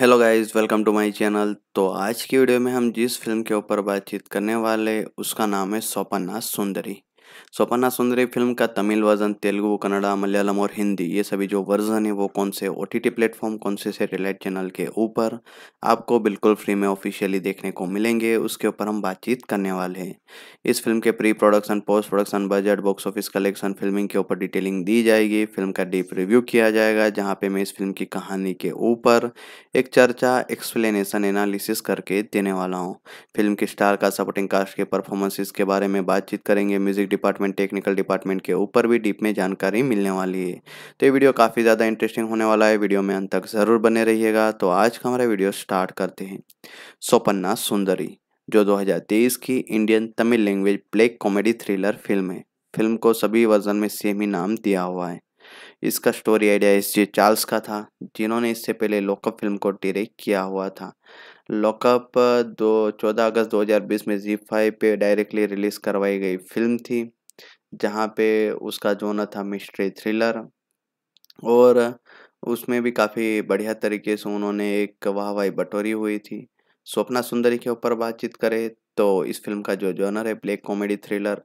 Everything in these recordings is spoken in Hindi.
hello guys welcome to my channel तो आज की वीडियो में हम जिस फिल्म के ऊपर बातचीत करने वाले उसका नाम है सोपन्ना सुंदरी स्वपना सुंदरी फिल्म का तमिल वर्जन तेलुगु कन्नड़ा मलयालम और हिंदी ये सभी जो वर्जन है वो कौन से ओ टी प्लेटफॉर्म कौन से सैटेलाइट चैनल के ऊपर आपको बिल्कुल फ्री में ऑफिशियली देखने को मिलेंगे उसके ऊपर हम बातचीत करने वाले हैं इस फिल्म के pre production post production budget box office collection filming के ऊपर डिटेलिंग दी जाएगी फिल्म का डीप रिव्यू किया जाएगा जहाँ पे मैं इस फिल्म की कहानी के ऊपर एक चर्चा एक्सप्लेनेशन एनालिसिस करके देने वाला हूँ फिल्म के स्टार का सपोर्टिंग कास्ट के परफॉर्मेंसेस के बारे में बातचीत करेंगे म्यूजिक डिपार्टमेंट टेक्निकल डिपार्टमेंट के ऊपर भी डीप में जानकारी मिलने वाली है तो ये वीडियो काफ़ी ज़्यादा इंटरेस्टिंग होने वाला है वीडियो में अंत तक ज़रूर बने रहिएगा तो आज का हमारा वीडियो स्टार्ट करते हैं सोपन्ना सुंदरी जो दो की Indian Tamil language black comedy thriller film है फिल्म को सभी वर्जन में सेम ही नाम दिया हुआ है इसका story idea S J Charles का था जिन्होंने इससे पहले लोकअप फिल्म को डायरेक्ट किया हुआ था लॉकअप दो चौदह अगस्त 2020 में जी फाइव पे डायरेक्टली रिलीज़ करवाई गई फिल्म थी जहाँ पे उसका जोनर था मिस्ट्री थ्रिलर और उसमें भी काफ़ी बढ़िया तरीके से उन्होंने एक वाहवाही बटोरी हुई थी स्वप्ना सुंदरी के ऊपर बातचीत करें तो इस फिल्म का जो जॉनर है ब्लैक कॉमेडी थ्रिलर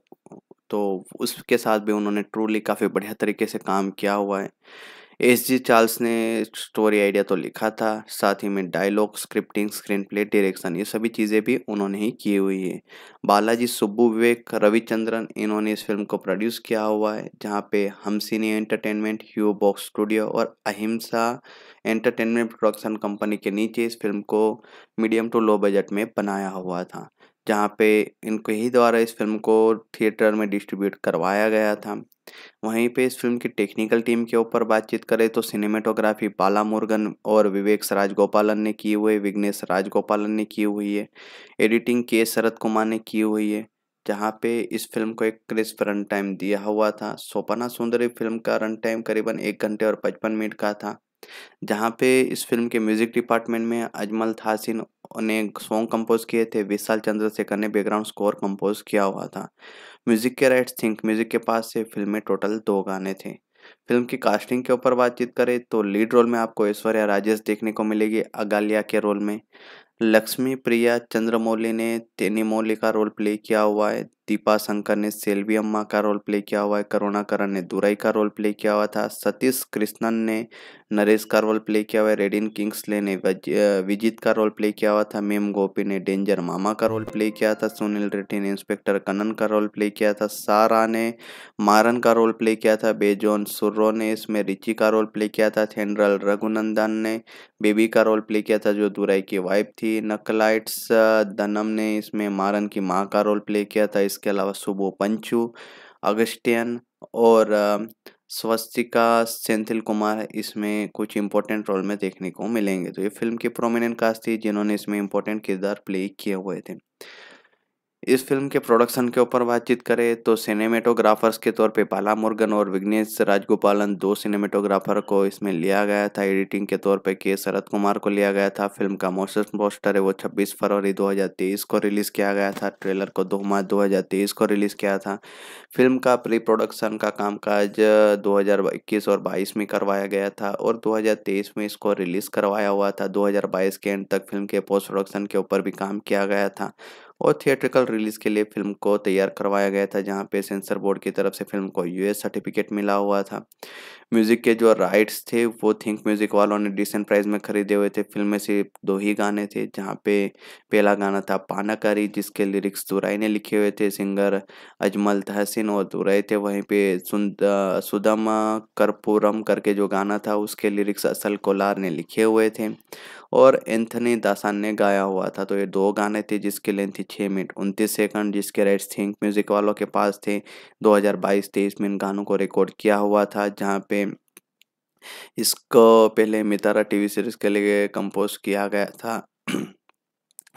तो उसके साथ भी उन्होंने ट्रूली काफ़ी बढ़िया तरीके से काम किया हुआ है एस जी चार्ल्स ने स्टोरी आइडिया तो लिखा था साथ ही में dialogue scripting screenplay direction ये सभी चीज़ें भी उन्होंने ही की हुई है बालाजी सुब्बू विवेक रविचंद्रन इन्होंने इस फिल्म को प्रोड्यूस किया हुआ है जहाँ पे हमसिनी एंटरटेनमेंट ह्यू बॉक्स स्टूडियो और अहिंसा एंटरटेनमेंट प्रोडक्शन कंपनी के नीचे इस फिल्म को मीडियम टू लो बजट में बनाया हुआ था जहाँ पे इनके ही द्वारा इस फिल्म को थिएटर में डिस्ट्रीब्यूट करवाया गया था वहीं पे इस फिल्म की टेक्निकल टीम के ऊपर बातचीत करें तो सिनेमेटोग्राफी बाला मुर्गन और विवेक राजगोपालन ने की हुई विघ्नेश राजगोपालन ने की हुई है एडिटिंग के शरद कुमार ने की हुई है जहाँ पे इस फिल्म को एक क्रिस्प रन टाइम दिया हुआ था सोपना सुंदरी फिल्म का रन टाइम करीबन एक घंटे और पचपन मिनट का था जहाँ पे इस फिल्म के म्यूज़िक डिपार्टमेंट में अजमल थासिन ने सॉन्ग कंपोज किए थे विशाल चंद्रशेखर ने बैकग्राउंड स्कोर कंपोज किया हुआ था म्यूज़िक के राइट्स थिंक म्यूज़िक के पास से फिल्म में टोटल दो गाने थे फिल्म की कास्टिंग के ऊपर बातचीत करें तो लीड रोल में आपको ऐश्वर्या राजेश देखने को मिलेगी अगालिया के रोल में लक्ष्मी प्रिया चंद्रमौली ने तेनी मौली का रोल प्ले किया हुआ है दीपा शंकर ने सेल्वी अम्मा का रोल प्ले किया हुआ है करुणाकरण ने दुराई का रोल प्ले किया हुआ था सतीश कृष्णन ने नरेश का रोल प्ले किया हुआ है रेडिन किंग्सले ने विजित का रोल प्ले किया हुआ था मेम गोपी ने डेंजर मामा का रोल प्ले किया था सुनील रेड्डी ने इंस्पेक्टर कनन का रोल प्ले किया था सारा ने मारन का रोल प्ले किया था बेजोन सुर्रो ने इसमें रिची का रोल प्ले किया था थेनरल रघुनंदन ने बेबी का रोल प्ले किया था जो दुराई की वाइफ थी नकलाइट्स दनम ने इसमें मारन की माँ का रोल प्ले किया था इस इसके अलावा सुबो पंचू अगस्टियन और स्वस्तिका सेंथिल कुमार इसमें कुछ इंपॉर्टेंट रोल में देखने को मिलेंगे तो ये फिल्म के प्रोमिनेंट कास्ट थी जिन्होंने इसमें इंपॉर्टेंट किरदार प्ले किए हुए थे इस फिल्म के प्रोडक्शन के ऊपर बातचीत करें तो सिनेमेटोग्राफर्स के तौर पे पाला मुर्गन और विघ्नेश राजगोपालन दो सिनेमेटोग्राफर को इसमें लिया गया था एडिटिंग के तौर पे के शरद कुमार को लिया गया था फिल्म का मोशन पोस्टर है वो 26 फरवरी 2023 को रिलीज़ किया गया था ट्रेलर को दो मार्च 2023 को रिलीज़ किया था फिल्म का प्री प्रोडक्शन का कामकाज 2021 और बाईस में करवाया गया था और दो में इसको रिलीज़ करवाया हुआ था दो के एंड तक फिल्म के पोस्ट प्रोडक्शन के ऊपर भी काम किया गया था और थिएट्रिकल रिलीज के लिए फिल्म को तैयार करवाया गया था जहाँ पे सेंसर बोर्ड की तरफ से फिल्म को यूएस सर्टिफिकेट मिला हुआ था म्यूजिक के जो राइट्स थे वो थिंक म्यूजिक वालों ने डिसेंट प्राइस में खरीदे हुए थे फिल्म में सिर्फ दो ही गाने थे जहाँ पे पहला गाना था पानाकारी जिसके लिरिक्स दुराई ने लिखे हुए थे सिंगर अजमल तहसिन और दुराई थे वहीं पे सुदम कर्पूरम करके जो गाना था उसके लिरिक्स असल कोलार ने लिखे हुए थे और एंथनी दासान ने गाया हुआ था तो ये दो गाने थे जिसकी लेंथ थी छः मिनट उनतीस सेकंड जिसके राइट्स थिंक म्यूज़िक वालों के पास थे 2022 हजार में इन गानों को रिकॉर्ड किया हुआ था जहाँ पे इसको पहले मितारा टीवी सीरीज़ के लिए कंपोज किया गया था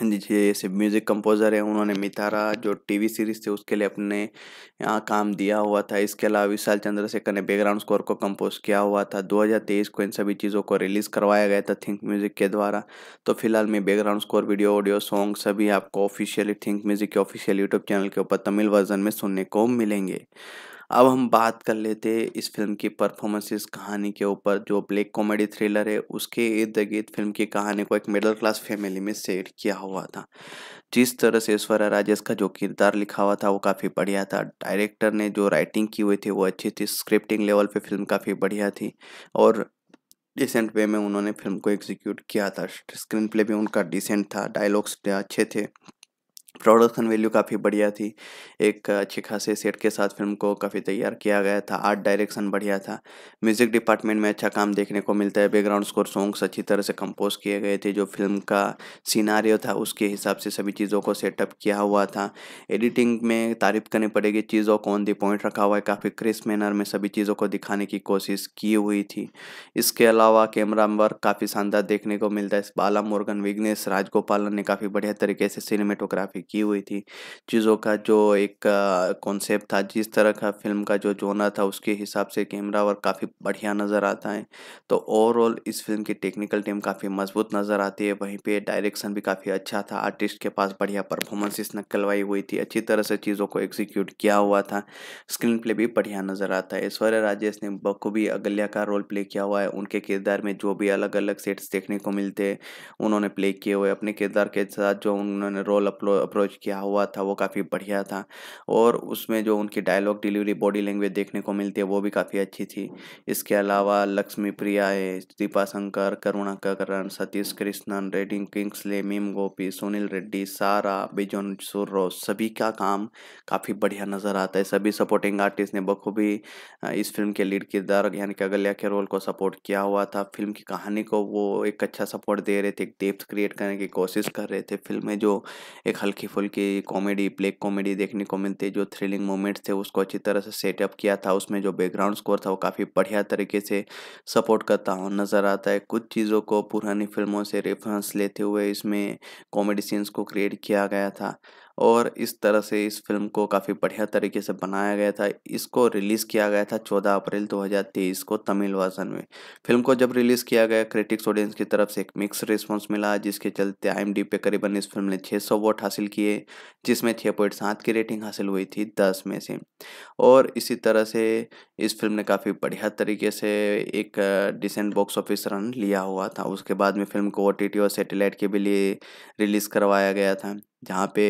जैसे म्यूज़िक कंपोज़र हैं उन्होंने मितारा जो टीवी सीरीज़ थी उसके लिए अपने यहाँ काम दिया हुआ था इसके अलावा विशाल चंद्रशेखर ने बैकग्राउंड स्कोर को कंपोज किया हुआ था 2023 को इन सभी चीज़ों को रिलीज़ करवाया गया था थिंक म्यूज़िक के द्वारा तो फिलहाल मैं background score video audio song सभी आपको ऑफिशियली थिंक म्यूज़िक के ऑफिशियल यूट्यूब चैनल के ऊपर तमिल वर्जन में सुनने को मिलेंगे अब हम बात कर लेते हैं इस फिल्म की परफॉर्मेंसेस कहानी के ऊपर जो ब्लैक कॉमेडी थ्रिलर है उसके इर्द गिर्द फिल्म की कहानी को एक मिडिल क्लास फैमिली में सेट किया हुआ था जिस तरह से ऐश्वर्या राजेश का जो किरदार लिखा हुआ था वो काफ़ी बढ़िया था डायरेक्टर ने जो राइटिंग की हुई थी वो अच्छी थी स्क्रिप्टिंग लेवल पर फिल्म काफ़ी बढ़िया थी और डिसेंट वे में उन्होंने फिल्म को एग्जीक्यूट किया था स्क्रीन प्ले भी उनका डिसेंट था डायलॉग्स अच्छे थे प्रोडक्शन वैल्यू काफ़ी बढ़िया थी एक अच्छे खासे सेट के साथ फिल्म को काफ़ी तैयार किया गया था आर्ट डायरेक्शन बढ़िया था म्यूज़िक डिपार्टमेंट में अच्छा काम देखने को मिलता है बैकग्राउंड स्कोर सॉन्ग्स अच्छी तरह से कंपोज किए गए थे जो फिल्म का सीनारियो था उसके हिसाब से सभी चीज़ों को सेटअप किया हुआ था एडिटिंग में तारीफ करनी पड़ेगी चीज़ों को ऑन दी पॉइंट रखा हुआ है काफ़ी क्रिस्प मैनर में सभी चीज़ों को दिखाने की कोशिश की हुई थी इसके अलावा कैमरा वर्क काफ़ी शानदार देखने को मिलता है बाला मुर्गन विग्नेश राजगोपालन ने काफ़ी बढ़िया तरीके से सिनेमेटोग्राफी की हुई थी चीज़ों का जो एक कॉन्सेप्ट था जिस तरह का फिल्म का जो जोना था उसके हिसाब से कैमरा वर्क काफ़ी बढ़िया नज़र आता है तो ओवरऑल इस फिल्म की टेक्निकल टीम काफ़ी मजबूत नज़र आती है वहीं पे डायरेक्शन भी काफ़ी अच्छा था आर्टिस्ट के पास बढ़िया परफॉर्मेंसेस नकलवाई हुई थी अच्छी तरह से चीज़ों को एग्जीक्यूट किया हुआ था स्क्रीन प्ले भी बढ़िया नज़र आता है ऐश्वर्य राजेश ने बखूबी अगल्या का रोल प्ले किया हुआ है उनके किरदार में जो भी अलग अलग सेट्स देखने को मिलते हैं उन्होंने प्ले किए हुए अपने किरदार के साथ जो उन्होंने रोल अप्रो अप्रोच किया हुआ था वो काफ़ी बढ़िया था और उसमें जो उनकी डायलॉग डिलीवरी बॉडी लैंग्वेज देखने को मिलती है वो भी काफ़ी अच्छी थी इसके अलावा लक्ष्मी प्रिया है दीपा शंकर ककरण सतीश कृष्णन रेडिंग किंग्सले मीम गोपी सुनील रेड्डी सारा बिजोन सुर्रो सभी का काम काफ़ी बढ़िया नज़र आता है सभी सपोर्टिंग आर्टिस्ट ने बखूबी इस फिल्म के लीड किरदार यानी कि अगलिया के रोल को सपोर्ट किया हुआ था फिल्म की कहानी को वो एक अच्छा सपोर्ट दे रहे थे एक डेप्थ क्रिएट करने की कोशिश कर रहे थे फिल्म में जो एक हल्की हल्की कॉमेडी ब्लैक कॉमेडी देखने को मिलती है जो थ्रिलिंग मोमेंट्स थे उसको अच्छी तरह से सेटअप किया था उसमें जो बैकग्राउंड स्कोर था वो काफ़ी बढ़िया तरीके से सपोर्ट करता हुआ नज़र आता है कुछ चीज़ों को पुरानी फिल्मों से रेफरेंस लेते हुए इसमें कॉमेडी सीन्स को क्रिएट किया गया था और इस तरह से इस फिल्म को काफ़ी बढ़िया तरीके से बनाया गया था इसको रिलीज़ किया गया था 14 अप्रैल 2023 को तमिल वर्जन में फिल्म को जब रिलीज़ किया गया क्रिटिक्स ऑडियंस की तरफ से एक मिक्स रिस्पॉन्स मिला जिसके चलते आई पे करीबन इस फिल्म ने छः वोट हासिल किए जिसमें छः पॉइंट सात की रेटिंग हासिल हुई थी दस में से और इसी तरह से इस फिल्म ने काफ़ी बढ़िया तरीके से एक डिसेंट बॉक्स ऑफिस रन लिया हुआ था उसके बाद में फिल्म को ओ और सेटेलाइट के भी लिए रिलीज़ करवाया गया था जहाँ पे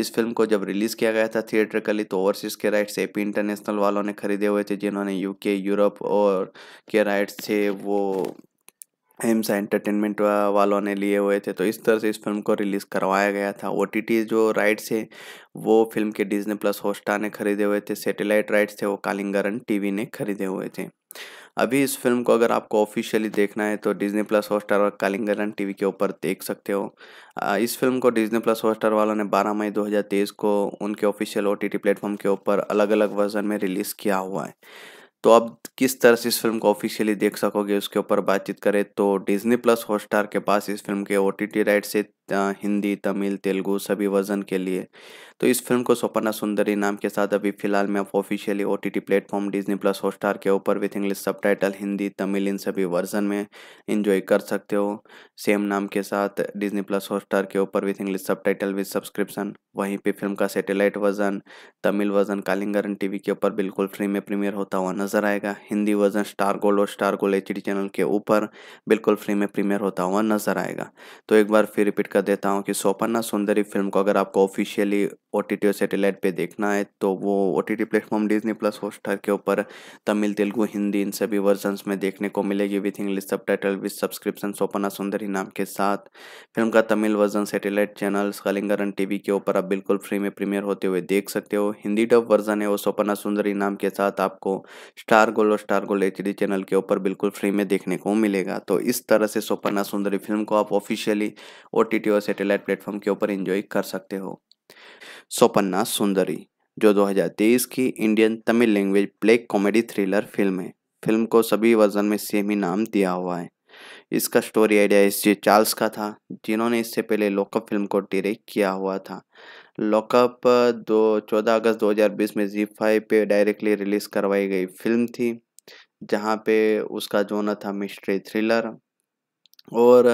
इस फिल्म को जब रिलीज़ किया गया था थिएटरकली तो ओवरसीज़ के राइट्स एपी इंटरनेशनल वालों ने खरीदे हुए थे जिन्होंने यूके यूरोप और के राइट्स थे वो एम्स एंटरटेनमेंट वालों ने लिए हुए थे तो इस तरह से इस फिल्म को रिलीज़ करवाया गया था ओ जो राइट्स हैं वो फिल्म के डिजने प्लस होस्टा ने खरीदे हुए थे सैटेलाइट राइट्स थे वो कालिंगरन टीवी ने खरीदे हुए थे अभी इस फिल्म को अगर आपको ऑफिशियली देखना है तो डिजनी प्लस हॉटस्टार और कालिंगरन टीवी के ऊपर देख सकते हो इस फिल्म को डिजनी प्लस हॉटस्टार वालों ने 12 मई 2023 को उनके ऑफिशियल ओ टी प्लेटफॉर्म के ऊपर अलग अलग वर्जन में रिलीज़ किया हुआ है तो अब किस तरह से इस फिल्म को ऑफिशियली देख सकोगे उसके ऊपर बातचीत करें तो डिज्नी प्लस हॉटस्टार के पास इस फिल्म के ओ टी राइट से हिंदी तमिल तेलुगु सभी वर्जन के लिए तो इस फिल्म को स्वपना सुंदरी नाम के साथ अभी फिलहाल में आप officially O T platform Disney plus Hotstar के ऊपर विथ इंग्लिश सब हिंदी तमिल इन सभी वर्जन में इंजॉय कर सकते हो सेम नाम के साथ डिजनी प्लस हॉटस्टार के ऊपर with English subtitle with subscription वहीं पे फिल्म का satellite version Tamil version Kalaignar TV के ऊपर बिल्कुल फ्री में प्रीमियर होता हुआ नजर आएगा हिंदी वर्जन स्टार गोल्ड और स्टार गोल्ड एच चैनल के ऊपर बिल्कुल फ्री में प्रीमियर होता हुआ नजर आएगा तो एक बार फिर रिपीट कर कर देता हूँ कि सोपन्ना सुंदरी फिल्म को अगर आपको ऑफिशियली ओ टी टी और सेटेलाइट पर देखना है तो वो O T T platform Disney plus Hotstar के ऊपर तमिल तेलुगू हिंदी इन सभी वर्जन में देखने को मिलेगी with English subtitle with subscription Soppana Sundari नाम के साथ फिल्म का Tamil version satellite channel Kalaignar TV के ऊपर आप बिल्कुल फ्री में प्रीमियर होते हुए देख सकते हो हिंदी डब वर्जन है वो सोपना सुंदरी नाम के साथ आपको स्टार गोल्ड और Star Gold H D channel के ऊपर बिल्कुल फ्री में देखने को मिलेगा तो इस तरह से सोपन्ना सुंदरी फिल्म को आप ऑफिशियली ओ टी OTT और सैटेलाइट प्लेटफॉर्म के ऊपर एंजॉय कर सकते हो सोपन्ना सुंदरी जो 2023 की Indian Tamil language black comedy thriller film है फिल्म को सभी वर्जन में सेम ही नाम दिया हुआ है इसका story idea S J Charles का था जिन्होंने इससे पहले लोकअप फिल्म को डायरेक्ट किया हुआ था लॉकअप दो चौदह अगस्त 2020 में जी फाइव पे डायरेक्टली रिलीज करवाई गई फिल्म थी जहाँ पे उसका जोनर था मिस्ट्री थ्रिलर और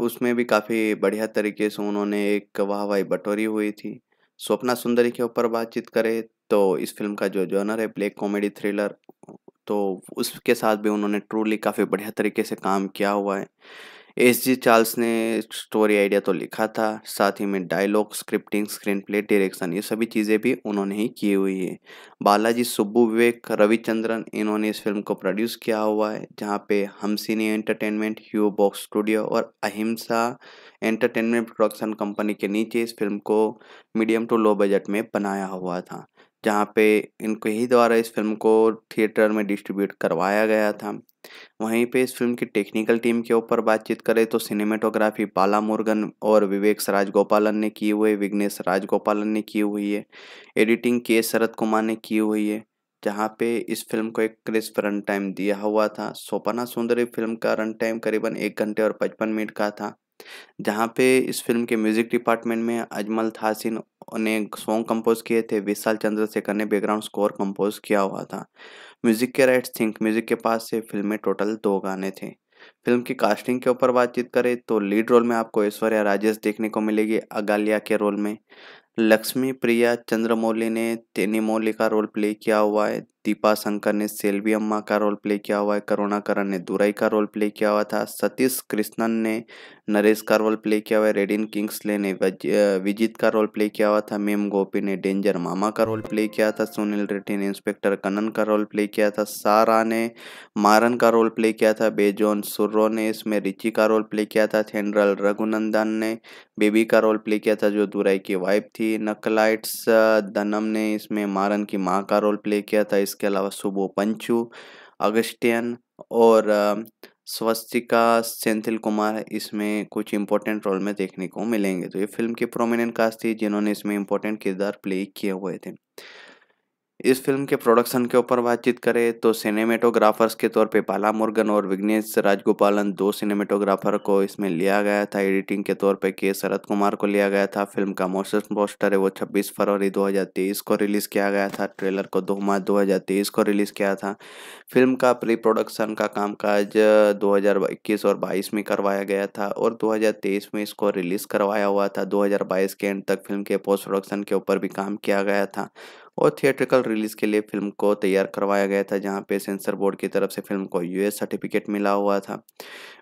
उसमें भी काफ़ी बढ़िया तरीके से उन्होंने एक वाहवाही बटोरी हुई थी स्वप्ना सुंदरी के ऊपर बातचीत करें तो इस फिल्म का जो जॉनर है ब्लैक कॉमेडी थ्रिलर तो उसके साथ भी उन्होंने ट्रूली काफ़ी बढ़िया तरीके से काम किया हुआ है एस जी चार्ल्स ने स्टोरी आइडिया तो लिखा था साथ ही में dialogue scripting screenplay direction ये सभी चीज़ें भी उन्होंने ही की हुई है बालाजी सुब्बू विवेक रविचंद्रन इन्होंने इस फिल्म को प्रोड्यूस किया हुआ है जहाँ पे हमसिनी एंटरटेनमेंट ह्यू बॉक्स स्टूडियो और अहिंसा एंटरटेनमेंट प्रोडक्शन कंपनी के नीचे इस फिल्म को मीडियम टू लो बजट में बनाया हुआ था जहाँ पे इनके ही द्वारा इस फिल्म को थिएटर में डिस्ट्रीब्यूट करवाया गया था वहीं पे इस फिल्म की टेक्निकल टीम के ऊपर बातचीत करें तो सिनेमेटोग्राफी बाला मुर्गन और विवेक सराज गोपालन ने की हुई है विघ्नेश राज गोपालन ने की हुई है एडिटिंग के शरद कुमार ने की हुई है जहाँ पे इस फिल्म को एक क्रिस्प रन टाइम दिया हुआ था सोपना सुंदरी फिल्म का रन टाइम करीबन एक घंटे और पचपन मिनट का था जहाँ पे इस फिल्म के म्यूज़िक डिपार्टमेंट में अजमल थासिन ने सॉन्ग कंपोज किए थे विशाल चंद्रशेखर ने बैकग्राउंड स्कोर कंपोज किया हुआ था म्यूज़िक के राइट्स थिंक म्यूज़िक के पास से फिल्म में टोटल दो गाने थे फिल्म की कास्टिंग के ऊपर बातचीत करें तो लीड रोल में आपको ऐश्वर्या राजेश देखने को मिलेगी अगालिया के रोल में लक्ष्मी प्रिया चंद्रमौली ने तेनी मौली का रोल प्ले किया हुआ है दीपा शंकर ने सेल्वी अम्मा का रोल प्ले किया हुआ है करुणा करण ने दुराई का रोल प्ले किया हुआ था सतीश कृष्णन ने नरेश का रोल प्ले किया हुआ है रेडिन किंग्सले ने विजित का रोल प्ले किया हुआ था मेम गोपी ने डेंजर मामा का रोल प्ले किया था सुनील रेड्डी ने इंस्पेक्टर कनन का रोल प्ले किया था सारा ने मारन का रोल प्ले किया था बेजोन सुर्रो ने इसमें रिची का रोल प्ले किया था थेनरल रघुनंदन ने बेबी का रोल प्ले किया था जो दुराई की वाइफ थी नकलाइट्स दनम ने इसमें मारन की माँ का रोल प्ले किया था इसके अलावा सुबो पंचू अगस्टियन और स्वस्तिका सेंथिल कुमार इसमें कुछ इम्पोर्टेंट रोल में देखने को मिलेंगे तो ये फिल्म के प्रोमिनेंट कास्ट थी जिन्होंने इसमें इम्पोर्टेंट किरदार प्ले किए हुए थे इस फिल्म के प्रोडक्शन के ऊपर बातचीत करें तो सिनेमेटोग्राफर्स के तौर पे बाला मुर्गन और विघ्नेश राजगोपालन दो सिनेमेटोग्राफर को इसमें लिया गया था एडिटिंग के तौर पे के शरद कुमार को लिया गया था फिल्म का मोशन पोस्टर है वो 26 फरवरी 2023 को रिलीज़ किया गया था ट्रेलर को दो मार्च दो को रिलीज़ किया था फिल्म का प्री प्रोडक्शन का कामकाज 2021 और बाईस में करवाया गया था और दो में इसको रिलीज़ करवाया हुआ था दो के एंड तक फिल्म के पोस्ट प्रोडक्शन के ऊपर भी काम किया गया था और थिएट्रिकल रिलीज के लिए फिल्म को तैयार करवाया गया था जहाँ पे सेंसर बोर्ड की तरफ से फिल्म को यूएस सर्टिफिकेट मिला हुआ था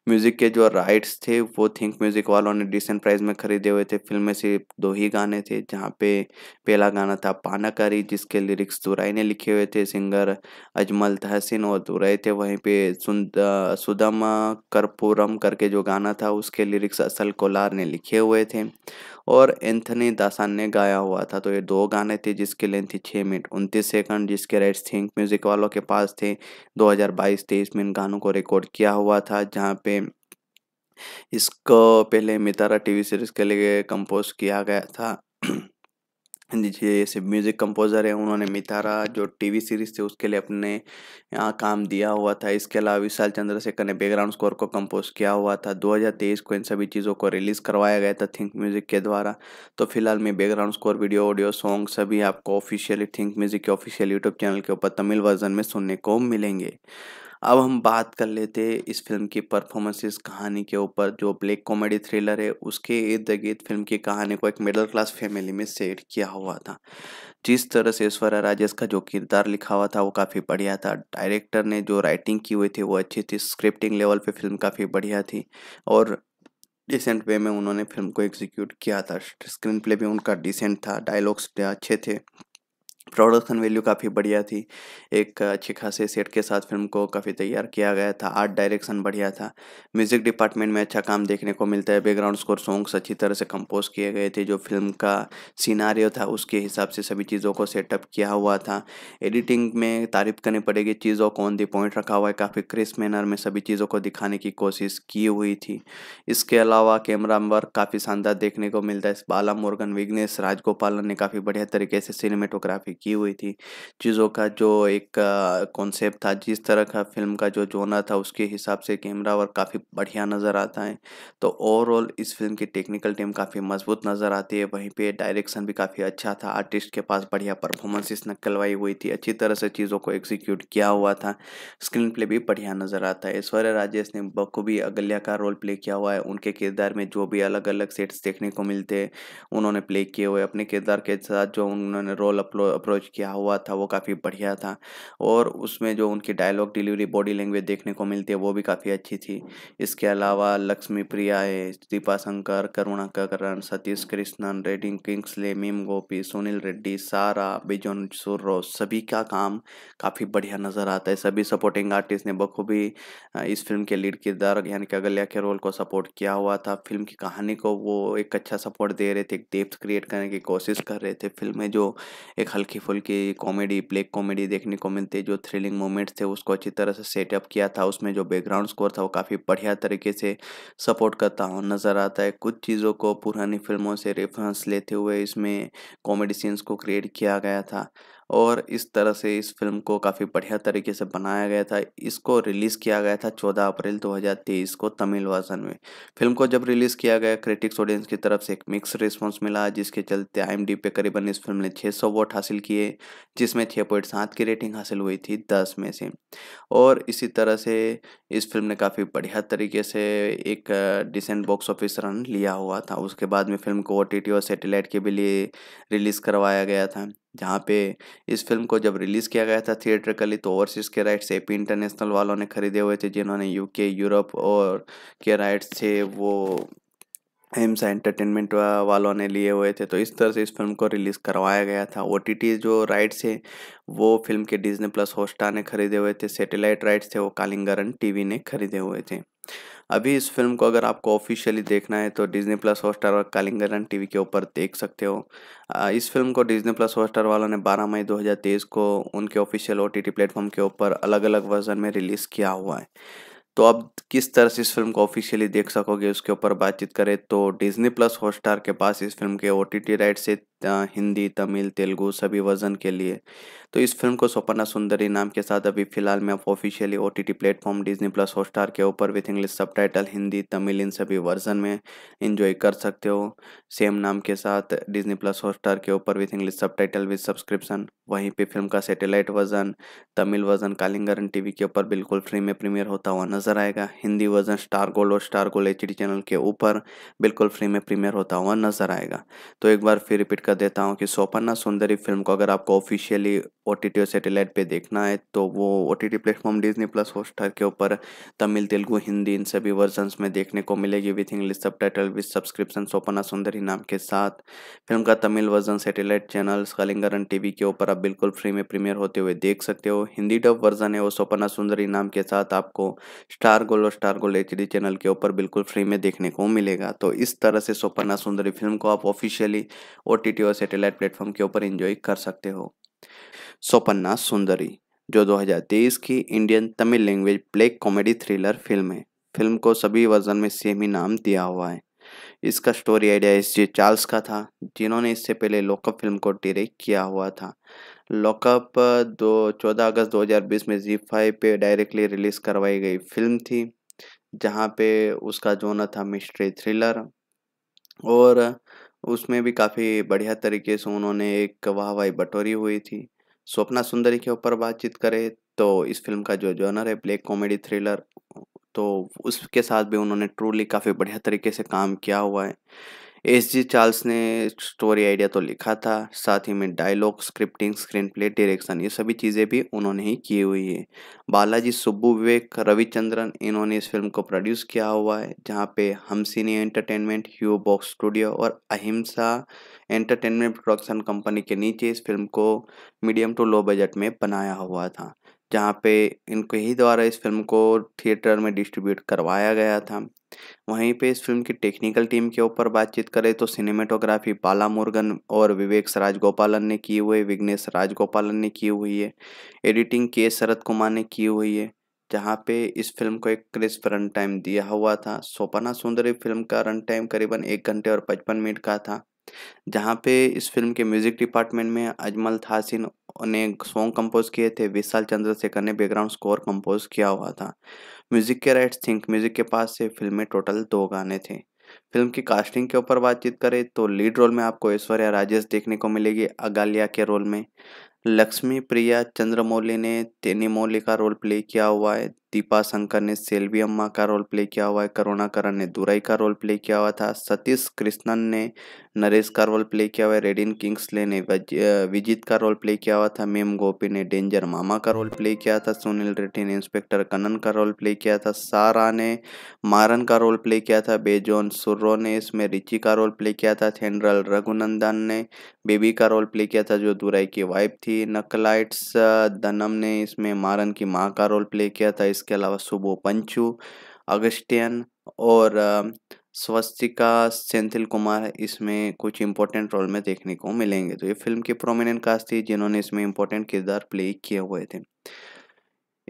म्यूजिक के जो राइट्स थे वो थिंक म्यूजिक वालों ने डिसेंट प्राइस में खरीदे हुए थे फिल्म में सिर्फ दो ही गाने थे जहाँ पे पहला गाना था पानाकारी जिसके लिरिक्स दुराई ने लिखे हुए थे सिंगर अजमल तहसिन और दुराई थे वहीं पे सुदम करपुरम करके जो गाना था उसके लिरिक्स असल कोलार ने लिखे हुए थे और एंथनी दासान ने गाया हुआ था तो ये दो गाने थे जिसकी लेंथ थी छः मिनट उनतीस सेकंड जिसके राइट्स थिंक म्यूज़िक वालों के पास थे 2022 हज़ार में इन गानों को रिकॉर्ड किया हुआ था जहाँ पे इसको पहले मितारा टीवी सीरीज़ के लिए कंपोज किया गया था जैसे म्यूज़िक कंपोज़र हैं उन्होंने मितारा जो टीवी सीरीज़ थी उसके लिए अपने यहाँ काम दिया हुआ था इसके अलावा विशाल चंद्रशेखर ने बैकग्राउंड स्कोर को कंपोज किया हुआ था 2023 को इन सभी चीज़ों को रिलीज़ करवाया गया था थिंक म्यूज़िक के द्वारा तो फिलहाल मैं background score video audio song सभी आपको ऑफिशियली थिंक म्यूज़िक के ऑफिशियल यूट्यूब चैनल के ऊपर तमिल वर्जन में सुनने को मिलेंगे अब हम बात कर लेते हैं इस फिल्म की परफॉर्मेंसेस कहानी के ऊपर जो ब्लैक कॉमेडी थ्रिलर है उसके इर्द गिर्द फिल्म की कहानी को एक मिडिल क्लास फैमिली में सेट किया हुआ था जिस तरह से ऐश्वर्या राजेश का जो किरदार लिखा हुआ था वो काफ़ी बढ़िया था डायरेक्टर ने जो राइटिंग की हुई थी वो अच्छी थी स्क्रिप्टिंग लेवल पर फिल्म काफ़ी बढ़िया थी और डिसेंट वे में उन्होंने फिल्म को एग्जीक्यूट किया था स्क्रीन प्ले भी उनका डिसेंट था डायलॉग्स अच्छे थे प्रोडक्शन वैल्यू काफ़ी बढ़िया थी एक अच्छे खासे सेट के साथ फिल्म को काफ़ी तैयार किया गया था आर्ट डायरेक्शन बढ़िया था म्यूज़िक डिपार्टमेंट में अच्छा काम देखने को मिलता है बैकग्राउंड स्कोर सॉन्ग्स अच्छी तरह से कंपोज किए गए थे जो फिल्म का सीनारियो था उसके हिसाब से सभी चीज़ों को सेटअप किया हुआ था एडिटिंग में तारीफ करनी पड़ेगी चीज़ों को ऑन दी पॉइंट रखा हुआ है काफ़ी क्रिस मैनर में सभी चीज़ों को दिखाने की कोशिश की हुई थी इसके अलावा कैमरा वर्क काफ़ी शानदार देखने को मिलता है बाला मोर्गन विग्नेश राजगोपालन ने काफ़ी बढ़िया तरीके से सिनेमेटोग्राफी की की हुई थी चीज़ों का जो एक कॉन्सेप्ट था जिस तरह का फिल्म का जो जोना था उसके हिसाब से कैमरा वर्क काफ़ी बढ़िया नज़र आता है तो ओवरऑल इस फिल्म की टेक्निकल टीम काफ़ी मजबूत नज़र आती है वहीं पर डायरेक्शन भी काफ़ी अच्छा था आर्टिस्ट के पास बढ़िया परफॉर्मेंसेस नकलवाई हुई थी अच्छी तरह से चीज़ों को एग्जीक्यूट किया हुआ था स्क्रीन प्ले भी बढ़िया नज़र आता है ऐश्वर्या राजेश ने बखूबी अगल्या का रोल प्ले किया हुआ है उनके किरदार में जो भी अलग अलग सेट्स देखने को मिलते हैं उन्होंने प्ले किए हुए अपने किरदार के साथ जो उन्होंने रोल अपलो अप्रोच किया हुआ था वो काफ़ी बढ़िया था और उसमें जो उनकी डायलॉग डिलीवरी बॉडी लैंग्वेज देखने को मिलती है वो भी काफ़ी अच्छी थी इसके अलावा लक्ष्मी प्रिया है दीपा शंकर ककरण सतीश कृष्णन रेडिंग किंग्सले मीम गोपी सुनील रेड्डी सारा बिजोन सुर्रो सभी का काम काफ़ी बढ़िया नज़र आता है सभी सपोर्टिंग आर्टिस्ट ने बखूबी इस फिल्म के लीड किरदार यानी कि अगल्या के रोल को सपोर्ट किया हुआ था फिल्म की कहानी को वो एक अच्छा सपोर्ट दे रहे थे एक डेप्थ क्रिएट करने की कोशिश कर रहे थे फिल्म में जो एक हल्की हल्की फुल्की कॉमेडी ब्लैक कॉमेडी देखने को मिलती है जो थ्रिलिंग मोमेंट्स थे उसको अच्छी तरह से सेटअप किया था उसमें जो बैकग्राउंड स्कोर था वो काफ़ी बढ़िया तरीके से सपोर्ट करता हुआ नज़र आता है कुछ चीज़ों को पुरानी फिल्मों से रेफरेंस लेते हुए इसमें कॉमेडी सीन्स को क्रिएट किया गया था और इस तरह से इस फिल्म को काफ़ी बढ़िया तरीके से बनाया गया था इसको रिलीज़ किया गया था 14 अप्रैल 2023 को तमिल वर्जन में फिल्म को जब रिलीज़ किया गया क्रिटिक्स ऑडियंस की तरफ से एक मिक्स रिस्पॉन्स मिला जिसके चलते आई पे करीबन इस फिल्म ने छः वोट हासिल किए जिसमें छः पॉइंट सात की रेटिंग हासिल हुई थी दस में से और इसी तरह से इस फिल्म ने काफ़ी बढ़िया तरीके से एक डिसेंट बॉक्स ऑफिस रन लिया हुआ था उसके बाद में फिल्म को ओ और सेटेलाइट के भी लिए रिलीज़ करवाया गया था जहाँ पे इस फिल्म को जब रिलीज़ किया गया था थिएटरकली तो ओवरसीज़ के राइट्स एपी इंटरनेशनल वालों ने खरीदे हुए थे जिन्होंने यूके यूरोप और के राइट्स थे वो एम्स एंटरटेनमेंट वालों ने लिए हुए थे तो इस तरह से इस फिल्म को रिलीज़ करवाया गया था ओ जो राइट्स है वो फिल्म के डिजनी प्लस होस्टा ने खरीदे हुए थे सेटेलाइट राइट्स थे वो कालिंगरन वी ने खरीदे हुए थे अभी इस फिल्म को अगर आपको ऑफिशियली देखना है तो डिज्नी प्लस हॉटस्टार और कालिंगरन टी के ऊपर देख सकते हो इस फिल्म को डिज्नी प्लस हॉटस्टार वालों ने 12 मई 2023 को उनके ऑफिशियल ओ टी प्लेटफॉर्म के ऊपर अलग अलग वर्जन में रिलीज़ किया हुआ है तो अब किस तरह से इस फिल्म को ऑफिशियली देख सकोगे उसके ऊपर बातचीत करें तो डिज्नी प्लस हॉटस्टार के पास इस फिल्म के ओ टी राइट से हिंदी तमिल तेलुगु सभी वर्जन के लिए तो इस फिल्म को स्वपना सुंदरी नाम के साथ अभी फिलहाल में आप officially O T T platform Disney plus Hotstar के ऊपर विथ इंग्लिश सब हिंदी तमिल इन सभी वर्जन में इंजॉय कर सकते हो सेम नाम के साथ डिजनी प्लस हॉटस्टार के ऊपर with English subtitle with subscription वहीं पे फिल्म का satellite version Tamil version Kalaignar TV के ऊपर बिल्कुल फ्री में प्रीमियर होता हुआ नजर आएगा हिंदी वर्जन स्टार गोल्ड और स्टार गोल्ड एच चैनल के ऊपर बिल्कुल फ्री में प्रीमियर होता हुआ नजर आएगा तो एक बार फिर रिपीट कर देता हूँ कि सोपन्ना सुंदरी फिल्म को अगर आपको ऑफिशियली ओ टी टी और सेटेलाइट पर देखना है तो वो O T T platform Disney plus Hotstar के ऊपर तमिल तेलुगू हिंदी इन सभी वर्जन में देखने को मिलेगी with English subtitle with subscription Soppana Sundari नाम के साथ फिल्म का Tamil version satellite channel Kalaignar TV के ऊपर आप बिल्कुल फ्री में प्रीमियर होते हुए देख सकते हो हिंदी डब वर्जन है वो सोपना सुंदरी नाम के साथ आपको स्टार गोल्ड और Star Gold H D channel के ऊपर बिल्कुल फ्री में देखने को मिलेगा तो इस तरह से सोपना सुंदरी फिल्म को आप ऑफिशियली ओ टी टीटी और सैटेलाइट प्लेटफॉर्म के ऊपर एंजॉय कर सकते हो सोपन्ना सुंदरी जो 2023 की Indian Tamil language black comedy thriller film है फिल्म को सभी वर्जन में सेम ही नाम दिया हुआ है इसका story idea S J Charles का था जिन्होंने इससे पहले लोकअप फिल्म को डायरेक्ट किया हुआ था लॉकअप दो चौदह अगस्त 2020 में जी फाइव पे डायरेक्टली रिलीज करवाई गई फिल्म थी जहाँ पे उसका जोनर था मिस्ट्री थ्रिलर और उसमें भी काफ़ी बढ़िया तरीके से उन्होंने एक वाह वाही बटोरी हुई थी स्वप्ना सुंदरी के ऊपर बातचीत करें तो इस फिल्म का जो जॉनर है ब्लैक कॉमेडी थ्रिलर तो उसके साथ भी उन्होंने ट्रूली काफ़ी बढ़िया तरीके से काम किया हुआ है एस जी चार्ल्स ने स्टोरी आइडिया तो लिखा था साथ ही में dialogue scripting screenplay direction ये सभी चीज़ें भी उन्होंने ही की हुई है बालाजी सुब्बू विवेक रविचंद्रन इन्होंने इस फिल्म को प्रोड्यूस किया हुआ है जहाँ पे हमसिनी एंटरटेनमेंट ह्यू बॉक्स स्टूडियो और अहिंसा एंटरटेनमेंट प्रोडक्शन कंपनी के नीचे इस फिल्म को मीडियम टू लो बजट में बनाया हुआ था जहाँ पे इनके ही द्वारा इस फिल्म को थिएटर में डिस्ट्रीब्यूट करवाया गया था वहीं पे इस फिल्म की टेक्निकल टीम के ऊपर बातचीत करें तो सिनेमेटोग्राफी बाला मुर्गन और विवेक राजगोपालन ने की हुई विग्नेश विघ्नेश राजगोपालन ने की हुई है एडिटिंग के शरद कुमार ने की हुई है जहाँ पे इस फिल्म को एक क्रिस्प रन टाइम दिया हुआ था सोपना सुंदरी फिल्म का रन टाइम करीबन एक घंटे और पचपन मिनट का था जहाँ पे इस फिल्म के म्यूज़िक डिपार्टमेंट में अजमल थासिन ने सॉन्ग कंपोज किए थे विशाल चंद्रशेखर ने बैकग्राउंड स्कोर कंपोज किया हुआ था म्यूजिक के राइट्स थिंक म्यूजिक के पास से फिल्म में टोटल दो गाने थे फिल्म की कास्टिंग के ऊपर बातचीत करें तो लीड रोल में आपको ऐश्वर्या राजेश देखने को मिलेगी अगालिया के रोल में लक्ष्मी प्रिया चंद्रमौली ने तेनी मौली का रोल प्ले किया हुआ है दीपा शंकर ने सेल्वी अम्मा का रोल प्ले किया हुआ है करुणा करण ने दुराई का रोल प्ले किया हुआ था सतीश कृष्णन ने नरेश का रोल प्ले किया हुआ है रेडिन किंग्सले ने विजित का रोल प्ले किया हुआ था मेम गोपी ने डेंजर मामा का रोल प्ले किया था सुनील रेड्डी ने इंस्पेक्टर कनन का रोल प्ले किया था सारा ने मारन का रोल प्ले किया था बेजोन सुर्रो ने इसमें रिची का रोल प्ले किया था थेनरल रघुनंदन ने बेबी का रोल प्ले किया था जो दुराई की वाइफ थी नकलाइट्स दनम ने इसमें मारन की माँ का रोल प्ले किया था इसके अलावा सुबो पंचू अगस्टियन और स्वस्तिका सेंथिल कुमार इसमें कुछ इंपॉर्टेंट रोल में देखने को मिलेंगे तो ये फिल्म के प्रोमिनेंट कास्ट थी जिन्होंने इसमें इंपॉर्टेंट किरदार प्ले किए हुए थे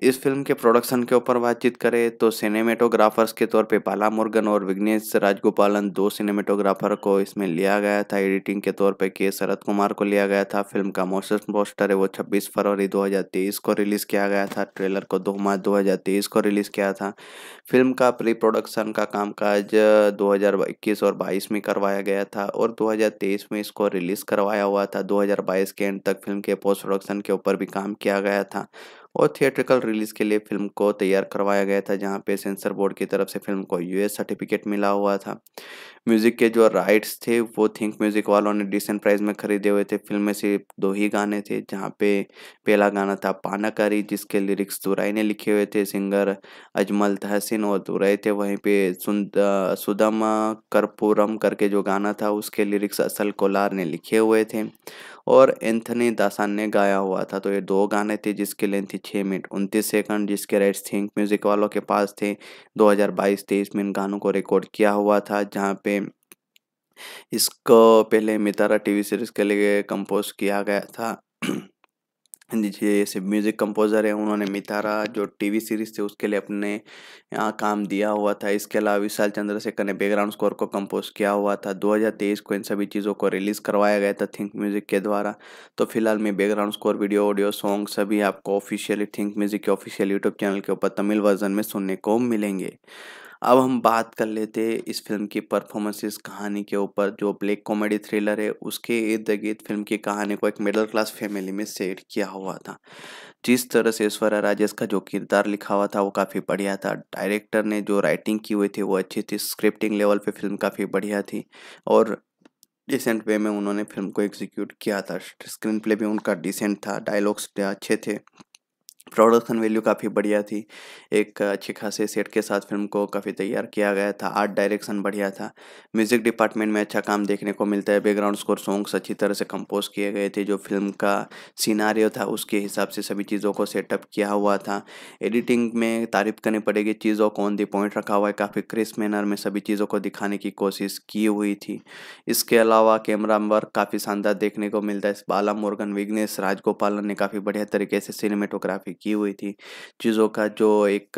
इस फिल्म के प्रोडक्शन के ऊपर बातचीत करें तो सिनेमेटोग्राफर्स के तौर पे पाला मुर्गन और विघ्नेश राजगोपालन दो सिनेमेटोग्राफर को इसमें लिया गया था एडिटिंग के तौर पे के शरद कुमार को लिया गया था फिल्म का मोशन पोस्टर है वो 26 फरवरी 2023 को रिलीज़ किया गया था ट्रेलर को 2 मार्च 2023 को रिलीज़ किया था फिल्म का प्री प्रोडक्शन का कामकाज 2021 और बाईस में करवाया गया था और दो में इसको रिलीज़ करवाया हुआ था दो के एंड तक फिल्म के पोस्ट प्रोडक्शन के ऊपर भी काम किया गया था और थिएट्रिकल रिलीज के लिए फिल्म को तैयार करवाया गया था जहाँ पे सेंसर बोर्ड की तरफ से फिल्म को यूएस सर्टिफिकेट मिला हुआ था म्यूजिक के जो राइट्स थे वो थिंक म्यूजिक वालों ने डिसेंट प्राइस में खरीदे हुए थे फिल्म में सिर्फ दो ही गाने थे जहाँ पे पहला गाना था पानाकारी जिसके लिरिक्स दुराई ने लिखे हुए थे सिंगर अजमल तहसिन और दुराई थे वहीं पे सुदम कर्पूरम करके जो गाना था उसके लिरिक्स असल कोलार ने लिखे हुए थे और एंथनी दासान ने गाया हुआ था तो ये दो गाने थे जिसकी लेंथ थी छः मिनट उनतीस सेकंड जिसके राइट्स थिंक म्यूज़िक वालों के पास थे 2022 हजार में इन गानों को रिकॉर्ड किया हुआ था जहाँ पे इसको पहले मितारा टीवी सीरीज़ के लिए कंपोज किया गया था जैसे म्यूज़िक कंपोज़र हैं उन्होंने मितारा जो टीवी सीरीज़ थी उसके लिए अपने यहाँ काम दिया हुआ था इसके अलावा विशाल चंद्रशेखर ने बैकग्राउंड स्कोर को कंपोज किया हुआ था 2023 को इन सभी चीज़ों को रिलीज़ करवाया गया था थिंक म्यूज़िक के द्वारा तो फिलहाल मैं background score video audio song सभी आपको ऑफिशियली थिंक म्यूज़िक के ऑफिशियल यूट्यूब चैनल के ऊपर तमिल वर्जन में सुनने को मिलेंगे अब हम बात कर लेते हैं इस फिल्म की परफॉर्मेंसेस कहानी के ऊपर जो ब्लैक कॉमेडी थ्रिलर है उसके इर्द गिर्द फिल्म की कहानी को एक मिडिल क्लास फैमिली में सेट किया हुआ था जिस तरह से ऐश्वर्या राजेश का जो किरदार लिखा हुआ था वो काफ़ी बढ़िया था डायरेक्टर ने जो राइटिंग की हुई थी वो अच्छी थी स्क्रिप्टिंग लेवल पर फिल्म काफ़ी बढ़िया थी और डिसेंट वे में उन्होंने फिल्म को एग्जीक्यूट किया था स्क्रीन प्ले भी उनका डिसेंट था डायलॉग्स अच्छे थे प्रोडक्शन वैल्यू काफ़ी बढ़िया थी एक अच्छे खासे सेट के साथ फिल्म को काफ़ी तैयार किया गया था आर्ट डायरेक्शन बढ़िया था म्यूज़िक डिपार्टमेंट में अच्छा काम देखने को मिलता है बैकग्राउंड स्कोर सॉन्ग्स अच्छी तरह से कंपोज किए गए थे जो फिल्म का सीनारियो था उसके हिसाब से सभी चीज़ों को सेटअप किया हुआ था एडिटिंग में तारीफ करनी पड़ेगी चीज़ों को ऑन दी पॉइंट रखा हुआ है काफ़ी क्रिस्प मैनर में सभी चीज़ों को दिखाने की कोशिश की हुई थी इसके अलावा कैमरा वर्क काफ़ी शानदार देखने को मिलता है बाला मोर्गन विग्नेश राजगोपालन ने काफ़ी बढ़िया तरीके से सिनेमेटोग्राफी की हुई थी चीज़ों का जो एक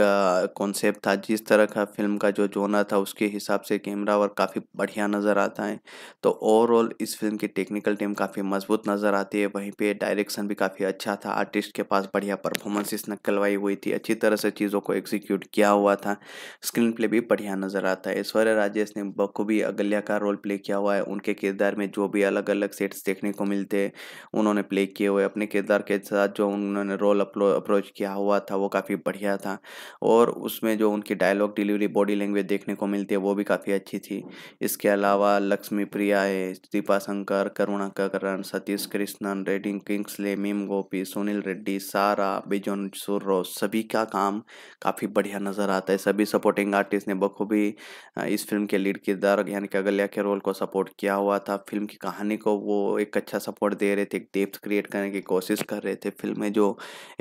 कॉन्सेप्ट था जिस तरह का फिल्म का जो जोना था उसके हिसाब से कैमरा वर्क काफ़ी बढ़िया नज़र आता है तो ओवरऑल इस फिल्म की टेक्निकल टीम काफ़ी मजबूत नज़र आती है वहीं पे डायरेक्शन भी काफ़ी अच्छा था आर्टिस्ट के पास बढ़िया परफॉर्मेंसेस नकलवाई हुई थी अच्छी तरह से चीज़ों को एग्जीक्यूट किया हुआ था स्क्रीन प्ले भी बढ़िया नज़र आता है ऐश्वर्या राजेश ने बखूबी अगल्या का रोल प्ले किया हुआ है उनके किरदार में जो भी अलग अलग सेट्स देखने को मिलते हैं उन्होंने प्ले किए हुए अपने किरदार के साथ जो उन्होंने रोल अपलो अप्रोच किया हुआ था वो काफ़ी बढ़िया था और उसमें जो उनकी डायलॉग डिलीवरी बॉडी लैंग्वेज देखने को मिलती है वो भी काफ़ी अच्छी थी इसके अलावा लक्ष्मी प्रिया है दीपा शंकर ककरण सतीश कृष्णन रेडिंग किंग्सले मीम गोपी सुनील रेड्डी सारा बिजोन सुर्रो सभी का काम काफ़ी बढ़िया नज़र आता है सभी सपोर्टिंग आर्टिस्ट ने बखूबी इस फिल्म के लीड किरदार यानी कि अगल्या के रोल को सपोर्ट किया हुआ था फिल्म की कहानी को वो एक अच्छा सपोर्ट दे रहे थे एक डेप्थ क्रिएट करने की कोशिश कर रहे थे फिल्म में जो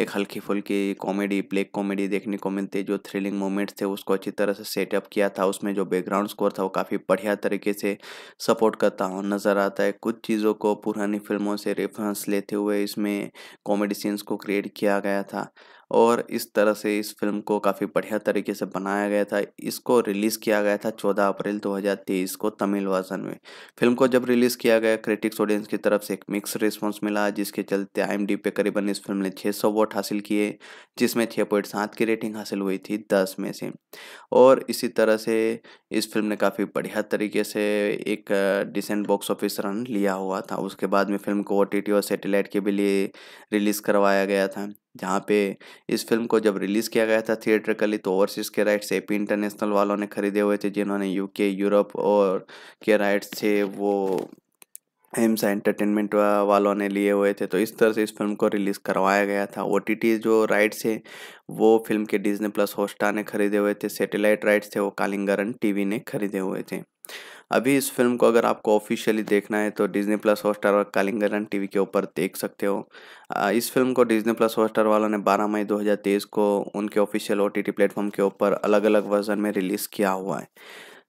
एक हल्के हल्की फुल्की कॉमेडी ब्लैक कॉमेडी देखने को मिलती है जो थ्रिलिंग मोमेंट्स थे उसको अच्छी तरह से सेटअप किया था उसमें जो बैकग्राउंड स्कोर था वो काफ़ी बढ़िया तरीके से सपोर्ट करता हुआ नज़र आता है कुछ चीज़ों को पुरानी फिल्मों से रेफरेंस लेते हुए इसमें कॉमेडी सीन्स को क्रिएट किया गया था और इस तरह से इस फिल्म को काफ़ी बढ़िया तरीके से बनाया गया था इसको रिलीज़ किया गया था 14 अप्रैल 2023 को तमिल वर्जन में फिल्म को जब रिलीज़ किया गया क्रिटिक्स ऑडियंस की तरफ से एक मिक्स रिस्पॉन्स मिला जिसके चलते आई पे करीबन इस फिल्म ने छः वोट हासिल किए जिसमें छः पॉइंट सात की रेटिंग हासिल हुई थी दस में से और इसी तरह से इस फिल्म ने काफ़ी बढ़िया तरीके से एक डिसेंट बॉक्स ऑफिस रन लिया हुआ था उसके बाद में फिल्म को ओ और सेटेलाइट के भी लिए रिलीज़ करवाया गया था जहाँ पे इस फिल्म को जब रिलीज़ किया गया था थिएटरकली तो ओवरसीज़ के राइट्स एपी इंटरनेशनल वालों ने खरीदे हुए थे जिन्होंने यूके यूरोप और के राइट्स थे वो एम्स एंटरटेनमेंट वालों ने लिए हुए थे तो इस तरह से इस फिल्म को रिलीज़ करवाया गया था ओ जो राइट्स है वो फिल्म के डिजनी प्लस होस्टा ने खरीदे हुए थे सेटेलाइट राइट्स थे वो कालिंगरन टीवी ने खरीदे हुए थे अभी इस फिल्म को अगर आपको ऑफिशियली देखना है तो डिज्नी प्लस हॉटस्टार और कालिंगरन टी के ऊपर देख सकते हो इस फिल्म को डिज्नी प्लस हॉटस्टार वालों ने 12 मई 2023 को उनके ऑफिशियल ओ टी प्लेटफॉर्म के ऊपर अलग अलग वर्जन में रिलीज़ किया हुआ है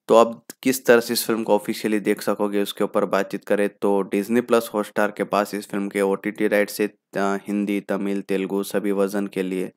तो अब किस तरह से इस फिल्म को ऑफिशियली देख सकोगे उसके ऊपर बातचीत करें तो डिज्नी प्लस हॉटस्टार के पास इस फिल्म के ओ टी राइट से हिंदी तमिल तेलुगु सभी वर्जन के लिए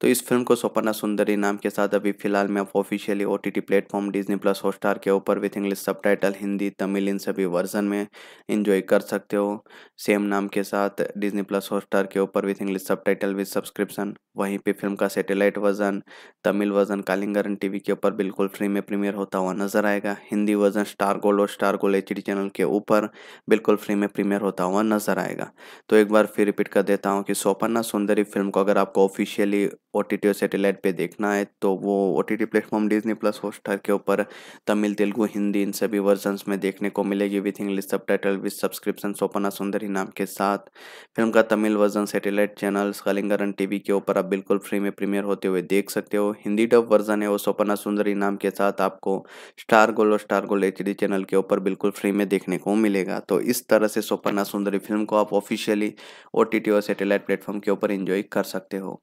तो इस फिल्म को स्वपना सुंदरी नाम के साथ अभी फिलहाल में आप officially O T platform Disney plus Hotstar के ऊपर विथ इंग्लिश सब हिंदी तमिल इन सभी वर्जन में इन्जॉय कर सकते हो सेम नाम के साथ डिजनी प्लस हॉटस्टार के ऊपर with English subtitle with subscription वहीं पर फिल्म का satellite version Tamil version Kalaignar TV के ऊपर बिल्कुल फ्री में प्रीमियर होता हुआ नजर आएगा हिंदी वर्जन स्टार गोल्ड और स्टार गोल्ड एच चैनल के ऊपर बिल्कुल फ्री में प्रीमियर होता हुआ नजर आएगा तो एक बार फिर रिपीट कर देता हूँ कि सोपन्ना सुंदरी फिल्म को अगर आपको ऑफिशियली ओ टी टी और सेटेलाइट पर देखना है तो वो O T T platform Disney plus Hotstar के ऊपर तमिल तेलुगू हिंदी इन सभी वर्जन में देखने को मिलेगी with English subtitle with subscription Soppana Sundari नाम के साथ फिल्म का Tamil version satellite channel Kalaignar T के ऊपर आप बिल्कुल फ्री में प्रीमियर होते हुए देख सकते हो हिंदी डब वर्जन है वो सोपना सुंदरी नाम के साथ आपको स्टार गोल्ड और Star Gold H D channel के ऊपर बिल्कुल फ्री में देखने को मिलेगा तो इस तरह से सोपन्ना सुंदरी फिल्म को आप ऑफिशियली ओ टी टी और सैटेलाइट प्लेटफॉर्म के ऊपर इंजॉय कर सकते हो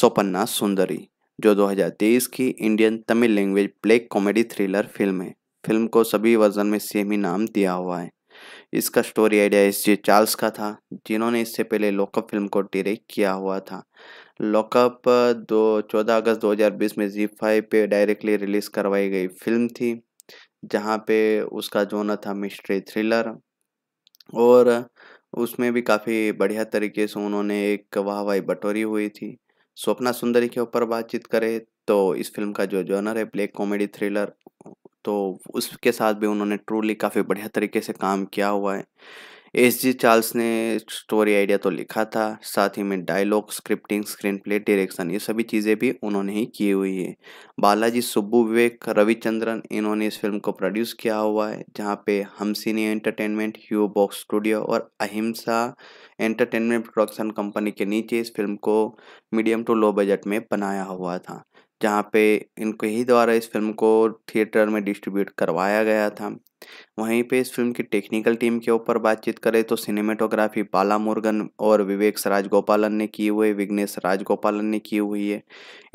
सोपन्ना सुंदरी जो 2023 की Indian Tamil language black comedy thriller film है फिल्म को सभी वर्जन में सेम ही नाम दिया हुआ है इसका story idea S J Charles का था जिन्होंने इससे पहले लोकअप फिल्म को डायरेक्ट किया हुआ था लॉकअप दो चौदह अगस्त 2020 में जी फाइव पे डायरेक्टली रिलीज़ करवाई गई फिल्म थी जहाँ पे उसका जोनर था मिस्ट्री थ्रिलर और उसमें भी काफ़ी बढ़िया तरीके से उन्होंने एक वाहवाही बटोरी हुई थी स्वप्ना सुंदरी के ऊपर बातचीत करें तो इस फिल्म का जो जॉनर है ब्लैक कॉमेडी थ्रिलर तो उसके साथ भी उन्होंने ट्रूली काफ़ी बढ़िया तरीके से काम किया हुआ है एस जी चार्ल्स ने स्टोरी आइडिया तो लिखा था साथ ही में dialogue scripting screenplay direction ये सभी चीज़ें भी उन्होंने ही की हुई है बालाजी सुब्बू विवेक रविचंद्रन इन्होंने इस फिल्म को प्रोड्यूस किया हुआ है जहाँ पे हमसिनी एंटरटेनमेंट ह्यू बॉक्स स्टूडियो और अहिंसा एंटरटेनमेंट प्रोडक्शन कंपनी के नीचे इस फिल्म को मीडियम टू लो बजट में बनाया हुआ था जहाँ पे इनके ही द्वारा इस फिल्म को थिएटर में डिस्ट्रीब्यूट करवाया गया था वहीं पे इस फिल्म की टेक्निकल टीम के ऊपर बातचीत करें तो सिनेमेटोग्राफी बाला मुर्गन और विवेक राजगोपालन ने की हुई विग्नेश विघ्नेश राजगोपालन ने की हुई है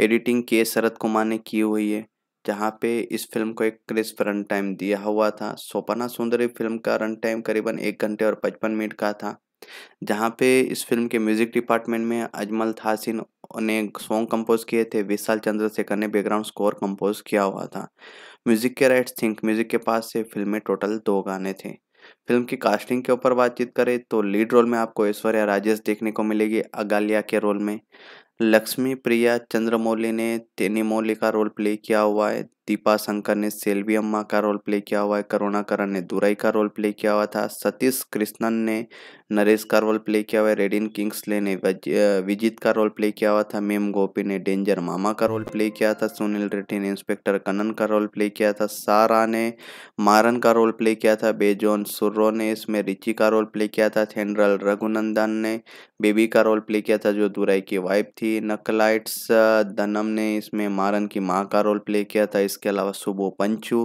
एडिटिंग के शरद कुमार ने की हुई है जहाँ पे इस फिल्म को एक क्रिस्प रन टाइम दिया हुआ था सोपना सुंदरी फिल्म का रन टाइम करीबन एक घंटे और पचपन मिनट का था जहाँ पे इस फिल्म के म्यूज़िक डिपार्टमेंट में अजमल थासिन ने सॉन्ग कंपोज किए थे विशाल चंद्रशेखर ने बैकग्राउंड स्कोर कंपोज किया हुआ था म्यूजिक के राइट्स थिंक म्यूजिक के पास से फिल्म में टोटल दो गाने थे फिल्म की कास्टिंग के ऊपर बातचीत करें तो लीड रोल में आपको ऐश्वर्या राजेश देखने को मिलेगी अगालिया के रोल में लक्ष्मी प्रिया चंद्रमौली ने तेनी मौली का रोल प्ले किया हुआ है दीपा शंकर ने सेल्वी अम्मा का रोल प्ले किया हुआ है करुणा करण ने दुराई का रोल प्ले किया हुआ था सतीश कृष्णन ने नरेश का रोल प्ले किया हुआ है रेडिन किंग्सले ने विजित का रोल प्ले किया हुआ था मेम गोपी ने डेंजर मामा का रोल प्ले किया था सुनील रेड्डी ने इंस्पेक्टर कनन का रोल प्ले किया था सारा ने मारन का रोल प्ले किया था बेजोन सुर्रो ने इसमें रिची का रोल प्ले किया था थेनरल रघुनंदन ने बेबी का रोल प्ले किया था जो दुराई की वाइफ थी नकलाइट्स दनम ने इसमें मारन की माँ का रोल प्ले किया था इस इसके अलावा सुबो पंचू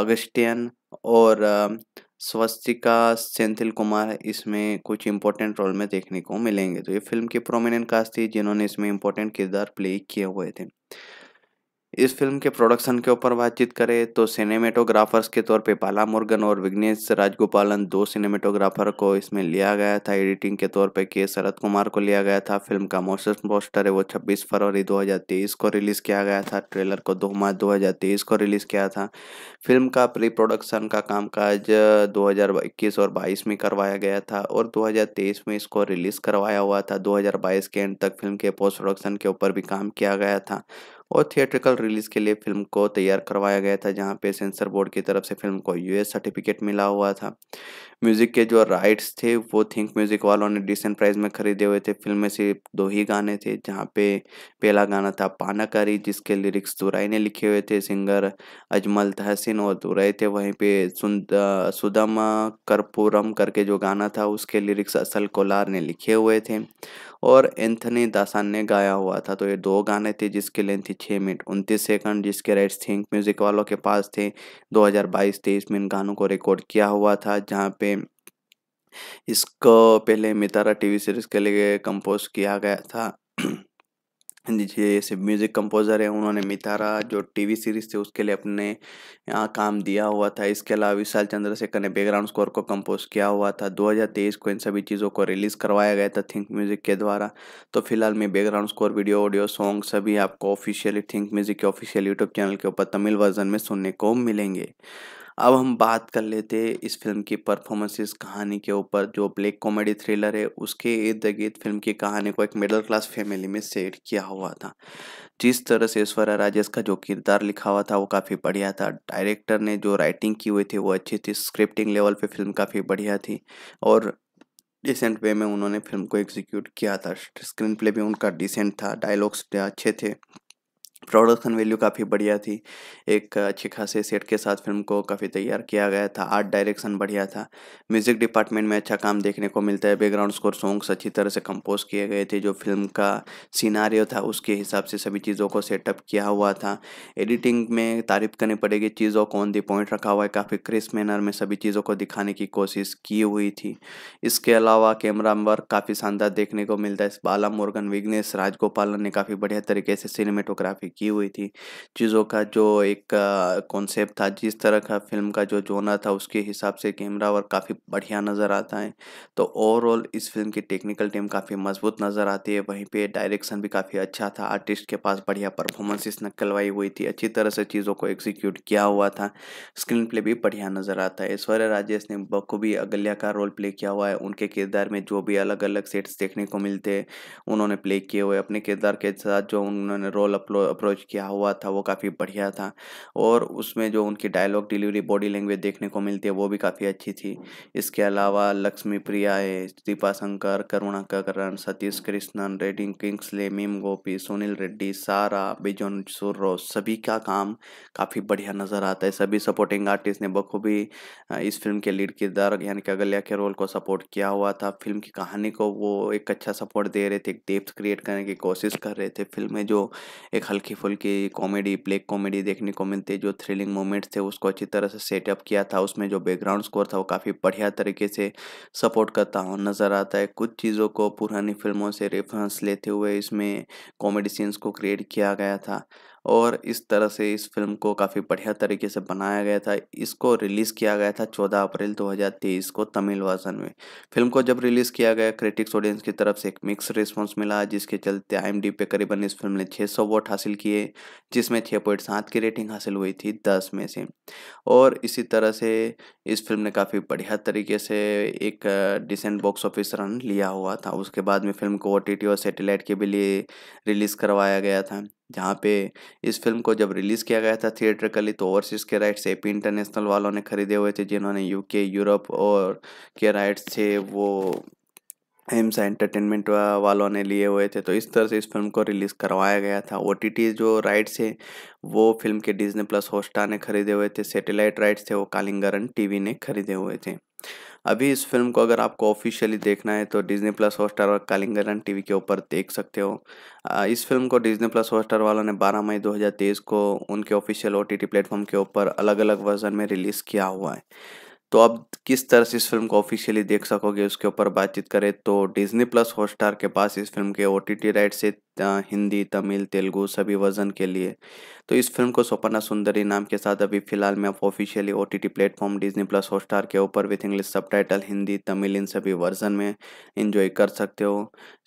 अगस्टियन और स्वस्तिका सेंथिल कुमार इसमें कुछ इंपॉर्टेंट रोल में देखने को मिलेंगे तो ये फिल्म के प्रोमिनेंट कास्ट थी जिन्होंने इसमें इंपॉर्टेंट किरदार प्ले किए हुए थे इस फिल्म के प्रोडक्शन के ऊपर बातचीत करें तो सिनेमेटोग्राफर्स के तौर पे बाला मुर्गन और विघ्नेश राजगोपालन दो सिनेमेटोग्राफर को इसमें लिया गया था एडिटिंग के तौर पे के शरद कुमार को लिया गया था फिल्म का मोशन पोस्टर है वो 26 फरवरी 2023 को रिलीज़ किया गया था ट्रेलर को दो मार्च 2023 को रिलीज़ किया था फिल्म का प्री प्रोडक्शन का कामकाज 2021 और बाईस में करवाया गया था और दो में इसको रिलीज़ करवाया हुआ था दो के एंड तक फिल्म के पोस्ट प्रोडक्शन के ऊपर भी काम किया गया था और थिएट्रिकल रिलीज के लिए फिल्म को तैयार करवाया गया था जहाँ पे सेंसर बोर्ड की तरफ से फिल्म को यूएस सर्टिफिकेट मिला हुआ था म्यूजिक के जो राइट्स थे वो थिंक म्यूजिक वालों ने डिसेंट प्राइस में खरीदे हुए थे फिल्म में सिर्फ दो ही गाने थे जहाँ पे पहला गाना था पानाकारी जिसके लिरिक्स दुराई ने लिखे हुए थे सिंगर अजमल तहसिन और दुराई थे वहीं पे सुदम करपुरम करके जो गाना था उसके लिरिक्स असल कोलार ने लिखे हुए थे और एंथनी दासान ने गाया हुआ था तो ये दो गाने थे जिसकी लेंथ थी छः मिनट उनतीस सेकंड जिसके राइट्स थिंक म्यूज़िक वालों के पास थे 2022 हजार में इन गानों को रिकॉर्ड किया हुआ था जहाँ पे इसको पहले मितारा टीवी सीरीज़ के लिए कंपोज किया गया था जैसे म्यूज़िक कंपोज़र हैं उन्होंने मितारा जो टीवी सीरीज़ थी उसके लिए अपने यहाँ काम दिया हुआ था इसके अलावा विशाल चंद्रशेखर ने बैकग्राउंड स्कोर को कंपोज किया हुआ था 2023 को इन सभी चीज़ों को रिलीज़ करवाया गया था थिंक म्यूज़िक के द्वारा तो फिलहाल मैं background score video audio song सभी आपको ऑफिशियली थिंक म्यूज़िक के ऑफिशियल यूट्यूब चैनल के ऊपर तमिल वर्जन में सुनने को मिलेंगे अब हम बात कर लेते हैं इस फिल्म की परफॉर्मेंसेस कहानी के ऊपर जो ब्लैक कॉमेडी थ्रिलर है उसके इर्द गिर्द फिल्म की कहानी को एक मिडिल क्लास फैमिली में सेट किया हुआ था जिस तरह से ऐश्वर्या राजेश का जो किरदार लिखा हुआ था वो काफ़ी बढ़िया था डायरेक्टर ने जो राइटिंग की हुई थी वो अच्छी थी स्क्रिप्टिंग लेवल पर फिल्म काफ़ी बढ़िया थी और डिसेंट वे में उन्होंने फिल्म को एग्जीक्यूट किया था स्क्रीन प्ले भी उनका डिसेंट था डायलॉग्स अच्छे थे प्रोडक्शन वैल्यू काफ़ी बढ़िया थी एक अच्छे खासे सेट के साथ फिल्म को काफ़ी तैयार किया गया था आर्ट डायरेक्शन बढ़िया था म्यूज़िक डिपार्टमेंट में अच्छा काम देखने को मिलता है बैकग्राउंड स्कोर सॉन्ग्स अच्छी तरह से कंपोज किए गए थे जो फिल्म का सीनारियो था उसके हिसाब से सभी चीज़ों को सेटअप किया हुआ था एडिटिंग में तारीफ करनी पड़ेगी चीज़ों को ऑन दी पॉइंट रखा हुआ है काफ़ी क्रिस मैनर में सभी चीज़ों को दिखाने की कोशिश की हुई थी इसके अलावा कैमरा वर्क काफ़ी शानदार देखने को मिलता है बाला मोर्गन विग्नेश राजगोपालन ने काफ़ी बढ़िया तरीके से सिनेमेटोग्राफी की हुई थी चीज़ों का जो एक कॉन्सेप्ट था जिस तरह का फिल्म का जो जोना था उसके हिसाब से कैमरा वर्क काफ़ी बढ़िया नज़र आता है तो ओवरऑल इस फिल्म की टेक्निकल टीम काफ़ी मजबूत नज़र आती है वहीं पे डायरेक्शन भी काफ़ी अच्छा था आर्टिस्ट के पास बढ़िया परफॉर्मेंसेस नकलवाई हुई थी अच्छी तरह से चीज़ों को एग्जीक्यूट किया हुआ था स्क्रीन प्ले भी बढ़िया नज़र आता है ऐश्वर्य राजेश ने बखूबी अगल्या का रोल प्ले किया हुआ है उनके किरदार में जो भी अलग अलग सेट्स देखने को मिलते हैं उन्होंने प्ले किए हुए अपने किरदार के साथ जो उन्होंने रोल अपलो अप्रोच किया हुआ था वो काफ़ी बढ़िया था और उसमें जो उनकी डायलॉग डिलीवरी बॉडी लैंग्वेज देखने को मिलती है वो भी काफ़ी अच्छी थी इसके अलावा लक्ष्मी प्रिया है दीपा शंकर ककरण सतीश कृष्णन रेडिंग किंग्सले मीम गोपी सुनील रेड्डी सारा बिजोन सुर्रो सभी का काम काफ़ी बढ़िया नज़र आता है सभी सपोर्टिंग आर्टिस्ट ने बखूबी इस फिल्म के लीड किरदार यानी कि अगलिया के रोल को सपोर्ट किया हुआ था फिल्म की कहानी को वो एक अच्छा सपोर्ट दे रहे थे एक डेप्थ क्रिएट करने की कोशिश कर रहे थे फिल्म में जो एक हल्की हल्की कॉमेडी ब्लैक कॉमेडी देखने को मिलती है जो थ्रिलिंग मोमेंट्स थे उसको अच्छी तरह से सेटअप किया था उसमें जो बैकग्राउंड स्कोर था वो काफ़ी बढ़िया तरीके से सपोर्ट करता हुआ नज़र आता है कुछ चीज़ों को पुरानी फिल्मों से रेफरेंस लेते हुए इसमें कॉमेडी सीन्स को क्रिएट किया गया था और इस तरह से इस फिल्म को काफ़ी बढ़िया तरीके से बनाया गया था इसको रिलीज़ किया गया था 14 अप्रैल 2023 को तमिल वर्जन में फिल्म को जब रिलीज़ किया गया क्रिटिक्स ऑडियंस की तरफ से एक मिक्स रिस्पॉन्स मिला जिसके चलते आई पे करीबन इस फिल्म ने छः सौ वोट हासिल किए जिसमें छः पॉइंट सात की रेटिंग हासिल हुई थी दस में से और इसी तरह से इस फिल्म ने काफ़ी बढ़िया तरीके से एक डिसेंट बॉक्स ऑफिस रन लिया हुआ था उसके बाद में फिल्म को ओ और सेटेलाइट के भी लिए रिलीज़ करवाया गया था जहाँ पे इस फिल्म को जब रिलीज़ किया गया था थिएटरकली तो ओवरसीज़ के राइट्स एपी इंटरनेशनल वालों ने खरीदे हुए थे जिन्होंने यूके यूरोप और के राइट्स थे वो एम्स एंटरटेनमेंट वालों ने लिए हुए थे तो इस तरह से इस फिल्म को रिलीज़ करवाया गया था ओ जो राइट्स है वो फिल्म के डिजनी प्लस होस्टा ने खरीदे हुए थे सेटेलाइट राइट्स थे वो कालिंगरन टी ने खरीदे हुए थे अभी इस फिल्म को अगर आपको ऑफिशियली देखना है तो डिज्नी प्लस हॉटस्टार और कालिंगरन टी के ऊपर देख सकते हो इस फिल्म को डिज्नी प्लस हॉटस्टार वालों ने 12 मई 2023 को उनके ऑफिशियल ओ टी प्लेटफॉर्म के ऊपर अलग अलग वर्जन में रिलीज़ किया हुआ है तो अब किस तरह से इस फिल्म को ऑफिशियली देख सकोगे उसके ऊपर बातचीत करें तो डिज्नी प्लस हॉटस्टार के पास इस फिल्म के ओ टी राइट से हिंदी तमिल तेलुगु सभी वर्जन के लिए तो इस फिल्म को सोपना सुंदरी नाम के साथ अभी फिलहाल में आप officially O T T platform Disney plus Hotstar के ऊपर with English subtitle Hindi Tamil इन सभी वर्जन में इन्जॉय कर सकते हो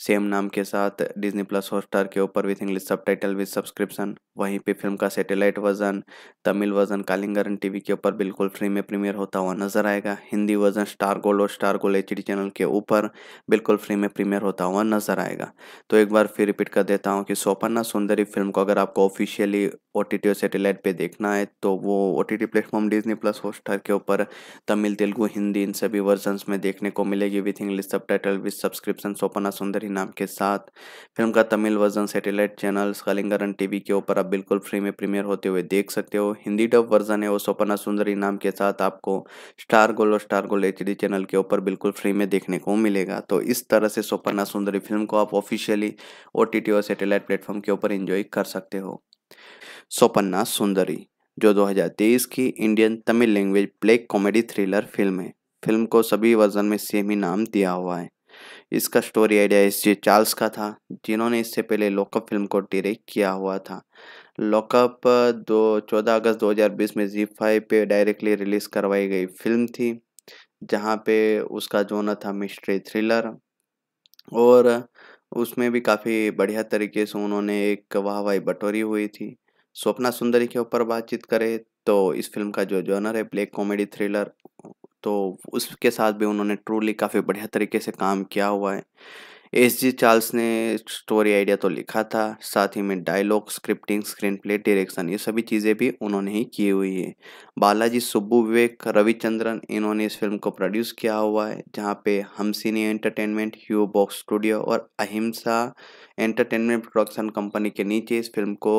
सेम नाम के साथ डिजनी प्लस हॉटस्टार के ऊपर with English subtitle with subscription वहीं पर फिल्म का satellite version Tamil version Kalaignar TV के ऊपर बिल्कुल फ्री में प्रीमियर होता हुआ नजर आएगा हिंदी वर्जन स्टार गोल्ड और स्टार गोल्ड एच चैनल के ऊपर बिल्कुल फ्री में प्रीमियर होता हुआ नजर आएगा तो एक बार फिर रिपीट कर देता हूँ कि सोपन्ना सुंदरी फिल्म को अगर आपको ऑफिशियली ओ टी टी और सेटेलाइट पर देखना है तो वो O T T platform Disney plus Hotstar के ऊपर तमिल तेलुगू हिंदी इन सभी वर्जन में देखने को मिलेगी with English subtitle with subscription Soppana Sundari नाम के साथ फिल्म का Tamil version satellite channel Kalaignar V के ऊपर आप बिल्कुल फ्री में प्रीमियर होते हुए देख सकते हो हिंदी डब वर्जन है वो सोपना सुंदरी नाम के साथ आपको स्टार गोल्ड और Star Gold H D channel के ऊपर बिल्कुल फ्री में देखने को मिलेगा तो इस तरह से सोपन्ना सुंदरी फिल्म को आप ऑफिशियली ओ टी OTT और सैटेलाइट प्लेटफॉर्म के ऊपर एंजॉय कर सकते हो सोपन्ना सुंदरी जो 2023 की Indian Tamil language black comedy thriller film है फिल्म को सभी वर्जन में सेम ही नाम दिया हुआ है इसका story idea S J Charles का था जिन्होंने इससे पहले लॉकअप फिल्म को डायरेक्ट किया हुआ था लॉकअप दो चौदह अगस्त 2020 में जी फाइव पे डायरेक्टली रिलीज़ करवाई गई फिल्म थी जहाँ पे उसका जोनर था मिस्ट्री थ्रिलर और उसमें भी काफ़ी बढ़िया तरीके से उन्होंने एक वाह वाही बटोरी हुई थी स्वप्ना सुंदरी के ऊपर बातचीत करें तो इस फिल्म का जो जॉनर है ब्लैक कॉमेडी थ्रिलर तो उसके साथ भी उन्होंने ट्रूली काफ़ी बढ़िया तरीके से काम किया हुआ है एस जी चार्ल्स ने स्टोरी आइडिया तो लिखा था साथ ही में dialogue scripting screenplay direction ये सभी चीज़ें भी उन्होंने ही की हुई है बालाजी सुब्बू विवेक रविचंद्रन इन्होंने इस फिल्म को प्रोड्यूस किया हुआ है जहाँ पे हमसिनी एंटरटेनमेंट ह्यू बॉक्स स्टूडियो और अहिंसा एंटरटेनमेंट प्रोडक्शन कंपनी के नीचे इस फिल्म को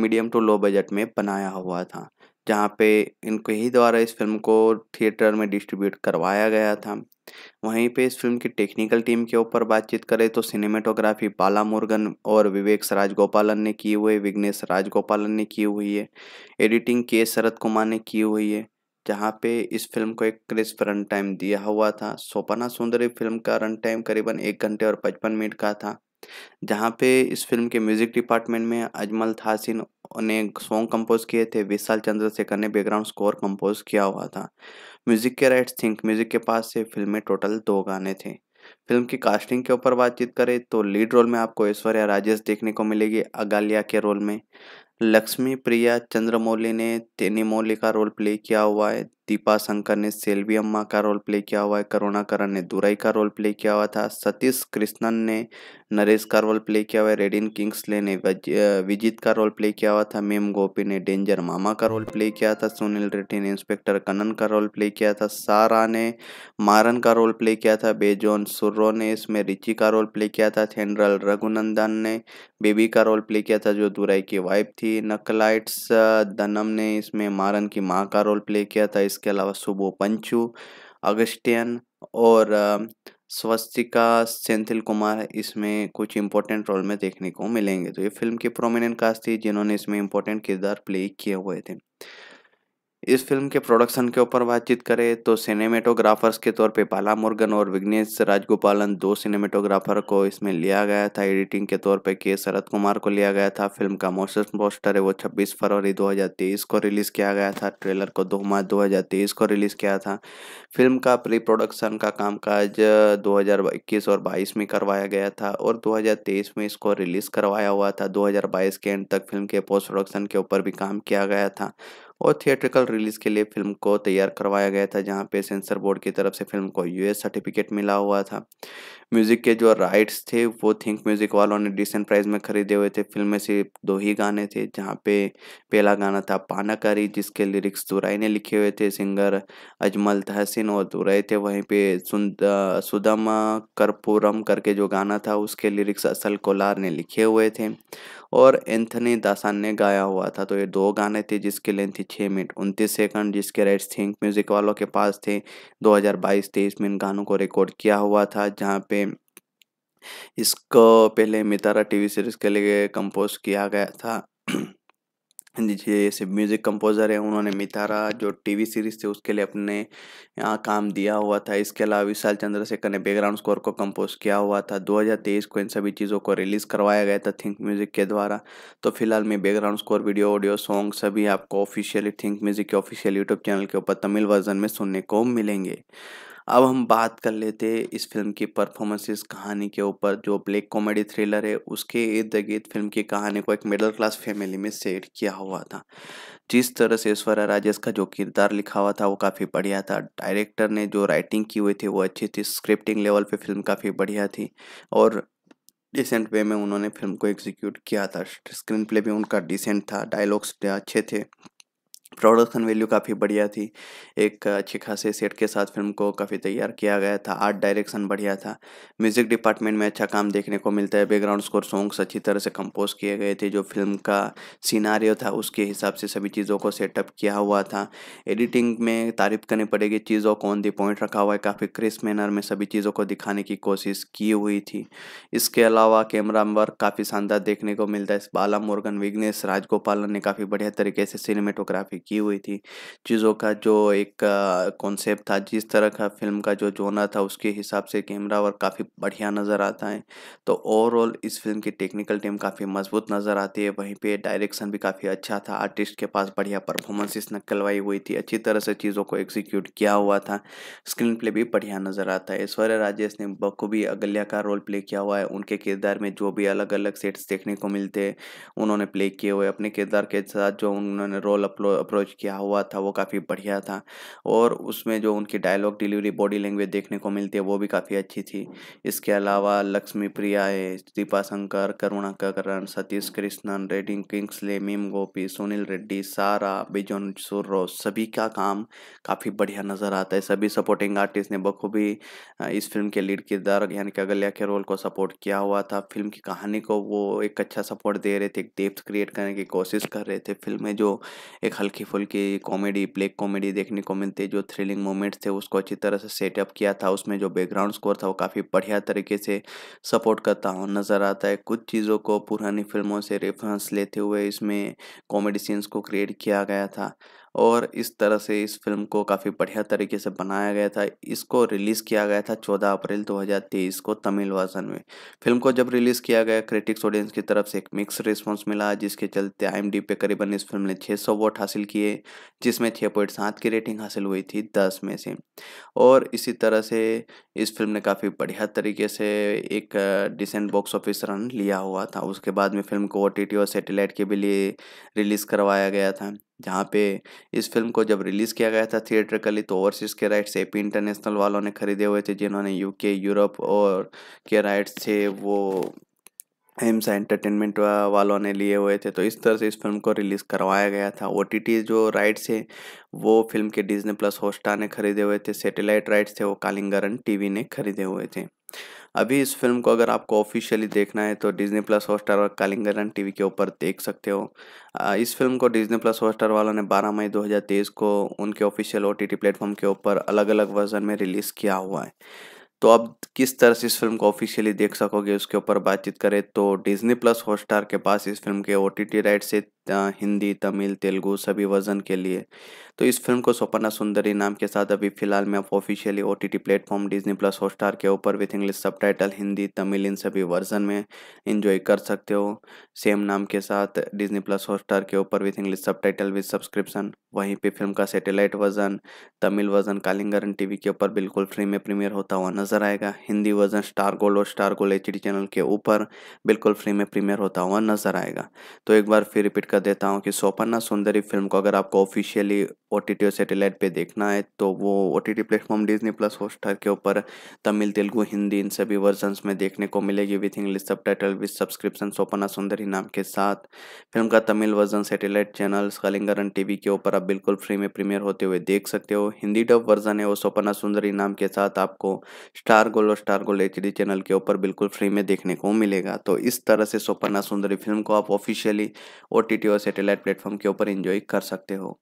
मीडियम टू लो बजट में बनाया हुआ था जहाँ पे इनके ही द्वारा इस फिल्म को थिएटर में डिस्ट्रीब्यूट करवाया गया था वहीं पे इस फिल्म की टेक्निकल टीम के ऊपर बातचीत करें तो सिनेमेटोग्राफी बाला मुर्गन और विवेक राजगोपालन ने की हुई विग्नेश विघ्नेश राजगोपालन ने की हुई है एडिटिंग के शरद कुमार ने की हुई है जहाँ पे इस फिल्म को एक क्रिस्प रन टाइम दिया हुआ था सोपना सुंदरी फिल्म का रन टाइम करीबन एक घंटे और पचपन मिनट का था जहाँ पे इस फिल्म के म्यूजिक डिपार्टमेंट में अजमल थासिन ने सॉन्ग कंपोज किए थे विशाल चंद्रशेखर ने बैकग्राउंड स्कोर कंपोज किया हुआ था म्यूजिक के राइट थिंक म्यूजिक के पास से फिल्म में टोटल दो गाने थे फिल्म की कास्टिंग के ऊपर बातचीत करें तो लीड रोल में आपको ऐश्वर्या राजेश देखने को मिलेगी अगालिया के रोल में लक्ष्मी प्रिया चंद्रमौली ने तेनी मौली का रोल प्ले किया हुआ है दीपा शंकर ने सेल्वी अम्मा का रोल प्ले किया हुआ है करुणाकरण ने दुराई का रोल प्ले किया हुआ था सतीश कृष्णन ने नरेश का रोल प्ले किया हुआ है रेडिन किंग्सले ने विजित का रोल प्ले किया हुआ था मेम गोपी ने डेंजर मामा का रोल प्ले किया था सुनील रेड्डी ने इंस्पेक्टर कनन का रोल प्ले किया था सारा ने मारन का रोल प्ले किया था बेजोन सुर्रो ने इसमें रिची का रोल प्ले किया था थेनरल रघुनंदन ने बेबी का रोल प्ले किया था जो दुराई की वाइफ थी नकलाइट्स दनम ने इसमें मारन की माँ का रोल प्ले किया था इस इसके अलावा सुबो पंचू अगस्टियन और स्वस्तिका सेंथिल कुमार इसमें कुछ इंपॉर्टेंट रोल में देखने को मिलेंगे तो ये फिल्म के प्रोमिनेंट कास्ट थी जिन्होंने इसमें इंपॉर्टेंट किरदार प्ले किए हुए थे इस फिल्म के प्रोडक्शन के ऊपर बातचीत करें तो सिनेमेटोग्राफर्स के तौर पे पाला मुर्गन और विघ्नेश राजगोपालन दो सिनेमेटोग्राफर को इसमें लिया गया था एडिटिंग के तौर पे के शरद कुमार को लिया गया था फिल्म का मोशन पोस्टर है वो 26 फरवरी 2023 को रिलीज़ किया गया था ट्रेलर को दो मार्च दो को रिलीज़ किया था फिल्म का प्री प्रोडक्शन का कामकाज 2021 और बाईस में करवाया गया था और दो में इसको रिलीज़ करवाया हुआ था दो के एंड तक फिल्म के पोस्ट प्रोडक्शन के ऊपर भी काम किया गया था और थिएट्रिकल रिलीज के लिए फिल्म को तैयार करवाया गया था जहाँ पे सेंसर बोर्ड की तरफ से फिल्म को यूएस सर्टिफिकेट मिला हुआ था म्यूजिक के जो राइट्स थे वो थिंक म्यूजिक वालों ने डिसेंट प्राइस में खरीदे हुए थे फिल्म में सिर्फ दो ही गाने थे जहाँ पे पहला गाना था पानाकारी जिसके लिरिक्स दुराई ने लिखे हुए थे सिंगर अजमल तहसिन और दुराई थे वहीं पे सुदम करपुरम करके जो गाना था उसके लिरिक्स असल कोलार ने लिखे हुए थे और एंथनी दासान ने गाया हुआ था तो ये दो गाने थे जिसकी लेंथ थी छः मिनट उनतीस सेकंड जिसके राइट्स थिंक म्यूज़िक वालों के पास थे 2022 हजार में इन गानों को रिकॉर्ड किया हुआ था जहाँ पे इसको पहले मितारा टीवी सीरीज़ के लिए कंपोज किया गया था जैसे म्यूज़िक कंपोज़र हैं उन्होंने मितारा जो टीवी सीरीज़ थी उसके लिए अपने यहाँ काम दिया हुआ था इसके अलावा विशाल चंद्रशेखर ने बैकग्राउंड स्कोर को कंपोज किया हुआ था 2023 को इन सभी चीज़ों को रिलीज़ करवाया गया था थिंक म्यूज़िक के द्वारा तो फिलहाल मैं background score video audio song सभी आपको ऑफिशियली थिंक म्यूज़िक के ऑफिशियल यूट्यूब चैनल के ऊपर तमिल वर्जन में सुनने को मिलेंगे अब हम बात कर लेते हैं इस फिल्म की परफॉर्मेंसेस कहानी के ऊपर जो ब्लैक कॉमेडी थ्रिलर है उसके इर्द गिर्द फिल्म की कहानी को एक मिडिल क्लास फैमिली में सेट किया हुआ था जिस तरह से ऐश्वर्या राजेश का जो किरदार लिखा हुआ था वो काफ़ी बढ़िया था डायरेक्टर ने जो राइटिंग की हुई थी वो अच्छी थी स्क्रिप्टिंग लेवल पर फिल्म काफ़ी बढ़िया थी और डिसेंट वे में उन्होंने फिल्म को एग्जीक्यूट किया था स्क्रीन प्ले भी उनका डिसेंट था डायलॉग्स अच्छे थे प्रोडक्शन वैल्यू काफ़ी बढ़िया थी एक अच्छे खासे सेट के साथ फिल्म को काफ़ी तैयार किया गया था आर्ट डायरेक्शन बढ़िया था म्यूज़िक डिपार्टमेंट में अच्छा काम देखने को मिलता है बैकग्राउंड स्कोर सॉन्ग्स अच्छी तरह से कंपोज किए गए थे जो फिल्म का सीनारियो था उसके हिसाब से सभी चीज़ों को सेटअप किया हुआ था एडिटिंग में तारीफ करनी पड़ेगी चीज़ों को ऑन दी पॉइंट रखा हुआ है काफ़ी क्रिस्प मैनर में सभी चीज़ों को दिखाने की कोशिश की हुई थी इसके अलावा कैमरा वर्क काफ़ी शानदार देखने को मिलता है बाला मुर्गन विग्नेश राजगोपालन ने काफ़ी बढ़िया तरीके से सिनेमेटोग्राफी की हुई थी चीज़ों का जो एक कॉन्सेप्ट था जिस तरह का फिल्म का जो जोना था उसके हिसाब से कैमरा वर्क काफ़ी बढ़िया नज़र आता है तो ओवरऑल इस फिल्म की टेक्निकल टीम काफ़ी मजबूत नज़र आती है वहीं पे डायरेक्शन भी काफ़ी अच्छा था आर्टिस्ट के पास बढ़िया परफॉर्मेंसेस नकलवाई हुई थी अच्छी तरह से चीज़ों को एग्जीक्यूट किया हुआ था स्क्रीन प्ले भी बढ़िया नज़र आता है ऐश्वर्य राजेश ने बखूबी अगल्या का रोल प्ले किया हुआ है उनके किरदार में जो भी अलग अलग सेट्स देखने को मिलते हैं उन्होंने प्ले किए हुए अपने किरदार के साथ जो उन्होंने रोल अप्रो अप्रोच किया हुआ था वो काफ़ी बढ़िया था और उसमें जो उनकी डायलॉग डिलीवरी बॉडी लैंग्वेज देखने को मिलती है वो भी काफ़ी अच्छी थी इसके अलावा लक्ष्मी प्रिया है दीपा शंकर ककरण सतीश कृष्णन रेडिंग किंग्सले मीम गोपी सुनील रेड्डी सारा बिजोन सुर्रो सभी का काम काफ़ी बढ़िया नज़र आता है सभी सपोर्टिंग आर्टिस्ट ने बखूबी इस फिल्म के लीड किरदार यानी कि अगल्या के रोल को सपोर्ट किया हुआ था फिल्म की कहानी को वो एक अच्छा सपोर्ट दे रहे थे एक डेप्थ क्रिएट करने की कोशिश कर रहे थे फिल्म में जो एक हल्की हल्की कॉमेडी ब्लैक कॉमेडी देखने को मिलती है जो थ्रिलिंग मोमेंट्स थे उसको अच्छी तरह से सेटअप किया था उसमें जो बैकग्राउंड स्कोर था वो काफ़ी बढ़िया तरीके से सपोर्ट करता हुआ नज़र आता है कुछ चीज़ों को पुरानी फिल्मों से रेफरेंस लेते हुए इसमें कॉमेडी सीन्स को क्रिएट किया गया था और इस तरह से इस फिल्म को काफ़ी बढ़िया तरीके से बनाया गया था इसको रिलीज़ किया गया था 14 अप्रैल 2023 को तमिल वर्जन में फिल्म को जब रिलीज़ किया गया क्रिटिक्स ऑडियंस की तरफ से एक मिक्स रिस्पॉन्स मिला जिसके चलते आई पे करीबन इस फिल्म ने छः सौ वोट हासिल किए जिसमें छः पॉइंट सात की रेटिंग हासिल हुई थी दस में से और इसी तरह से इस फिल्म ने काफ़ी बढ़िया तरीके से एक डिसेंट बॉक्स ऑफिस रन लिया हुआ था उसके बाद में फिल्म को ओ और सेटेलाइट के भी लिए रिलीज़ करवाया गया था जहाँ पे इस फिल्म को जब रिलीज़ किया गया था थिएटरकली तो ओवरसीज़ के राइट्स ए पी इंटरनेशनल वालों ने खरीदे हुए थे जिन्होंने यूके यूरोप और के राइट्स थे वो एम्स एंटरटेनमेंट वालों ने लिए हुए थे तो इस तरह से इस फिल्म को रिलीज़ करवाया गया था ओ टी टी जो राइट्स है वो फिल्म के डिजनी प्लस होस्टा ने खरीदे हुए थे सेटेलाइट राइट्स थे वो कालिंगरन वी ने खरीदे हुए थे अभी इस फिल्म को अगर आपको ऑफिशियली देखना है तो डिज्नी प्लस हॉटस्टार और कालिंगरन टी के ऊपर देख सकते हो इस फिल्म को डिज्नी प्लस हॉटस्टार वालों ने 12 मई 2023 को उनके ऑफिशियल ओ टी प्लेटफॉर्म के ऊपर अलग अलग वर्जन में रिलीज़ किया हुआ है तो अब किस तरह से इस फिल्म को ऑफिशियली देख सकोगे उसके ऊपर बातचीत करें तो डिज्नी प्लस हॉटस्टार के पास इस फिल्म के ओ टी राइट से हिंदी तमिल तेलुगु सभी वर्जन के लिए तो इस फिल्म को स्वपना सुंदरी नाम के साथ अभी फिलहाल में आप officially O T T platform Disney plus Hotstar के ऊपर with English subtitle Hindi Tamil इन सभी वर्जन में इन्जॉय कर सकते हो सेम नाम के साथ डिजनी प्लस हॉटस्टार के ऊपर with English subtitle with subscription वहीं पर फिल्म का satellite version Tamil version Kalaignar TV के ऊपर बिल्कुल फ्री में प्रीमियर होता हुआ नजर आएगा हिंदी वर्जन स्टार गोल्ड और स्टार गोल्ड एच चैनल के ऊपर बिल्कुल फ्री में प्रीमियर होता हुआ नजर आएगा तो एक बार फिर रिपीट कर कर देता हूँ कि सोपन्ना सुंदरी फिल्म को अगर आपको ऑफिशियली ओ टी टी और सेटेलाइट पर देखना है तो वो O T T platform Disney plus Hotstar के ऊपर तमिल तेलुगू हिंदी इन सभी वर्जन में देखने को मिलेगी with English subtitle with subscription Soppana Sundari नाम के साथ फिल्म का Tamil version satellite channel Kalaignar V के ऊपर आप बिल्कुल फ्री में प्रीमियर होते हुए देख सकते हो हिंदी डब वर्जन है वो सोपना सुंदरी नाम के साथ आपको स्टार गोल्ड और Star Gold H D channel के ऊपर बिल्कुल फ्री में देखने को मिलेगा तो इस तरह से सोपन्ना सुंदरी फिल्म को आप ऑफिशियली ओ टी OTT और सैटेलाइट प्लेटफॉर्म के ऊपर एंजॉय कर सकते हो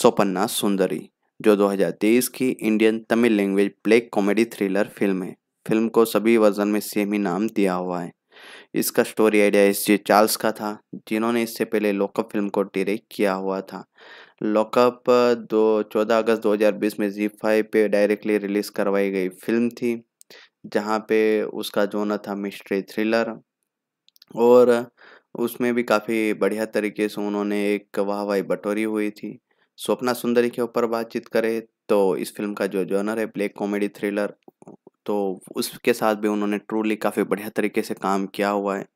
सोपन्ना सुंदरी जो 2023 की Indian Tamil language black comedy thriller film है फिल्म को सभी वर्जन में सेम ही नाम दिया हुआ है इसका story idea S J Charles का था जिन्होंने इससे पहले लोकअप फिल्म को डायरेक्ट किया हुआ था लॉकअप दो चौदह अगस्त 2020 में जी फाइव पे डायरेक्टली रिलीज़ करवाई गई फिल्म थी जहाँ पे उसका जोनर था मिस्ट्री थ्रिलर और उसमें भी काफ़ी बढ़िया तरीके से उन्होंने एक वाह वाही बटोरी हुई थी स्वप्ना सुंदरी के ऊपर बातचीत करें तो इस फिल्म का जो जॉनर है ब्लैक कॉमेडी थ्रिलर तो उसके साथ भी उन्होंने ट्रूली काफ़ी बढ़िया तरीके से काम किया हुआ है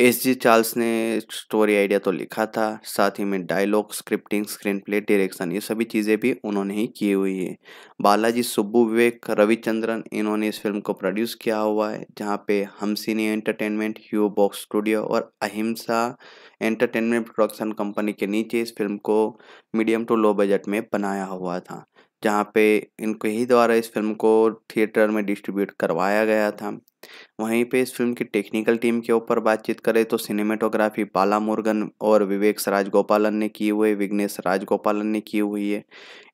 एस जी चार्ल्स ने स्टोरी आइडिया तो लिखा था साथ ही में dialogue scripting screenplay direction ये सभी चीज़ें भी उन्होंने ही की हुई है बालाजी सुब्बू विवेक रविचंद्रन इन्होंने इस फिल्म को प्रोड्यूस किया हुआ है जहाँ पे हमसिनी एंटरटेनमेंट ह्यू बॉक्स स्टूडियो और अहिंसा एंटरटेनमेंट प्रोडक्शन कंपनी के नीचे इस फिल्म को मीडियम टू लो बजट में बनाया हुआ था जहाँ पे इनके ही द्वारा इस फिल्म को थिएटर में डिस्ट्रीब्यूट करवाया गया था वहीं पे इस फिल्म की टेक्निकल टीम के ऊपर बातचीत करें तो सिनेमेटोग्राफी बाला मुर्गन और विवेक राजगोपालन ने की हुई विघ्नेश राजगोपालन ने की हुई है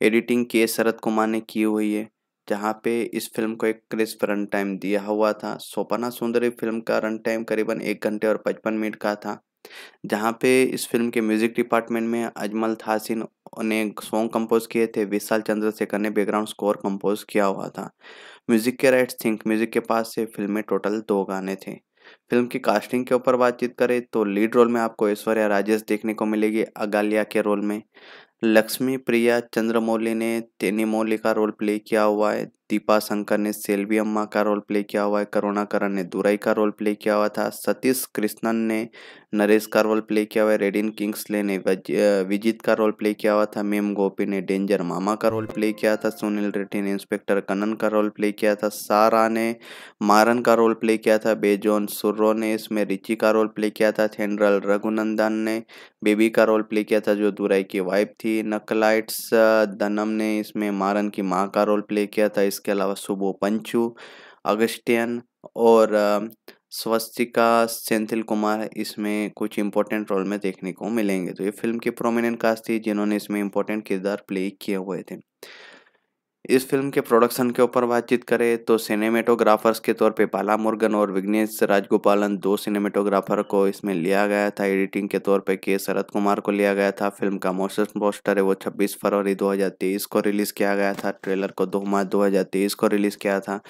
एडिटिंग के शरद कुमार ने की हुई है जहाँ पे इस फिल्म को एक क्रिस्प रन टाइम दिया हुआ था सोपना सुंदरी फिल्म का रन टाइम करीबन एक घंटे और पचपन मिनट का था जहाँ पे इस फिल्म के म्यूजिक डिपार्टमेंट में अजमल थासिन ने सॉन्ग कंपोज किए थे विशाल चंद्रशेखर ने बैकग्राउंड स्कोर कंपोज किया हुआ था म्यूज़िक के राइट्स थिंक म्यूज़िक के पास से फिल्म में टोटल दो गाने थे फिल्म की कास्टिंग के ऊपर बातचीत करें तो लीड रोल में आपको ऐश्वर्या राजेश देखने को मिलेगी अगालिया के रोल में लक्ष्मी प्रिया चंद्रमौली ने तेनी मौली का रोल प्ले किया हुआ है दीपा शंकर ने सेल्वी अम्मा का रोल प्ले किया हुआ है करुणाकरण ने दुराई का रोल प्ले किया हुआ था सतीश कृष्णन ने नरेश का रोल प्ले किया हुआ है रेडिन किंग्सले ने विजित का रोल प्ले किया हुआ था मेम गोपी ने डेंजर मामा का रोल प्ले किया था सुनील रेड्डी ने इंस्पेक्टर कनन का रोल प्ले किया था सारा ने मारन का रोल प्ले किया था बेजोन सुर्रो ने इसमें रिची का रोल प्ले किया था थेनरल रघुनंदन ने बेबी का रोल प्ले किया था जो दुराई की वाइफ थी नकलाइट्स दनम ने इसमें मारन की माँ का रोल प्ले किया था इस इसके अलावा सुबो पंचू अगस्टियन और स्वस्तिका सेंथिल कुमार इसमें कुछ इंपॉर्टेंट रोल में देखने को मिलेंगे तो ये फिल्म के प्रोमिनेंट कास्ट थी जिन्होंने इसमें इंपॉर्टेंट किरदार प्ले किए हुए थे इस फिल्म के प्रोडक्शन के ऊपर बातचीत करें तो सिनेमेटोग्राफर्स के तौर पे पाला मुर्गन और विघ्नेश राजगोपालन दो सिनेमेटोग्राफर को इसमें लिया गया था एडिटिंग के तौर पे के शरद कुमार को लिया गया था फिल्म का मोशन पोस्टर है वो 26 फरवरी 2023 को रिलीज़ किया गया था ट्रेलर को दो मार्च दो को रिलीज़ किया था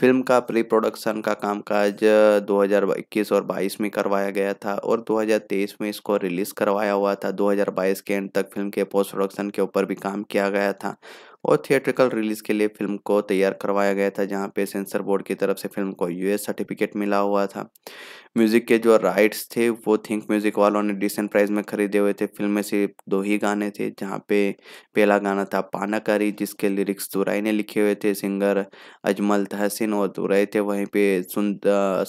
फिल्म का प्री प्रोडक्शन का कामकाज 2021 और बाईस में करवाया गया था और दो में इसको रिलीज़ करवाया हुआ था दो के एंड तक फिल्म के पोस्ट प्रोडक्शन के ऊपर भी काम किया गया था और थिएट्रिकल रिलीज के लिए फिल्म को तैयार करवाया गया था जहाँ पे सेंसर बोर्ड की तरफ से फिल्म को यूएस सर्टिफिकेट मिला हुआ था म्यूजिक के जो राइट्स थे वो थिंक म्यूजिक वालों ने डिसेंट प्राइस में खरीदे हुए थे फिल्म में सिर्फ दो ही गाने थे जहाँ पे पहला गाना था पानाकारी जिसके लिरिक्स दुराई ने लिखे हुए थे सिंगर अजमल तहसिन और दुराई थे वहीं पे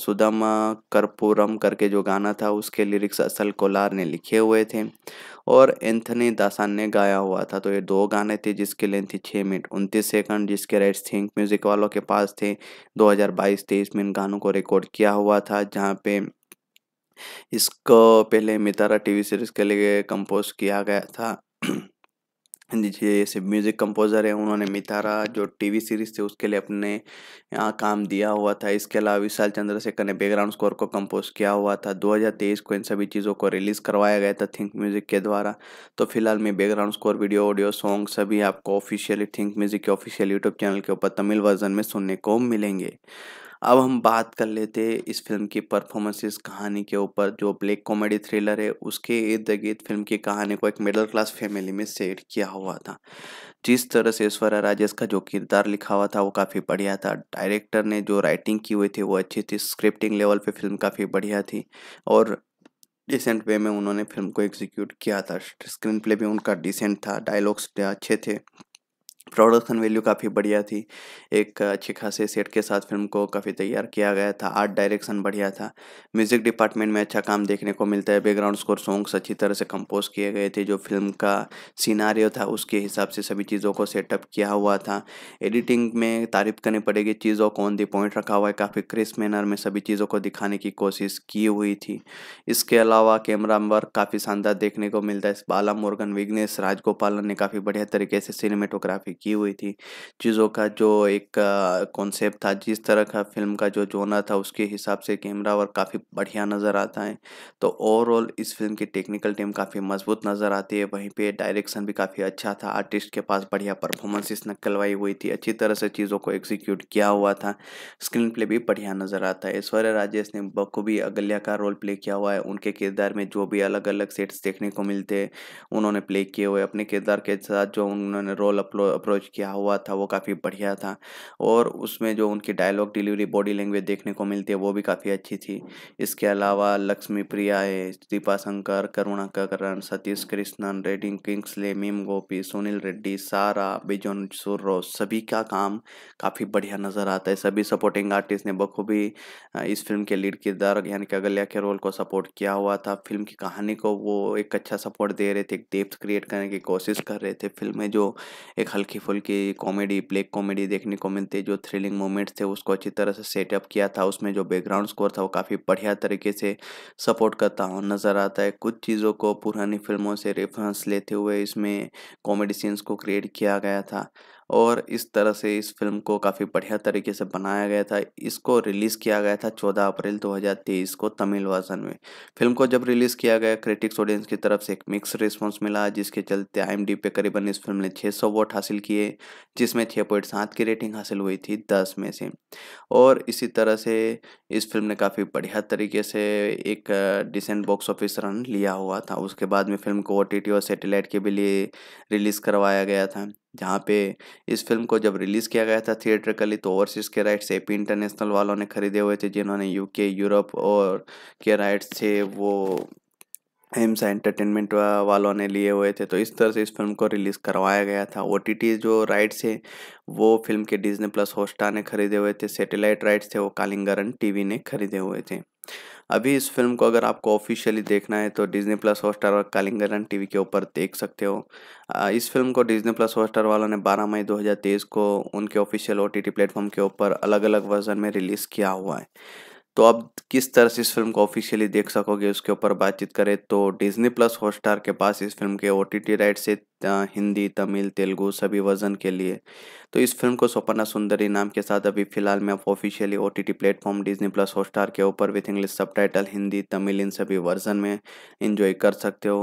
सुदम कर्पूरम करके जो गाना था उसके लिरिक्स असल कोलार ने लिखे हुए थे और एंथनी दासान ने गाया हुआ था तो ये दो गाने थे जिसकी लेंथ थी छः मिनट उनतीस सेकंड जिसके राइट्स थिंक म्यूज़िक वालों के पास थे 2022 हजार में इन गानों को रिकॉर्ड किया हुआ था जहाँ पे इसको पहले मितारा टीवी सीरीज़ के लिए कंपोज किया गया था जैसे म्यूज़िक कंपोज़र हैं उन्होंने मितारा जो टीवी सीरीज़ थी उसके लिए अपने यहाँ काम दिया हुआ था इसके अलावा विशाल चंद्रशेखर ने बैकग्राउंड स्कोर को कंपोज किया हुआ था 2023 को इन सभी चीज़ों को रिलीज़ करवाया गया था थिंक म्यूज़िक के द्वारा तो फिलहाल मैं background score video audio song सभी आपको ऑफिशियली थिंक म्यूज़िक के ऑफिशियल यूट्यूब चैनल के ऊपर तमिल वर्जन में सुनने को मिलेंगे अब हम बात कर लेते हैं इस फिल्म की परफॉर्मेंसेस कहानी के ऊपर जो ब्लैक कॉमेडी थ्रिलर है उसके इर्द गिर्द फिल्म की कहानी को एक मिडिल क्लास फैमिली में सेट किया हुआ था जिस तरह से ऐश्वर्या राजेश का जो किरदार लिखा हुआ था वो काफ़ी बढ़िया था डायरेक्टर ने जो राइटिंग की हुई थी वो अच्छी थी स्क्रिप्टिंग लेवल पर फिल्म काफ़ी बढ़िया थी और डिसेंट वे में उन्होंने फिल्म को एग्जीक्यूट किया था स्क्रीन प्ले भी उनका डिसेंट था डायलॉग्स अच्छे थे प्रोडक्शन वैल्यू काफ़ी बढ़िया थी एक अच्छे खासे सेट के साथ फिल्म को काफ़ी तैयार किया गया था आर्ट डायरेक्शन बढ़िया था म्यूज़िक डिपार्टमेंट में अच्छा काम देखने को मिलता है बैकग्राउंड स्कोर सॉन्ग्स अच्छी तरह से कंपोज किए गए थे जो फिल्म का सीनारियो था उसके हिसाब से सभी चीज़ों को सेटअप किया हुआ था एडिटिंग में तारीफ करनी पड़ेगी चीज़ों को ऑन दी पॉइंट रखा हुआ है काफ़ी क्रिस्प मैनर में सभी चीज़ों को दिखाने की कोशिश की हुई थी इसके अलावा कैमरा वर्क काफ़ी शानदार देखने को मिलता है बाला मुर्गन विग्नेश राजगोपालन ने काफ़ी बढ़िया तरीके से सिनेमेटोग्राफी की हुई थी चीज़ों का जो एक कॉन्सेप्ट था जिस तरह का फिल्म का जो जोना था उसके हिसाब से कैमरा वर्क काफ़ी बढ़िया नज़र आता है तो ओवरऑल इस फिल्म की टेक्निकल टीम काफ़ी मजबूत नज़र आती है वहीं पे डायरेक्शन भी काफ़ी अच्छा था आर्टिस्ट के पास बढ़िया परफॉर्मेंसेस नकलवाई हुई थी अच्छी तरह से चीज़ों को एग्जीक्यूट किया हुआ था स्क्रीन प्ले भी बढ़िया नज़र आता है ऐश्वर्य राजेश ने बखूबी अगल्या का रोल प्ले किया हुआ है उनके किरदार में जो भी अलग अलग सेट्स देखने को मिलते हैं उन्होंने प्ले किए हुए अपने किरदार के साथ जो उन्होंने रोल अप्रो अप्रोच किया हुआ था वो काफ़ी बढ़िया था और उसमें जो उनकी डायलॉग डिलीवरी बॉडी लैंग्वेज देखने को मिलती है वो भी काफ़ी अच्छी थी इसके अलावा लक्ष्मी प्रिया है दीपा शंकर करुणाकरण सतीश कृष्णन रेडिंग किंग्सले मीम गोपी सुनील रेड्डी सारा बिजोन सुर्रो सभी का काम काफ़ी बढ़िया नज़र आता है सभी सपोर्टिंग आर्टिस्ट ने बखूबी इस फिल्म के लीड किरदार यानी कि अगलिया के रोल को सपोर्ट किया हुआ था फिल्म की कहानी को वो एक अच्छा सपोर्ट दे रहे थे एक डेप्थ क्रिएट करने की कोशिश कर रहे थे फिल्म में जो एक हल्की की कॉमेडी ब्लैक कॉमेडी देखने को मिलती है जो थ्रिलिंग मोमेंट्स थे उसको अच्छी तरह से सेटअप किया था उसमें जो बैकग्राउंड स्कोर था वो काफ़ी बढ़िया तरीके से सपोर्ट करता हुआ नज़र आता है कुछ चीज़ों को पुरानी फिल्मों से रेफरेंस लेते हुए इसमें कॉमेडी सीन्स को क्रिएट किया गया था और इस तरह से इस फिल्म को काफ़ी बढ़िया तरीके से बनाया गया था इसको रिलीज़ किया गया था 14 अप्रैल 2023 को तमिल वर्जन में फिल्म को जब रिलीज़ किया गया क्रिटिक्स ऑडियंस की तरफ से एक मिक्स रिस्पॉन्स मिला जिसके चलते आई पे करीबन इस फिल्म ने छः सौ वोट हासिल किए जिसमें छः पॉइंट सात की रेटिंग हासिल हुई थी दस में से और इसी तरह से इस फिल्म ने काफ़ी बढ़िया तरीके से एक डिसेंट बॉक्स ऑफिस रन लिया हुआ था उसके बाद में फिल्म को ओ और सेटेलाइट के भी लिए रिलीज़ करवाया गया था जहाँ पे इस फिल्म को जब रिलीज़ किया गया था थिएटरकली तो ओवरसीज़ के राइट्स एपी इंटरनेशनल वालों ने खरीदे हुए थे जिन्होंने यूके यूरोप और के राइट्स थे वो एम्स एंटरटेनमेंट वालों ने लिए हुए थे तो इस तरह से इस फिल्म को रिलीज़ करवाया गया था ओ टी टी जो राइट्स है वो फिल्म के डिजने प्लस होस्टा ने खरीदे हुए थे सेटेलाइट राइट्स थे वो कालिंगरन वी ने खरीदे हुए थे अभी इस फिल्म को अगर आपको ऑफिशियली देखना है तो डिज्नी प्लस हॉटस्टार और कालिंगरन टी के ऊपर देख सकते हो इस फिल्म को डिज्नी प्लस हॉटस्टार वालों ने 12 मई 2023 को उनके ऑफिशियल ओ टी प्लेटफॉर्म के ऊपर अलग अलग वर्जन में रिलीज़ किया हुआ है तो अब किस तरह से इस फिल्म को ऑफिशियली देख सकोगे उसके ऊपर बातचीत करें तो डिज्नी प्लस हॉटस्टार के पास इस फिल्म के ओ टी राइट से हिंदी तमिल तेलुगु सभी वर्जन के लिए तो इस फिल्म को सोपना सुंदरी नाम के साथ अभी फिलहाल में आप officially O T platform Disney plus Hotstar के ऊपर विथ इंग्लिश सब हिंदी तमिल इन सभी वर्जन में इंजॉय कर सकते हो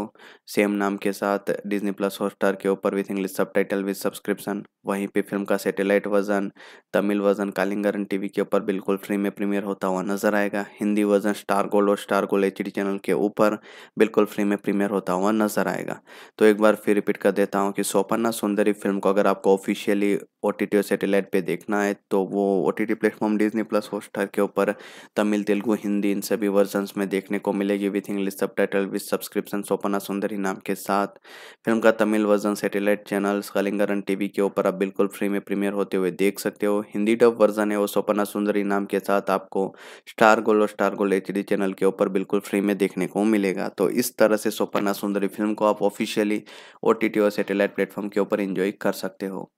सेम नाम के साथ डिजनी प्लस हॉटस्टार के ऊपर with English subtitle with subscription वहीं पे फिल्म का satellite version Tamil version Kalaignar TV के ऊपर बिल्कुल फ्री में प्रीमियर होता हुआ नजर आएगा हिंदी वर्जन स्टार गोल्ड और स्टार गोल्ड एच चैनल के ऊपर बिल्कुल फ्री में प्रीमियर होता हुआ नजर आएगा तो एक बार फिर रिपीट कर कर देता हूँ कि सोपन्ना सुंदरी फिल्म को अगर आपको ऑफिशियली ओ टी टी और सेटेलाइट पर देखना है तो वो O T T platform Disney plus Hotstar के ऊपर तमिल तेलुगू हिंदी इन सभी वर्जन में देखने को मिलेगी with English subtitle with subscription Soppana Sundari नाम के साथ फिल्म का Tamil version satellite channel Kalaignar TV के ऊपर आप बिल्कुल फ्री में प्रीमियर होते हुए देख सकते हो हिंदी डब वर्जन है वो सोपना सुंदरी नाम के साथ आपको स्टार गोल्ड और Star Gold H D channel के ऊपर बिल्कुल फ्री में देखने को मिलेगा तो इस तरह से सोपन्ना सुंदरी फिल्म को आप ऑफिशियली ओ टी वीडियो और सैटेलाइट प्लेटफॉर्म के ऊपर एंजॉय कर सकते हो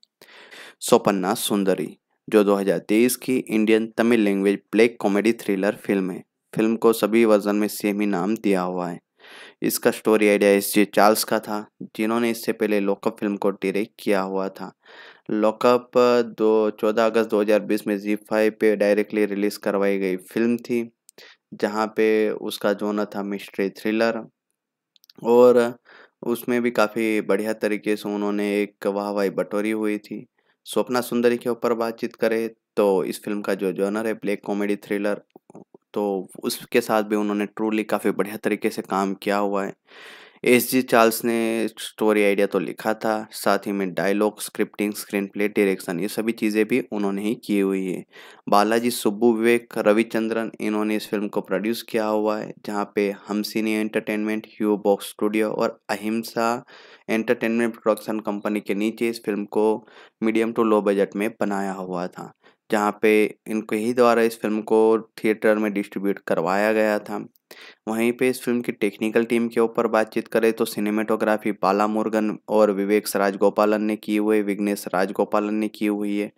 सोपन्ना सुंदरी जो 2023 की Indian Tamil language black comedy thriller film है फिल्म को सभी वर्जन में सेम ही नाम दिया हुआ है इसका story idea S J Charles का था जिन्होंने इससे पहले लॉकअप फिल्म को डायरेक्ट किया हुआ था लॉकअप दो चौदह अगस्त 2020 में जी फाइव पे डायरेक्टली रिलीज करवाई गई फिल्म थी जहाँ पे उसका जोनर था मिस्ट्री थ्रिलर और उसमें भी काफ़ी बढ़िया तरीके से उन्होंने एक वाह वाही बटोरी हुई थी स्वप्ना सुंदरी के ऊपर बातचीत करें तो इस फिल्म का जो जॉनर है ब्लैक कॉमेडी थ्रिलर तो उसके साथ भी उन्होंने ट्रूली काफ़ी बढ़िया तरीके से काम किया हुआ है एस जी चार्ल्स ने स्टोरी आइडिया तो लिखा था साथ ही में dialogue scripting screenplay direction ये सभी चीज़ें भी उन्होंने ही की हुई है बालाजी सुब्बू विवेक रविचंद्रन इन्होंने इस फिल्म को प्रोड्यूस किया हुआ है जहाँ पे हमसिनी एंटरटेनमेंट ह्यू बॉक्स स्टूडियो और अहिंसा एंटरटेनमेंट प्रोडक्शन कंपनी के नीचे इस फिल्म को मीडियम टू लो बजट में बनाया हुआ था जहाँ पे इनके ही द्वारा इस फिल्म को थिएटर में डिस्ट्रीब्यूट करवाया गया था वहीं पे इस फिल्म की टेक्निकल टीम के ऊपर बातचीत करें तो सिनेमेटोग्राफी बाला मुर्गन और विवेक राजगोपालन ने की हुई विघ्नेश राजगोपालन ने की हुई है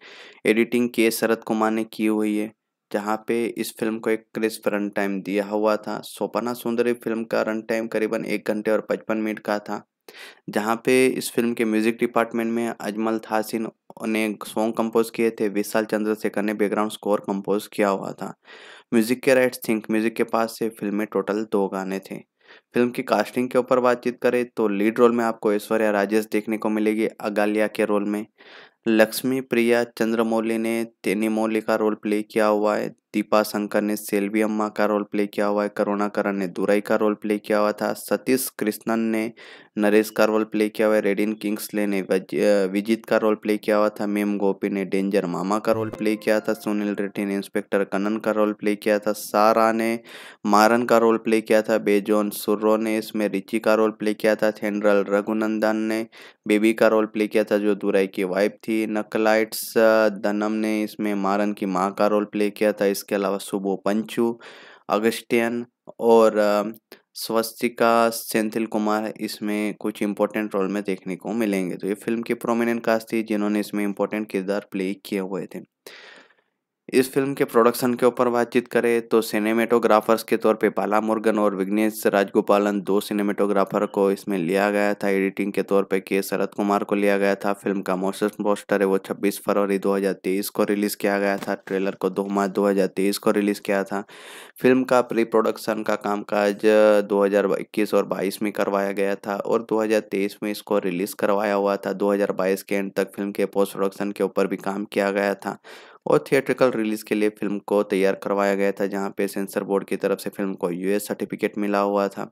एडिटिंग के शरद कुमार ने की हुई है जहाँ पे इस फिल्म को एक क्रिस्प रन टाइम दिया हुआ था सोपना सुंदरी फिल्म का रन टाइम करीबन एक घंटे और पचपन मिनट का था जहाँ पे इस फिल्म के म्यूजिक डिपार्टमेंट में अजमल थासिन ने सॉन्ग कंपोज किए थे विशाल चंद्रशेखर ने बैकग्राउंड स्कोर कंपोज किया हुआ था म्यूज़िक के राइट्स थिंक म्यूज़िक के पास से फिल्म में टोटल दो गाने थे फिल्म की कास्टिंग के ऊपर बातचीत करें तो लीड रोल में आपको ऐश्वर्या राजेश देखने को मिलेगी अगालिया के रोल में लक्ष्मी प्रिया चंद्रमौली ने तेनीमौली का रोल प्ले किया हुआ है दीपा शंकर ने सेल्वी अम्मा का रोल प्ले किया हुआ है करुणाकरण ने दुराई का रोल प्ले किया हुआ था सतीश कृष्णन ने नरेश का रोल प्ले किया हुआ है रेडिन किंग्सले ने विजित का रोल प्ले किया हुआ था मेम गोपी ने डेंजर मामा का रोल प्ले किया था सुनील रेड्डी ने इंस्पेक्टर कनन का रोल प्ले किया था सारा ने मारन का रोल प्ले किया था बेजोन सुर्रो ने इसमें रिची का रोल प्ले किया था थेनरल रघुनंदन ने बेबी का रोल प्ले किया था जो दुराई की वाइफ थी नकलाइट्स दनम ने इसमें मारन की माँ का रोल प्ले किया था इस इसके अलावा सुबो पंचू अगस्टियन और स्वस्तिका सेंथिल कुमार इसमें कुछ इंपॉर्टेंट रोल में देखने को मिलेंगे तो ये फिल्म के प्रोमिनेंट कास्ट थी जिन्होंने इसमें इंपॉर्टेंट किरदार प्ले किए हुए थे इस फिल्म के प्रोडक्शन के ऊपर बातचीत करें तो सिनेमेटोग्राफर्स के तौर पे पाला मुर्गन और विघ्नेश राजगोपालन दो सिनेमेटोग्राफर को इसमें लिया गया था एडिटिंग के तौर पे के शरद कुमार को लिया गया था फिल्म का मोशन पोस्टर है वो 26 फरवरी 2023 को रिलीज़ किया गया था ट्रेलर को 2 मार्च 2023 को रिलीज़ किया था फिल्म का प्री प्रोडक्शन का कामकाज 2021 और बाईस में करवाया गया था और दो में इसको रिलीज़ करवाया हुआ था दो के एंड तक फिल्म के पोस्ट प्रोडक्शन के ऊपर भी काम किया गया था और थिएट्रिकल रिलीज के लिए फिल्म को तैयार करवाया गया था जहाँ पे सेंसर बोर्ड की तरफ से फिल्म को यूएस सर्टिफिकेट मिला हुआ था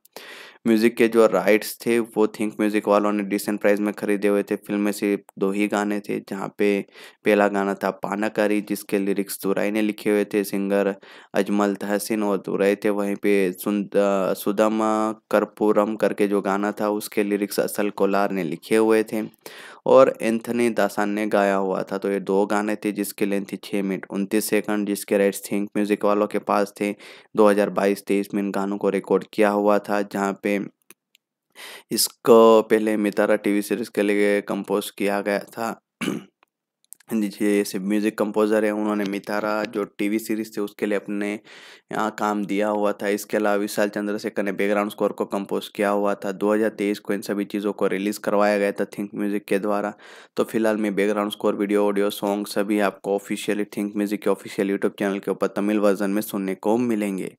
म्यूजिक के जो राइट्स थे वो थिंक म्यूजिक वालों ने डिसेंट प्राइस में खरीदे हुए थे फिल्म में सिर्फ दो ही गाने थे जहाँ पे पहला गाना था पानाकारी जिसके लिरिक्स दुराई ने लिखे हुए थे सिंगर अजमल तहसिन और दुराई थे वहीं पे सुदम कर्पूरम करके जो गाना था उसके लिरिक्स असल कोलार ने लिखे हुए थे और एंथनी दासान ने गाया हुआ था तो ये दो गाने थे जिसकी लेंथ थी छः मिनट उनतीस सेकंड जिसके राइट्स थिंक म्यूज़िक वालों के पास थे 2022 हजार में इन गानों को रिकॉर्ड किया हुआ था जहाँ पे इसको पहले मितारा टीवी सीरीज़ के लिए कंपोज किया गया था जैसे म्यूज़िक कंपोज़र हैं उन्होंने मितारा जो टीवी सीरीज़ थी उसके लिए अपने यहाँ काम दिया हुआ था इसके अलावा विशाल चंद्रशेखर ने बैकग्राउंड स्कोर को कंपोज किया हुआ था 2023 को इन सभी चीज़ों को रिलीज़ करवाया गया था थिंक म्यूज़िक के द्वारा तो फिलहाल मैं background score video audio song सभी आपको ऑफिशियली थिंक म्यूज़िक के ऑफिशियल यूट्यूब चैनल के ऊपर तमिल वर्जन में सुनने को मिलेंगे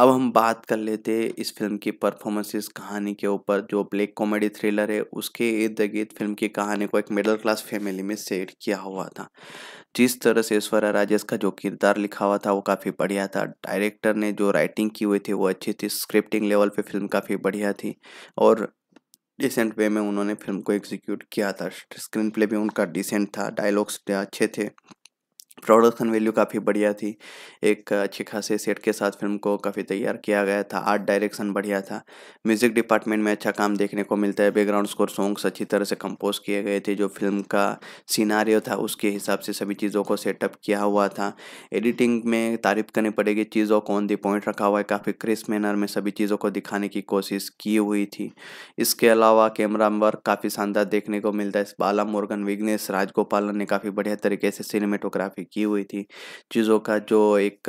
अब हम बात कर लेते हैं इस फिल्म की परफॉर्मेंसेस कहानी के ऊपर जो ब्लैक कॉमेडी थ्रिलर है उसके इर्द गिर्द फिल्म की कहानी को एक मिडिल क्लास फैमिली में सेट किया हुआ था जिस तरह से ऐश्वर्या राजेश का जो किरदार लिखा हुआ था वो काफ़ी बढ़िया था डायरेक्टर ने जो राइटिंग की हुई थी वो अच्छी थी स्क्रिप्टिंग लेवल पर फिल्म काफ़ी बढ़िया थी और डिसेंट वे में उन्होंने फिल्म को एग्जीक्यूट किया था स्क्रीन प्ले भी उनका डिसेंट था डायलॉग्स अच्छे थे प्रोडक्शन वैल्यू काफ़ी बढ़िया थी एक अच्छी खासी सेट के साथ फिल्म को काफ़ी तैयार किया गया था आर्ट डायरेक्शन बढ़िया था म्यूज़िक डिपार्टमेंट में अच्छा काम देखने को मिलता है बैकग्राउंड स्कोर सॉन्ग्स अच्छी तरह से कंपोज किए गए थे जो फिल्म का सीनारियो था उसके हिसाब से सभी चीज़ों को सेटअप किया हुआ था एडिटिंग में तारीफ करनी पड़ेगी चीज़ों को ऑन दी पॉइंट रखा हुआ है काफ़ी क्रिस्प मैनर में सभी चीज़ों को दिखाने की कोशिश की हुई थी इसके अलावा कैमरा वर्क काफ़ी शानदार देखने को मिलता है बाला मुर्गन विघ्नेश राजगोपालन ने काफ़ी बढ़िया तरीके से सिनेमेटोग्राफी की हुई थी चीज़ों का जो एक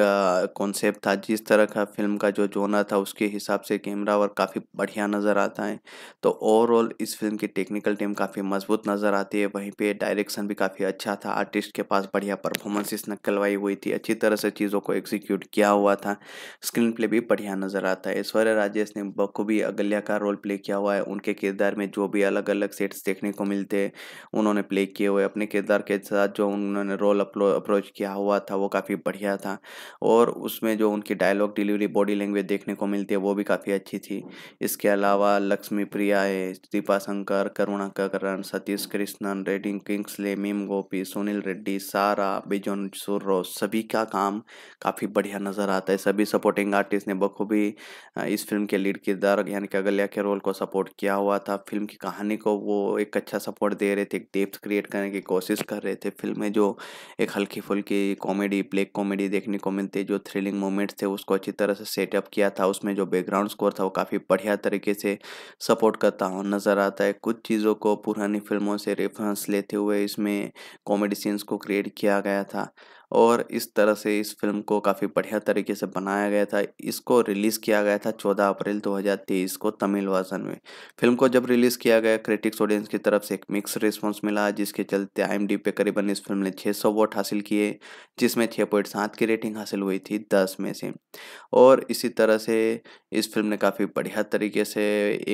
कॉन्सेप्ट था जिस तरह का फिल्म का जो जोना था उसके हिसाब से कैमरा वर्क काफ़ी बढ़िया नज़र आता है तो ओवरऑल इस फिल्म की टेक्निकल टीम काफ़ी मजबूत नज़र आती है वहीं पे डायरेक्शन भी काफ़ी अच्छा था आर्टिस्ट के पास बढ़िया परफॉर्मेंसेस नकलवाई हुई थी अच्छी तरह से चीज़ों को एग्जीक्यूट किया हुआ था स्क्रीन प्ले भी बढ़िया नज़र आता है ऐश्वर्य राजेश ने बखूबी अगल्या का रोल प्ले किया हुआ है उनके किरदार में जो भी अलग अलग सेट्स देखने को मिलते हैं उन्होंने प्ले किए हुए अपने किरदार के साथ जो उन्होंने रोल अप्रो अप्रोच किया हुआ था वो काफ़ी बढ़िया था और उसमें जो उनकी डायलॉग डिलीवरी बॉडी लैंग्वेज देखने को मिलती है वो भी काफ़ी अच्छी थी इसके अलावा लक्ष्मी प्रिया है दीपा शंकर करुणाकरण सतीश कृष्णन रेडिंग किंग्सले मीम गोपी सुनील रेड्डी सारा बिजोन सुर्रो सभी का काम काफ़ी बढ़िया नज़र आता है सभी सपोर्टिंग आर्टिस्ट ने बखूबी इस फिल्म के लीड किरदार यानी कि अगलिया के रोल को सपोर्ट किया हुआ था फिल्म की कहानी को वो एक अच्छा सपोर्ट दे रहे थे एक डेप्थ क्रिएट करने की कोशिश कर रहे थे फिल्म में जो एक हल्की फुल्की कॉमेडी ब्लैक कॉमेडी देखने को मिलती है जो थ्रिलिंग मोमेंट्स थे उसको अच्छी तरह से सेटअप किया था उसमें जो बैकग्राउंड स्कोर था वो काफ़ी बढ़िया तरीके से सपोर्ट करता हुआ नज़र आता है कुछ चीज़ों को पुरानी फिल्मों से रेफरेंस लेते हुए इसमें कॉमेडी सीन्स को क्रिएट किया गया था और इस तरह से इस फिल्म को काफ़ी बढ़िया तरीके से बनाया गया था इसको रिलीज़ किया गया था 14 अप्रैल 2023 को तमिल वर्जन में फिल्म को जब रिलीज़ किया गया क्रिटिक्स ऑडियंस की तरफ से एक मिक्स रिस्पॉन्स मिला जिसके चलते आई पे करीबन इस फिल्म ने छः सौ वोट हासिल किए जिसमें छः पॉइंट सात की रेटिंग हासिल हुई थी दस में से और इसी तरह से इस फिल्म ने काफ़ी बढ़िया तरीके से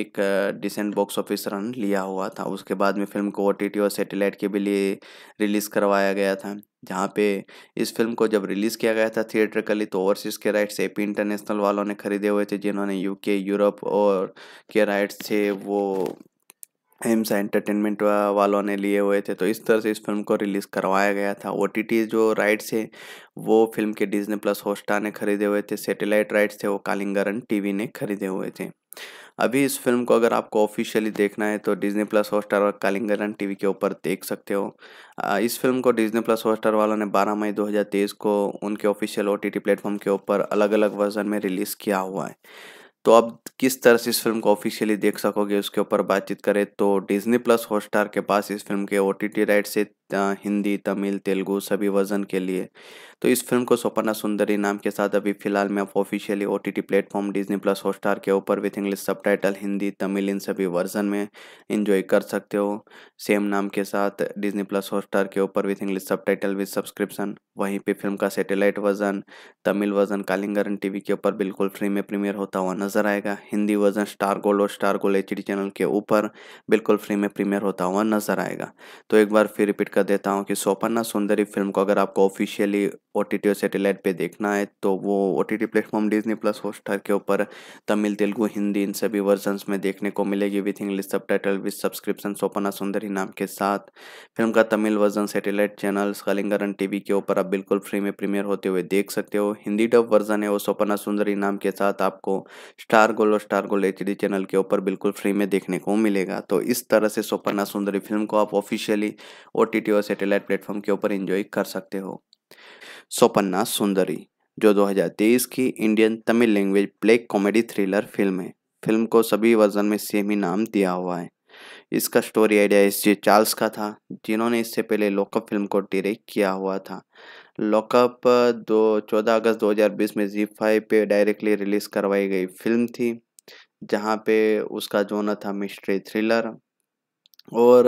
एक डिसेंट बॉक्स ऑफिस रन लिया हुआ था उसके बाद में फिल्म को ओ और सेटेलाइट के भी लिए रिलीज़ करवाया गया था जहाँ पे इस फिल्म को जब रिलीज़ किया गया था थिएटरकली तो ओवरसीज़ के राइट्स पी इंटरनेशनल वालों ने खरीदे हुए थे जिन्होंने यूके यूरोप और के राइट्स थे वो एम्स एंटरटेनमेंट वालों ने लिए हुए थे तो इस तरह से इस फिल्म को रिलीज़ करवाया गया था ओ जो राइट्स है वो फिल्म के डिजनी प्लस होस्टा ने खरीदे हुए थे सेटेलाइट राइट्स थे वो कालिंगरन टीवी ने खरीदे हुए थे अभी इस फिल्म को अगर आपको ऑफिशियली देखना है तो डिज्नी प्लस हॉटस्टार और कालिंगरन टी के ऊपर देख सकते हो इस फिल्म को डिज्नी प्लस हॉटस्टार वालों ने 12 मई 2023 को उनके ऑफिशियल ओ टी प्लेटफॉर्म के ऊपर अलग अलग वर्जन में रिलीज़ किया हुआ है तो अब किस तरह से इस फिल्म को ऑफिशियली देख सकोगे उसके ऊपर बातचीत करें तो डिज्नी प्लस हॉटस्टार के पास इस फिल्म के ओ टी राइट से हिंदी तमिल तेलुगू सभी वर्जन के लिए तो इस फिल्म को सोपना सुंदरी नाम के साथ अभी फिलहाल में आप officially O T platform Disney plus Hotstar के ऊपर विथ इंग्लिश सब हिंदी तमिल इन सभी वर्जन में इंजॉय कर सकते हो सेम नाम के साथ डिजनी प्लस हॉटस्टार के ऊपर with English subtitle with subscription वहीं पे फिल्म का satellite version Tamil version Kalaignar V के ऊपर बिल्कुल फ्री में प्रीमियर होता हुआ नजर आएगा हिंदी वर्जन स्टार गोल्ड और स्टार गोल्ड एच चैनल के ऊपर बिल्कुल फ्री में प्रीमियर होता हुआ नजर आएगा तो एक बार फिर रिपीट कर कर देता हूँ कि सोपन्ना सुंदरी फिल्म को अगर आपको ऑफिशियली ओ टी टी और सेटेलाइट पर देखना है तो वो O T T platform Disney plus Hotstar के ऊपर तमिल तेलुगू हिंदी इन सभी वर्जन में देखने को मिलेगी with English subtitle with subscription Soppana Sundari नाम के साथ फिल्म का Tamil version satellite channel Kalaignar V के ऊपर आप बिल्कुल फ्री में प्रीमियर होते हुए देख सकते हो हिंदी डब वर्जन है वो सोपना सुंदरी नाम के साथ आपको स्टार गोल्ड और Star Gold H D channel के ऊपर बिल्कुल फ्री में देखने को मिलेगा तो इस तरह से सोपन्ना सुंदरी फिल्म को आप officially O T T OTT और सैटेलाइट प्लेटफॉर्म के ऊपर एंजॉय कर सकते हो सोपन्ना सुंदरी जो 2023 की Indian Tamil language black comedy thriller film है फिल्म को सभी वर्जन में सेम ही नाम दिया हुआ है इसका story idea S J Charles का था जिन्होंने इससे पहले लॉकअप फिल्म को डायरेक्ट किया हुआ था लॉकअप दो चौदह अगस्त 2020 में जी फाइव पे डायरेक्टली रिलीज करवाई गई फिल्म थी जहाँ पे उसका जोनर था मिस्ट्री थ्रिलर और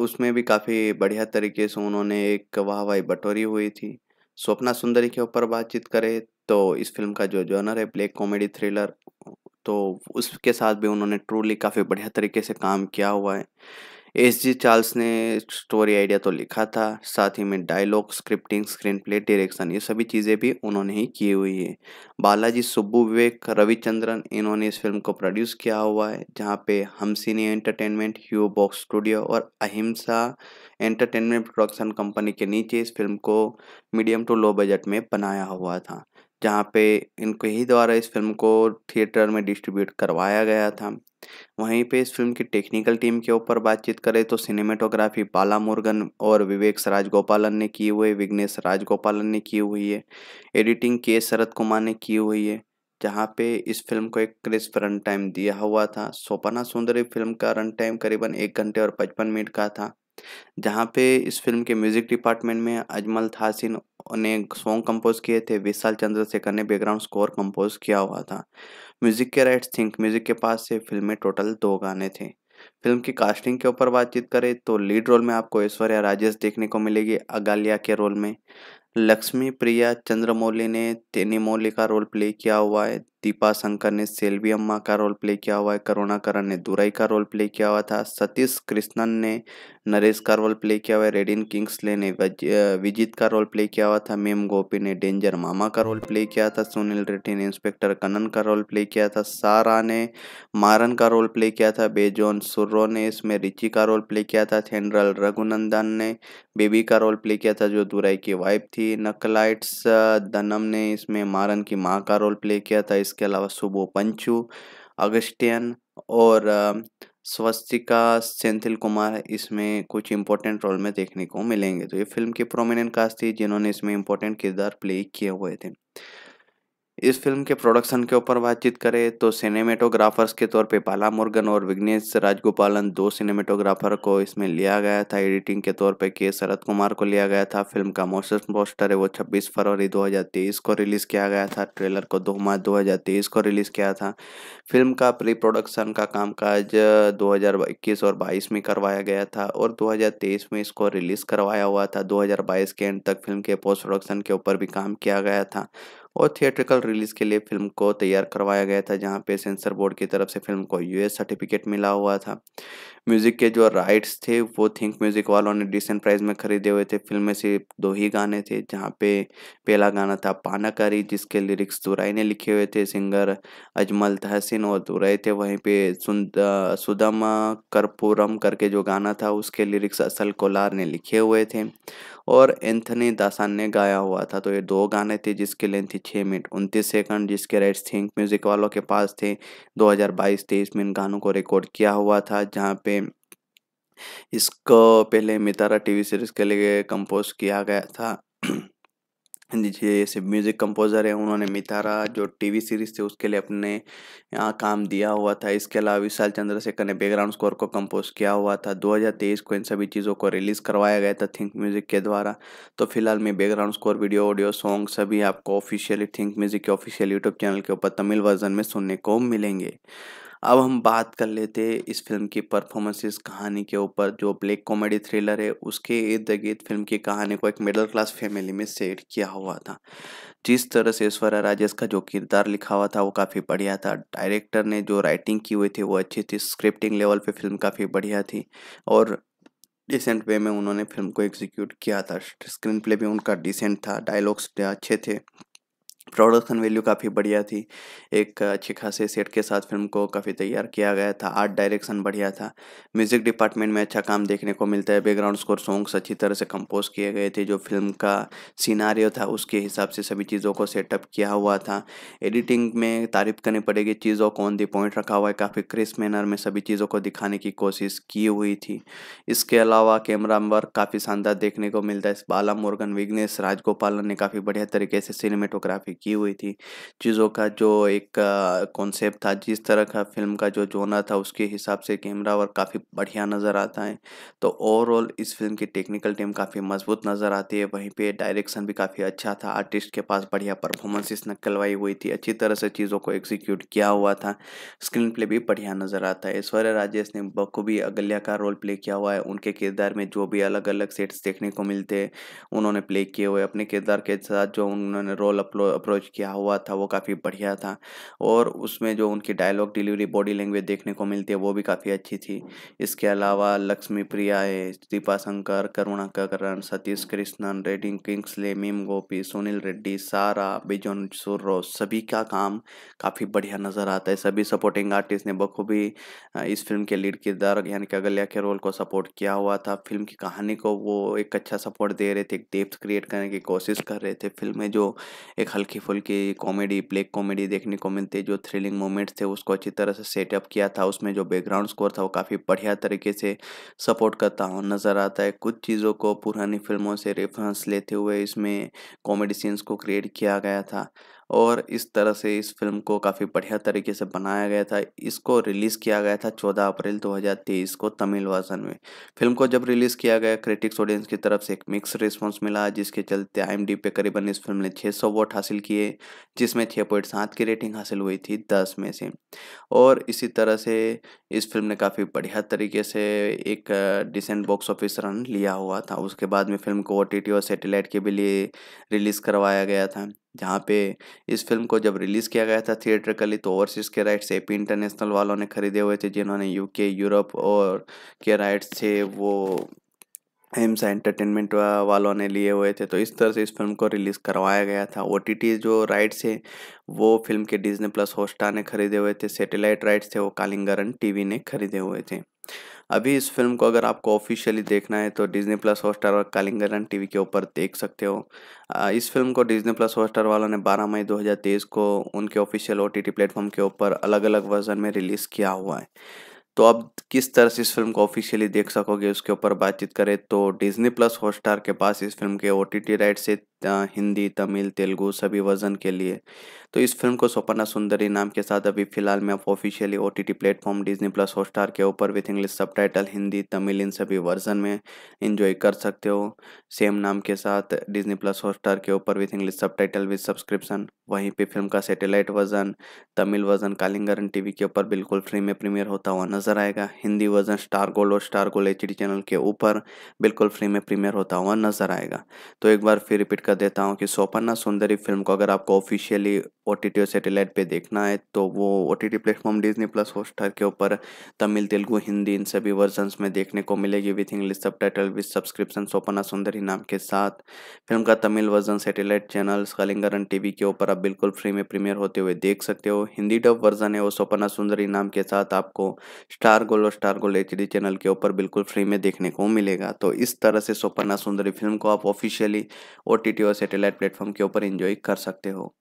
उसमें भी काफ़ी बढ़िया तरीके से उन्होंने एक वाह वाही बटोरी हुई थी स्वप्ना सुंदरी के ऊपर बातचीत करें तो इस फिल्म का जो जॉनर है ब्लैक कॉमेडी थ्रिलर तो उसके साथ भी उन्होंने ट्रूली काफ़ी बढ़िया तरीके से काम किया हुआ है एस जी चार्ल्स ने स्टोरी आइडिया तो लिखा था साथ ही में dialogue scripting screenplay direction ये सभी चीज़ें भी उन्होंने ही की हुई है बालाजी सुब्बू विवेक रविचंद्रन इन्होंने इस फिल्म को प्रोड्यूस किया हुआ है जहाँ पे हमसिनी एंटरटेनमेंट ह्यू बॉक्स स्टूडियो और अहिंसा एंटरटेनमेंट प्रोडक्शन कंपनी के नीचे इस फिल्म को मीडियम टू लो बजट में बनाया हुआ था जहाँ पे इनके ही द्वारा इस फिल्म को थिएटर में डिस्ट्रीब्यूट करवाया गया था वहीं पे इस फिल्म की टेक्निकल टीम के ऊपर बातचीत करें तो सिनेमेटोग्राफी बाला मुर्गन और विवेक राजगोपालन ने की हुई विग्नेश विघ्नेश राजगोपालन ने की हुई है एडिटिंग के शरद कुमार ने की हुई है जहाँ पे इस फिल्म को एक क्रिस रन टाइम दिया हुआ था सोपना सुंदरी फिल्म का रन टाइम करीबन एक घंटे और पचपन मिनट का था जहाँ पे इस फिल्म के म्यूजिक डिपार्टमेंट में अजमल थासिन ने सॉन्ग कंपोज किए थे विशाल चंद्रशेखर ने बैकग्राउंड स्कोर कंपोज किया हुआ था म्यूज़िक के राइट्स थिंक म्यूज़िक के पास से फिल्म में टोटल दो गाने थे फिल्म की कास्टिंग के ऊपर बातचीत करें तो लीड रोल में आपको ऐश्वर्या राजेश देखने को मिलेगी अगालिया के रोल में लक्ष्मी प्रिया चंद्रमौली ने तेनीमौली का रोल प्ले किया हुआ है दीपा शंकर ने सेल्वी अम्मा का रोल प्ले किया हुआ है करुणाकरण ने दुराई का रोल प्ले किया हुआ था सतीश कृष्णन ने नरेश का रोल प्ले किया हुआ है रेडिन किंग्सले ने विजित का रोल प्ले किया हुआ था मेम गोपी ने डेंजर मामा का रोल प्ले किया था सुनील रेड्डी ने इंस्पेक्टर कनन का रोल प्ले किया था सारा ने मारन का रोल प्ले किया था बेजोन सुर्रो ने इसमें रिची का रोल प्ले किया था थेनरल रघुनंदन ने बेबी का रोल प्ले किया था जो दुराई की वाइफ थी नकलाइट्स दनम ने इसमें मारन की माँ का रोल प्ले किया था इस इसके अलावा सुबो पंचू अगस्टियन और स्वस्तिका सेंथिल कुमार इसमें कुछ इंपॉर्टेंट रोल में देखने को मिलेंगे तो ये फिल्म के प्रोमिनेंट कास्ट थी जिन्होंने इसमें इंपॉर्टेंट किरदार प्ले किए हुए थे इस फिल्म के प्रोडक्शन के ऊपर बातचीत करें तो सिनेमेटोग्राफर्स के तौर पे पाला मुर्गन और विघ्नेश राजगोपालन दो सिनेमेटोग्राफर को इसमें लिया गया था एडिटिंग के तौर पे के शरद कुमार को लिया गया था फिल्म का मोशन पोस्टर है वो 26 फरवरी 2023 को रिलीज़ किया गया था ट्रेलर को 2 मार्च 2023 को रिलीज़ किया था फिल्म का प्री प्रोडक्शन का कामकाज 2021 और बाईस में करवाया गया था और दो में इसको रिलीज़ करवाया हुआ था दो के एंड तक फिल्म के पोस्ट प्रोडक्शन के ऊपर भी काम किया गया था और थिएट्रिकल रिलीज के लिए फिल्म को तैयार करवाया गया था जहाँ पे सेंसर बोर्ड की तरफ से फिल्म को यूएस सर्टिफिकेट मिला हुआ था म्यूजिक के जो राइट्स थे वो थिंक म्यूजिक वालों ने डिसेंट प्राइस में खरीदे हुए थे फिल्म में सिर्फ दो ही गाने थे जहाँ पे पहला गाना था पानाकारी जिसके लिरिक्स दुराई ने लिखे हुए थे सिंगर अजमल तहसिन और दुराई थे वहीं पे सुदम करपुरम करके जो गाना था उसके लिरिक्स असल कोलार ने लिखे हुए थे और एंथनी दासान ने गाया हुआ था तो ये दो गाने थे जिसकी लेंथ थी छः मिनट उनतीस सेकंड जिसके राइट्स थिंक म्यूज़िक वालों के पास थे 2022 हजार में इन गानों को रिकॉर्ड किया हुआ था जहाँ पे इसको पहले मितारा टीवी सीरीज़ के लिए कंपोज किया गया था जैसे म्यूज़िक कंपोज़र हैं उन्होंने मितारा जो टीवी सीरीज़ थी उसके लिए अपने यहाँ काम दिया हुआ था इसके अलावा विशाल चंद्रशेखर ने बैकग्राउंड स्कोर को कंपोज किया हुआ था 2023 को इन सभी चीज़ों को रिलीज़ करवाया गया था थिंक म्यूज़िक के द्वारा तो फिलहाल मैं background score video audio song सभी आपको ऑफिशियली थिंक म्यूज़िक के ऑफिशियल यूट्यूब चैनल के ऊपर तमिल वर्जन में सुनने को मिलेंगे अब हम बात कर लेते हैं इस फिल्म की परफॉर्मेंसेस कहानी के ऊपर जो ब्लैक कॉमेडी थ्रिलर है उसके इर्द गिर्द फिल्म की कहानी को एक मिडिल क्लास फैमिली में सेट किया हुआ था जिस तरह से ऐश्वर्या राजेश का जो किरदार लिखा हुआ था वो काफ़ी बढ़िया था डायरेक्टर ने जो राइटिंग की हुई थी वो अच्छी थी स्क्रिप्टिंग लेवल पर फिल्म काफ़ी बढ़िया थी और डिसेंट वे में उन्होंने फिल्म को एग्जीक्यूट किया था स्क्रीन प्ले भी उनका डिसेंट था डायलॉग्स अच्छे थे प्रोडक्शन वैल्यू काफ़ी बढ़िया थी एक अच्छी खासी सेट के साथ फिल्म को काफ़ी तैयार किया गया था आर्ट डायरेक्शन बढ़िया था म्यूज़िक डिपार्टमेंट में अच्छा काम देखने को मिलता है बैकग्राउंड स्कोर सॉन्ग्स अच्छी तरह से कंपोज किए गए थे जो फिल्म का सीनारियो था उसके हिसाब से सभी चीज़ों को सेटअप किया हुआ था एडिटिंग में तारीफ करनी पड़ेगी चीज़ों को ऑन दी पॉइंट रखा हुआ है काफ़ी क्रिस मैनर में सभी चीज़ों को दिखाने की कोशिश की हुई थी इसके अलावा कैमरा वर्क काफ़ी शानदार देखने को मिलता है बाला मुर्गन विग्नेश राजगोपालन ने काफ़ी बढ़िया तरीके से सिनेमेटोग्राफी की हुई थी चीज़ों का जो एक कॉन्सेप्ट था जिस तरह का फिल्म का जो जोना था उसके हिसाब से कैमरा वर्क काफ़ी बढ़िया नज़र आता है तो ओवरऑल इस फिल्म की टेक्निकल टीम काफ़ी मजबूत नज़र आती है वहीं पे डायरेक्शन भी काफ़ी अच्छा था आर्टिस्ट के पास बढ़िया परफॉर्मेंसेस नकलवाई हुई थी अच्छी तरह से चीज़ों को एग्जीक्यूट किया हुआ था स्क्रीन प्ले भी बढ़िया नज़र आता है ऐश्वर्य राजेश ने बखूबी अगल्या का रोल प्ले किया हुआ है उनके किरदार में जो भी अलग अलग सेट्स देखने को मिलते हैं उन्होंने प्ले किए हुए अपने किरदार के साथ जो उन्होंने रोल अपलो अप्रोच किया हुआ था वो काफ़ी बढ़िया था और उसमें जो उनकी डायलॉग डिलीवरी बॉडी लैंग्वेज देखने को मिलती है वो भी काफ़ी अच्छी थी इसके अलावा लक्ष्मी प्रिया है दीपा शंकर करुणाकरण सतीश कृष्णन रेडिंग किंग्सले मीम गोपी सुनील रेड्डी सारा बिजोन सुर्रो सभी का काम काफ़ी बढ़िया नज़र आता है सभी सपोर्टिंग आर्टिस्ट ने बखूबी इस फिल्म के लीड किरदार यानी कि अगलिया के रोल को सपोर्ट किया हुआ था फिल्म की कहानी को वो एक अच्छा सपोर्ट दे रहे थे एक डेप्थ क्रिएट करने की कोशिश कर रहे थे फिल्म में जो एक हल्की मल्टीफुल की कॉमेडी ब्लैक कॉमेडी देखने को मिलती है जो थ्रिलिंग मोमेंट्स थे उसको अच्छी तरह से सेटअप किया था उसमें जो बैकग्राउंड स्कोर था वो काफ़ी बढ़िया तरीके से सपोर्ट करता हुआ नज़र आता है कुछ चीज़ों को पुरानी फिल्मों से रेफरेंस लेते हुए इसमें कॉमेडी सीन्स को क्रिएट किया गया था और इस तरह से इस फिल्म को काफ़ी बढ़िया तरीके से बनाया गया था इसको रिलीज़ किया गया था 14 अप्रैल 2023 को तमिल वर्जन में फिल्म को जब रिलीज़ किया गया क्रिटिक्स ऑडियंस की तरफ से एक मिक्स रिस्पॉन्स मिला जिसके चलते आई पे करीबन इस फिल्म ने छः वोट हासिल किए जिसमें छः पॉइंट सात की रेटिंग हासिल हुई थी दस में से और इसी तरह से इस फिल्म ने काफ़ी बढ़िया तरीके से एक डिसेंट बॉक्स ऑफिस रन लिया हुआ था उसके बाद में फिल्म को ओ और सेटेलाइट के भी लिए रिलीज़ करवाया गया था जहाँ पे इस फिल्म को जब रिलीज़ किया गया था थिएटरकली तो ओवरसीज़ के राइट्स पी इंटरनेशनल वालों ने ख़रीदे हुए थे जिन्होंने यूके यूरोप और के राइट्स थे वो एम्स एंटरटेनमेंट वालों ने लिए हुए थे तो इस तरह से इस फिल्म को रिलीज़ करवाया गया था ओ जो राइट्स हैं वो फिल्म के डिजनी प्लस होस्टार ने खरीदे हुए थे सैटेलाइट राइट्स थे वो कालिंगरन टीवी ने खरीदे हुए थे अभी इस फिल्म को अगर आपको ऑफिशियली देखना है तो डिजनी प्लस हॉटस्टार और कालिंगरन टीवी के ऊपर देख सकते हो इस फिल्म को डिजनी प्लस हॉटस्टार वालों ने 12 मई 2023 को उनके ऑफिशियल ओ प्लेटफॉर्म के ऊपर अलग अलग वर्जन में रिलीज़ किया हुआ है तो अब किस तरह से इस फिल्म को ऑफिशियली देख सकोगे उसके ऊपर बातचीत करें तो डिज्नी प्लस हॉटस्टार के पास इस फिल्म के ओ राइट से हिंदी तमिल तेलुगु सभी वर्जन के लिए तो इस फिल्म को सोपना सुंदरी नाम के साथ अभी फिलहाल में आप officially O T platform Disney plus Hotstar के ऊपर विथ इंग्लिश सब हिंदी तमिल इन सभी वर्जन में इंजॉय कर सकते हो सेम नाम के साथ डिजनी प्लस हॉटस्टार के ऊपर with English subtitle with subscription वहीं पे फिल्म का satellite version Tamil version Kalaignar TV के ऊपर बिल्कुल फ्री में प्रीमियर होता हुआ नजर आएगा हिंदी वर्जन स्टार गोल्ड और स्टार गोल्ड एच चैनल के ऊपर बिल्कुल फ्री में प्रीमियर होता हुआ नजर आएगा तो एक बार फिर रिपीट कर कर देता हूँ कि सोपन्ना सुंदरी फिल्म को अगर आपको ऑफिशियली ओ टी टी और सेटेलाइट पर देखना है तो वो O T T platform Disney plus Hotstar के ऊपर तमिल तेलुगू हिंदी इन सभी वर्जन में देखने को मिलेगी with English subtitle with subscription Soppana Sundari नाम के साथ फिल्म का Tamil version satellite channel Kalaignar TV के ऊपर आप बिल्कुल फ्री में प्रीमियर होते हुए देख सकते हो हिंदी डब वर्जन है वो सोपना सुंदरी नाम के साथ आपको स्टार गोल और Star Gold H D channel के ऊपर बिल्कुल फ्री में देखने को मिलेगा तो इस तरह से सोपन्ना सुंदरी फिल्म को आप officially O T T OTT और सैटेलाइट प्लेटफॉर्म के ऊपर एंजॉय कर सकते हो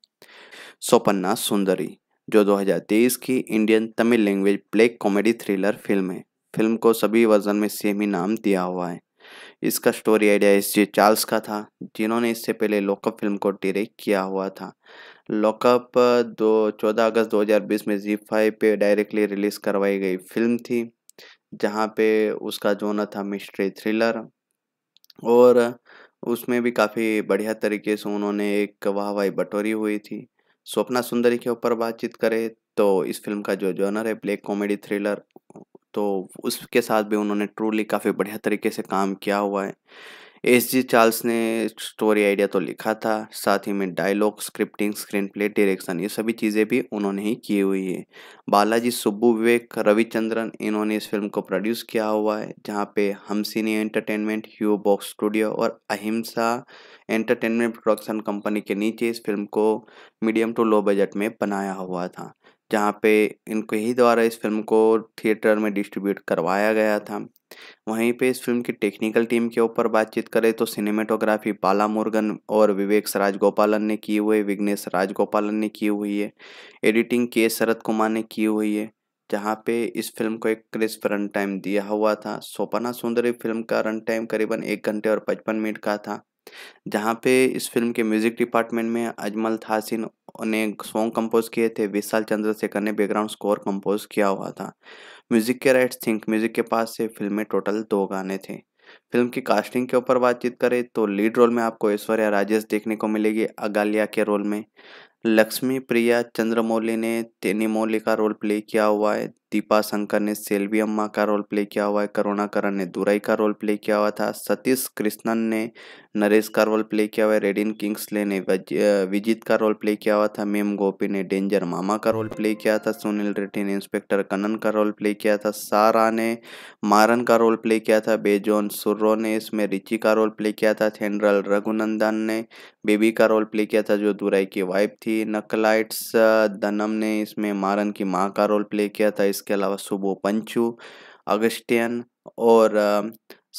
सोपन्ना सुंदरी जो 2023 की Indian Tamil language black comedy thriller film है फिल्म को सभी वर्जन में सेम ही नाम दिया हुआ है इसका story idea S J Charles का था जिन्होंने इससे पहले लॉकअप फिल्म को डायरेक्ट किया हुआ था लॉकअप दो चौदह अगस्त 2020 में जी फाइव पे डायरेक्टली रिलीज करवाई गई फिल्म थी जहाँ पे उसका जोनर था मिस्ट्री थ्रिलर और उसमें भी काफ़ी बढ़िया तरीके से उन्होंने एक वाह वाह बटोरी हुई थी स्वप्ना सुंदरी के ऊपर बातचीत करें तो इस फिल्म का जो जॉनर है ब्लैक कॉमेडी थ्रिलर तो उसके साथ भी उन्होंने ट्रूली काफ़ी बढ़िया तरीके से काम किया हुआ है एस जी चार्ल्स ने स्टोरी आइडिया तो लिखा था साथ ही में dialogue scripting screenplay direction ये सभी चीज़ें भी उन्होंने ही की हुई है बालाजी सुब्बू विवेक रविचंद्रन इन्होंने इस फिल्म को प्रोड्यूस किया हुआ है जहाँ पे हमसिनी एंटरटेनमेंट ह्यू बॉक्स स्टूडियो और अहिंसा एंटरटेनमेंट प्रोडक्शन कंपनी के नीचे इस फिल्म को मीडियम टू लो बजट में बनाया हुआ था जहाँ पे इनके ही द्वारा इस फिल्म को थिएटर में डिस्ट्रीब्यूट करवाया गया था वहीं पे इस फिल्म की टेक्निकल टीम के ऊपर बातचीत करें तो सिनेमेटोग्राफी बाला मुर्गन और विवेक राजगोपालन ने की हुई विग्नेश विघ्नेश राजगोपालन ने की हुई है एडिटिंग के शरद कुमार ने की हुई है जहाँ पे इस फिल्म को एक क्रिस रन टाइम दिया हुआ था सोपना सुंदरी फिल्म का रन टाइम करीबन एक घंटे और पचपन मिनट का था जहाँ पे इस फिल्म के म्यूज़िक डिपार्टमेंट में अजमल थासिन ने सॉन्ग कंपोज किए थे विशाल चंद्रशेखर ने बैकग्राउंड स्कोर कंपोज किया हुआ था म्यूजिक के राइट्स थिंक म्यूजिक के पास से फिल्म में टोटल दो गाने थे फिल्म की कास्टिंग के ऊपर बातचीत करें तो लीड रोल में आपको ऐश्वर्या राजेश देखने को मिलेगी अगालिया के रोल में लक्ष्मी प्रिया चंद्रमौली ने तेनी मौली का रोल प्ले किया हुआ है दीपा शंकर ने सेल्वी अम्मा का रोल प्ले किया हुआ है करुणाकरण ने दुराई का रोल प्ले किया हुआ था सतीश कृष्णन ने नरेश का रोल प्ले किया हुआ है रेडिन किंग्सले ने विजित का रोल प्ले किया हुआ था मेम गोपी ने डेंजर मामा का रोल प्ले किया था सुनील रेड्डी ने इंस्पेक्टर कनन का रोल प्ले किया था सारा ने मारन का रोल प्ले किया था बेजोन सुर्रो ने इसमें रिची का रोल प्ले किया था थेनरल रघुनंदन ने बेबी का रोल प्ले किया था जो दुराई की वाइफ थी नकलाइट्स दनम ने इसमें मारन की माँ का रोल प्ले किया था इस इसके अलावा सुबो पंचू अगस्टियन और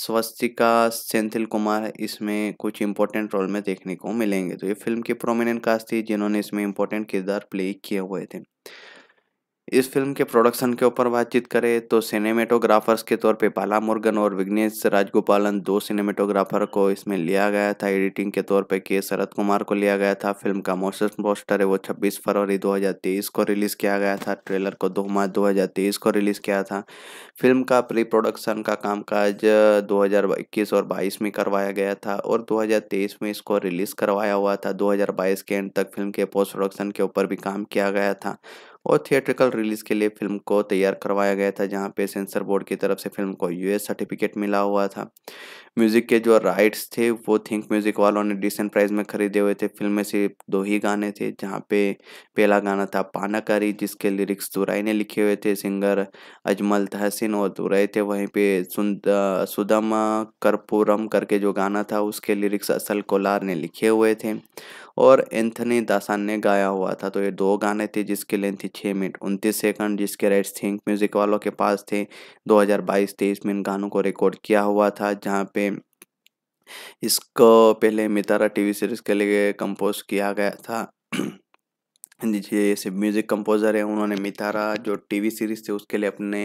स्वस्तिका सेंथिल कुमार इसमें कुछ इंपॉर्टेंट रोल में देखने को मिलेंगे तो ये फिल्म के प्रोमिनेंट कास्ट थी जिन्होंने इसमें इंपॉर्टेंट किरदार प्ले किए हुए थे इस फिल्म के प्रोडक्शन के ऊपर बातचीत करें तो सिनेमेटोग्राफर्स के तौर पे पाला मुर्गन और विघ्नेश राजगोपालन दो सिनेमेटोग्राफर को इसमें लिया गया था एडिटिंग के तौर पे के शरद कुमार को लिया गया था फिल्म का मोशन पोस्टर है वो 26 फरवरी 2023 को रिलीज़ किया गया था ट्रेलर को 2 मार्च 2023 को रिलीज़ किया था फिल्म का प्री प्रोडक्शन का कामकाज 2021 और बाईस में करवाया गया था और दो में इसको रिलीज़ करवाया हुआ था दो के एंड तक फिल्म के पोस्ट प्रोडक्शन के ऊपर भी काम किया गया था और थिएट्रिकल रिलीज के लिए फिल्म को तैयार करवाया गया था जहाँ पे सेंसर बोर्ड की तरफ से फिल्म को यूएस सर्टिफिकेट मिला हुआ था म्यूजिक के जो राइट्स थे वो थिंक म्यूजिक वालों ने डिसेंट प्राइस में खरीदे हुए थे फिल्म में सिर्फ दो ही गाने थे जहाँ पे पहला गाना था पानाकारी जिसके लिरिक्स दुराई ने लिखे हुए थे सिंगर अजमल तहसिन और दुराई थे वहीं पे सुदम कर्पूरम करके जो गाना था उसके लिरिक्स असल कोलार ने लिखे हुए थे और एंथनी दासान ने गाया हुआ था तो ये दो गाने थे जिसकी लेंथ थी छः मिनट उनतीस सेकंड जिसके राइट्स थिंक म्यूज़िक वालों के पास थे 2022 हजार में इन गानों को रिकॉर्ड किया हुआ था जहाँ पे इसको पहले मितारा टीवी सीरीज़ के लिए कंपोज किया गया था जैसे म्यूज़िक कंपोज़र हैं उन्होंने मितारा जो टीवी सीरीज़ थी उसके लिए अपने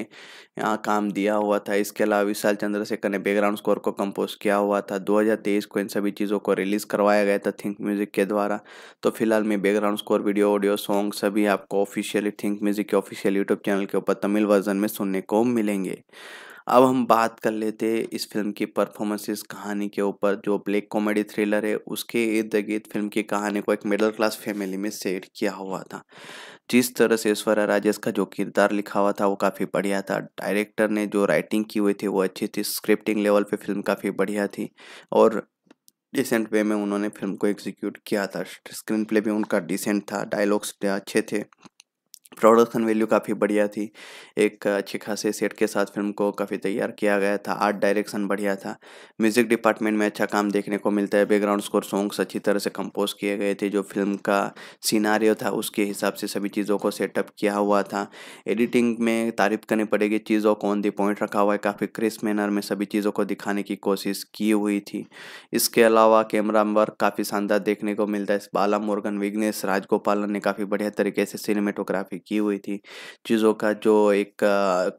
यहाँ काम दिया हुआ था इसके अलावा विशाल चंद्रशेखर ने बैकग्राउंड स्कोर को कंपोज किया हुआ था 2023 को इन सभी चीज़ों को रिलीज़ करवाया गया था थिंक म्यूज़िक के द्वारा तो फिलहाल मैं background score video audio song सभी आपको ऑफिशियली थिंक म्यूज़िक के ऑफिशियल यूट्यूब चैनल के ऊपर तमिल वर्जन में सुनने को मिलेंगे अब हम बात कर लेते हैं इस फिल्म की परफॉर्मेंसेस कहानी के ऊपर जो ब्लैक कॉमेडी थ्रिलर है उसके इर्द गिर्द फिल्म की कहानी को एक मिडिल क्लास फैमिली में सेट किया हुआ था जिस तरह से ऐश्वर्या राजेश का जो किरदार लिखा हुआ था वो काफ़ी बढ़िया था डायरेक्टर ने जो राइटिंग की हुई थी वो अच्छी थी स्क्रिप्टिंग लेवल पर फिल्म काफ़ी बढ़िया थी और डिसेंट वे में उन्होंने फिल्म को एग्जीक्यूट किया था स्क्रीन प्ले भी उनका डिसेंट था डायलॉग्स अच्छे थे प्रोडक्शन वैल्यू काफ़ी बढ़िया थी एक अच्छी खासी सेट के साथ फिल्म को काफ़ी तैयार किया गया था आर्ट डायरेक्शन बढ़िया था म्यूज़िक डिपार्टमेंट में अच्छा काम देखने को मिलता है बैकग्राउंड स्कोर सॉन्ग्स अच्छी तरह से कंपोज किए गए थे जो फिल्म का सीनारियो था उसके हिसाब से सभी चीज़ों को सेटअप किया हुआ था एडिटिंग में तारीफ करनी पड़ेगी चीज़ों को ऑन दी पॉइंट रखा हुआ है काफ़ी क्रिस्प मैनर में सभी चीज़ों को दिखाने की कोशिश की हुई थी इसके अलावा कैमरा वर्क काफ़ी शानदार देखने को मिलता है बाला मोर्गन विग्नेश राजगोपालन ने काफ़ी बढ़िया तरीके से सिनेमेटोग्राफी की हुई थी चीज़ों का जो एक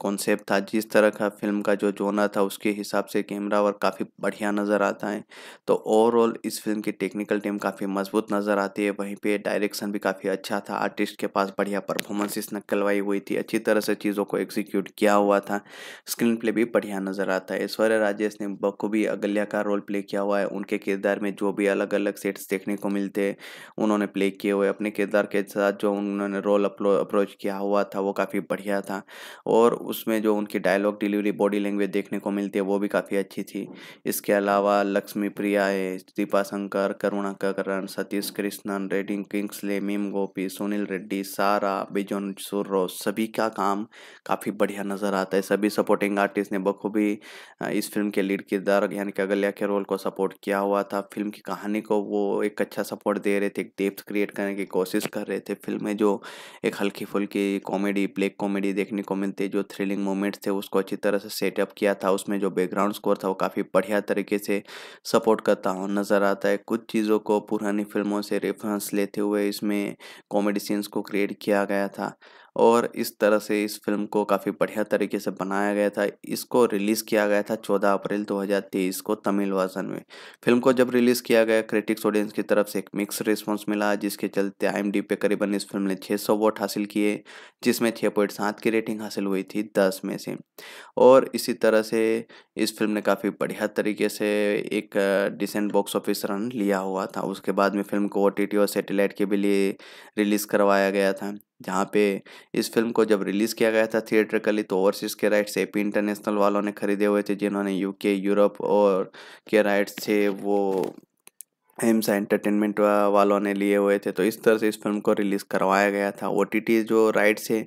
कॉन्सेप्ट था जिस तरह का फिल्म का जो जोना था उसके हिसाब से कैमरा वर्क काफ़ी बढ़िया नज़र आता है तो ओवरऑल इस फिल्म की टेक्निकल टीम काफ़ी मजबूत नज़र आती है वहीं पे डायरेक्शन भी काफ़ी अच्छा था आर्टिस्ट के पास बढ़िया परफॉर्मेंसेस नकलवाई हुई थी अच्छी तरह से चीज़ों को एग्जीक्यूट किया हुआ था स्क्रीन प्ले भी बढ़िया नज़र आता है ऐश्वर्य राजेश ने बखूबी अगल्या का रोल प्ले किया हुआ है उनके किरदार में जो भी अलग अलग सेट्स देखने को मिलते हैं उन्होंने प्ले किए हुए अपने किरदार के साथ जो उन्होंने रोल अप्रो अप्रोच किया हुआ था वो काफ़ी बढ़िया था और उसमें जो उनकी डायलॉग डिलीवरी बॉडी लैंग्वेज देखने को मिलती है वो भी काफ़ी अच्छी थी इसके अलावा लक्ष्मी प्रिया है दीपा शंकर करुणाकरण सतीश कृष्णन रेडिंग किंग्सले मीम गोपी सुनील रेड्डी सारा बिजोन सुर्रो सभी का काम काफ़ी बढ़िया नज़र आता है सभी सपोर्टिंग आर्टिस्ट ने बखूबी इस फिल्म के लीड किरदार यानी कि अगलिया के रोल को सपोर्ट किया हुआ था फिल्म की कहानी को वो एक अच्छा सपोर्ट दे रहे थे एक डेप्थ क्रिएट करने की कोशिश कर रहे थे फिल्म में जो एक हल्की मल्टीफुल की कॉमेडी ब्लैक कॉमेडी देखने को मिलती है जो थ्रिलिंग मोमेंट्स थे उसको अच्छी तरह से सेटअप किया था उसमें जो बैकग्राउंड स्कोर था वो काफ़ी बढ़िया तरीके से सपोर्ट करता हुआ नज़र आता है कुछ चीज़ों को पुरानी फिल्मों से रेफरेंस लेते हुए इसमें कॉमेडी सीन्स को क्रिएट किया गया था और इस तरह से इस फिल्म को काफ़ी बढ़िया तरीके से बनाया गया था इसको रिलीज़ किया गया था 14 अप्रैल 2023 को तमिल वर्जन में फिल्म को जब रिलीज़ किया गया क्रिटिक्स ऑडियंस की तरफ से एक मिक्स रिस्पॉन्स मिला जिसके चलते आई पे करीबन इस फिल्म ने छः सौ वोट हासिल किए जिसमें छः पॉइंट सात की रेटिंग हासिल हुई थी दस में से और इसी तरह से इस फिल्म ने काफ़ी बढ़िया तरीके से एक डिसेंट बॉक्स ऑफिस रन लिया हुआ था उसके बाद में फिल्म को ओ और सेटेलाइट के भी लिए रिलीज़ करवाया गया था जहाँ पे इस फिल्म को जब रिलीज़ किया गया था थिएटरकली तो ओवरसीज़ के राइट्स पी इंटरनेशनल वालों ने ख़रीदे हुए थे जिन्होंने यूके यूरोप और के राइट्स थे वो एम्स एंटरटेनमेंट वालों ने लिए हुए थे तो इस तरह से इस फिल्म को रिलीज़ करवाया गया था ओ जो राइट्स हैं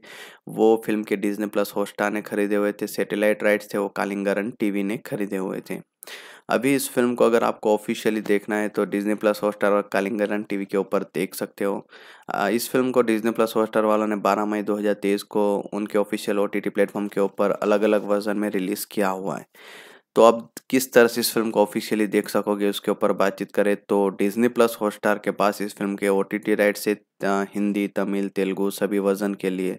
वो फिल्म के डिजनी प्लस होस्टा ने खरीदे हुए थे सैटेलाइट राइट्स थे वो कालिंगरन टीवी ने खरीदे हुए थे अभी इस फिल्म को अगर आपको ऑफिशियली देखना है तो डिजनी प्लस हॉटस्टार और कालिंगरन टीवी के ऊपर देख सकते हो इस फिल्म को डिजनी प्लस हॉटस्टार वालों ने 12 मई 2023 को उनके ऑफिशियल ओ टी प्लेटफॉर्म के ऊपर अलग अलग वर्जन में रिलीज़ किया हुआ है तो आप किस तरह से इस फिल्म को ऑफिशियली देख सकोगे उसके ऊपर बातचीत करें तो डिज्नी प्लस हॉटस्टार के पास इस फिल्म के ओ टी टी राइट से हिंदी तमिल तेलुगू सभी वर्जन के लिए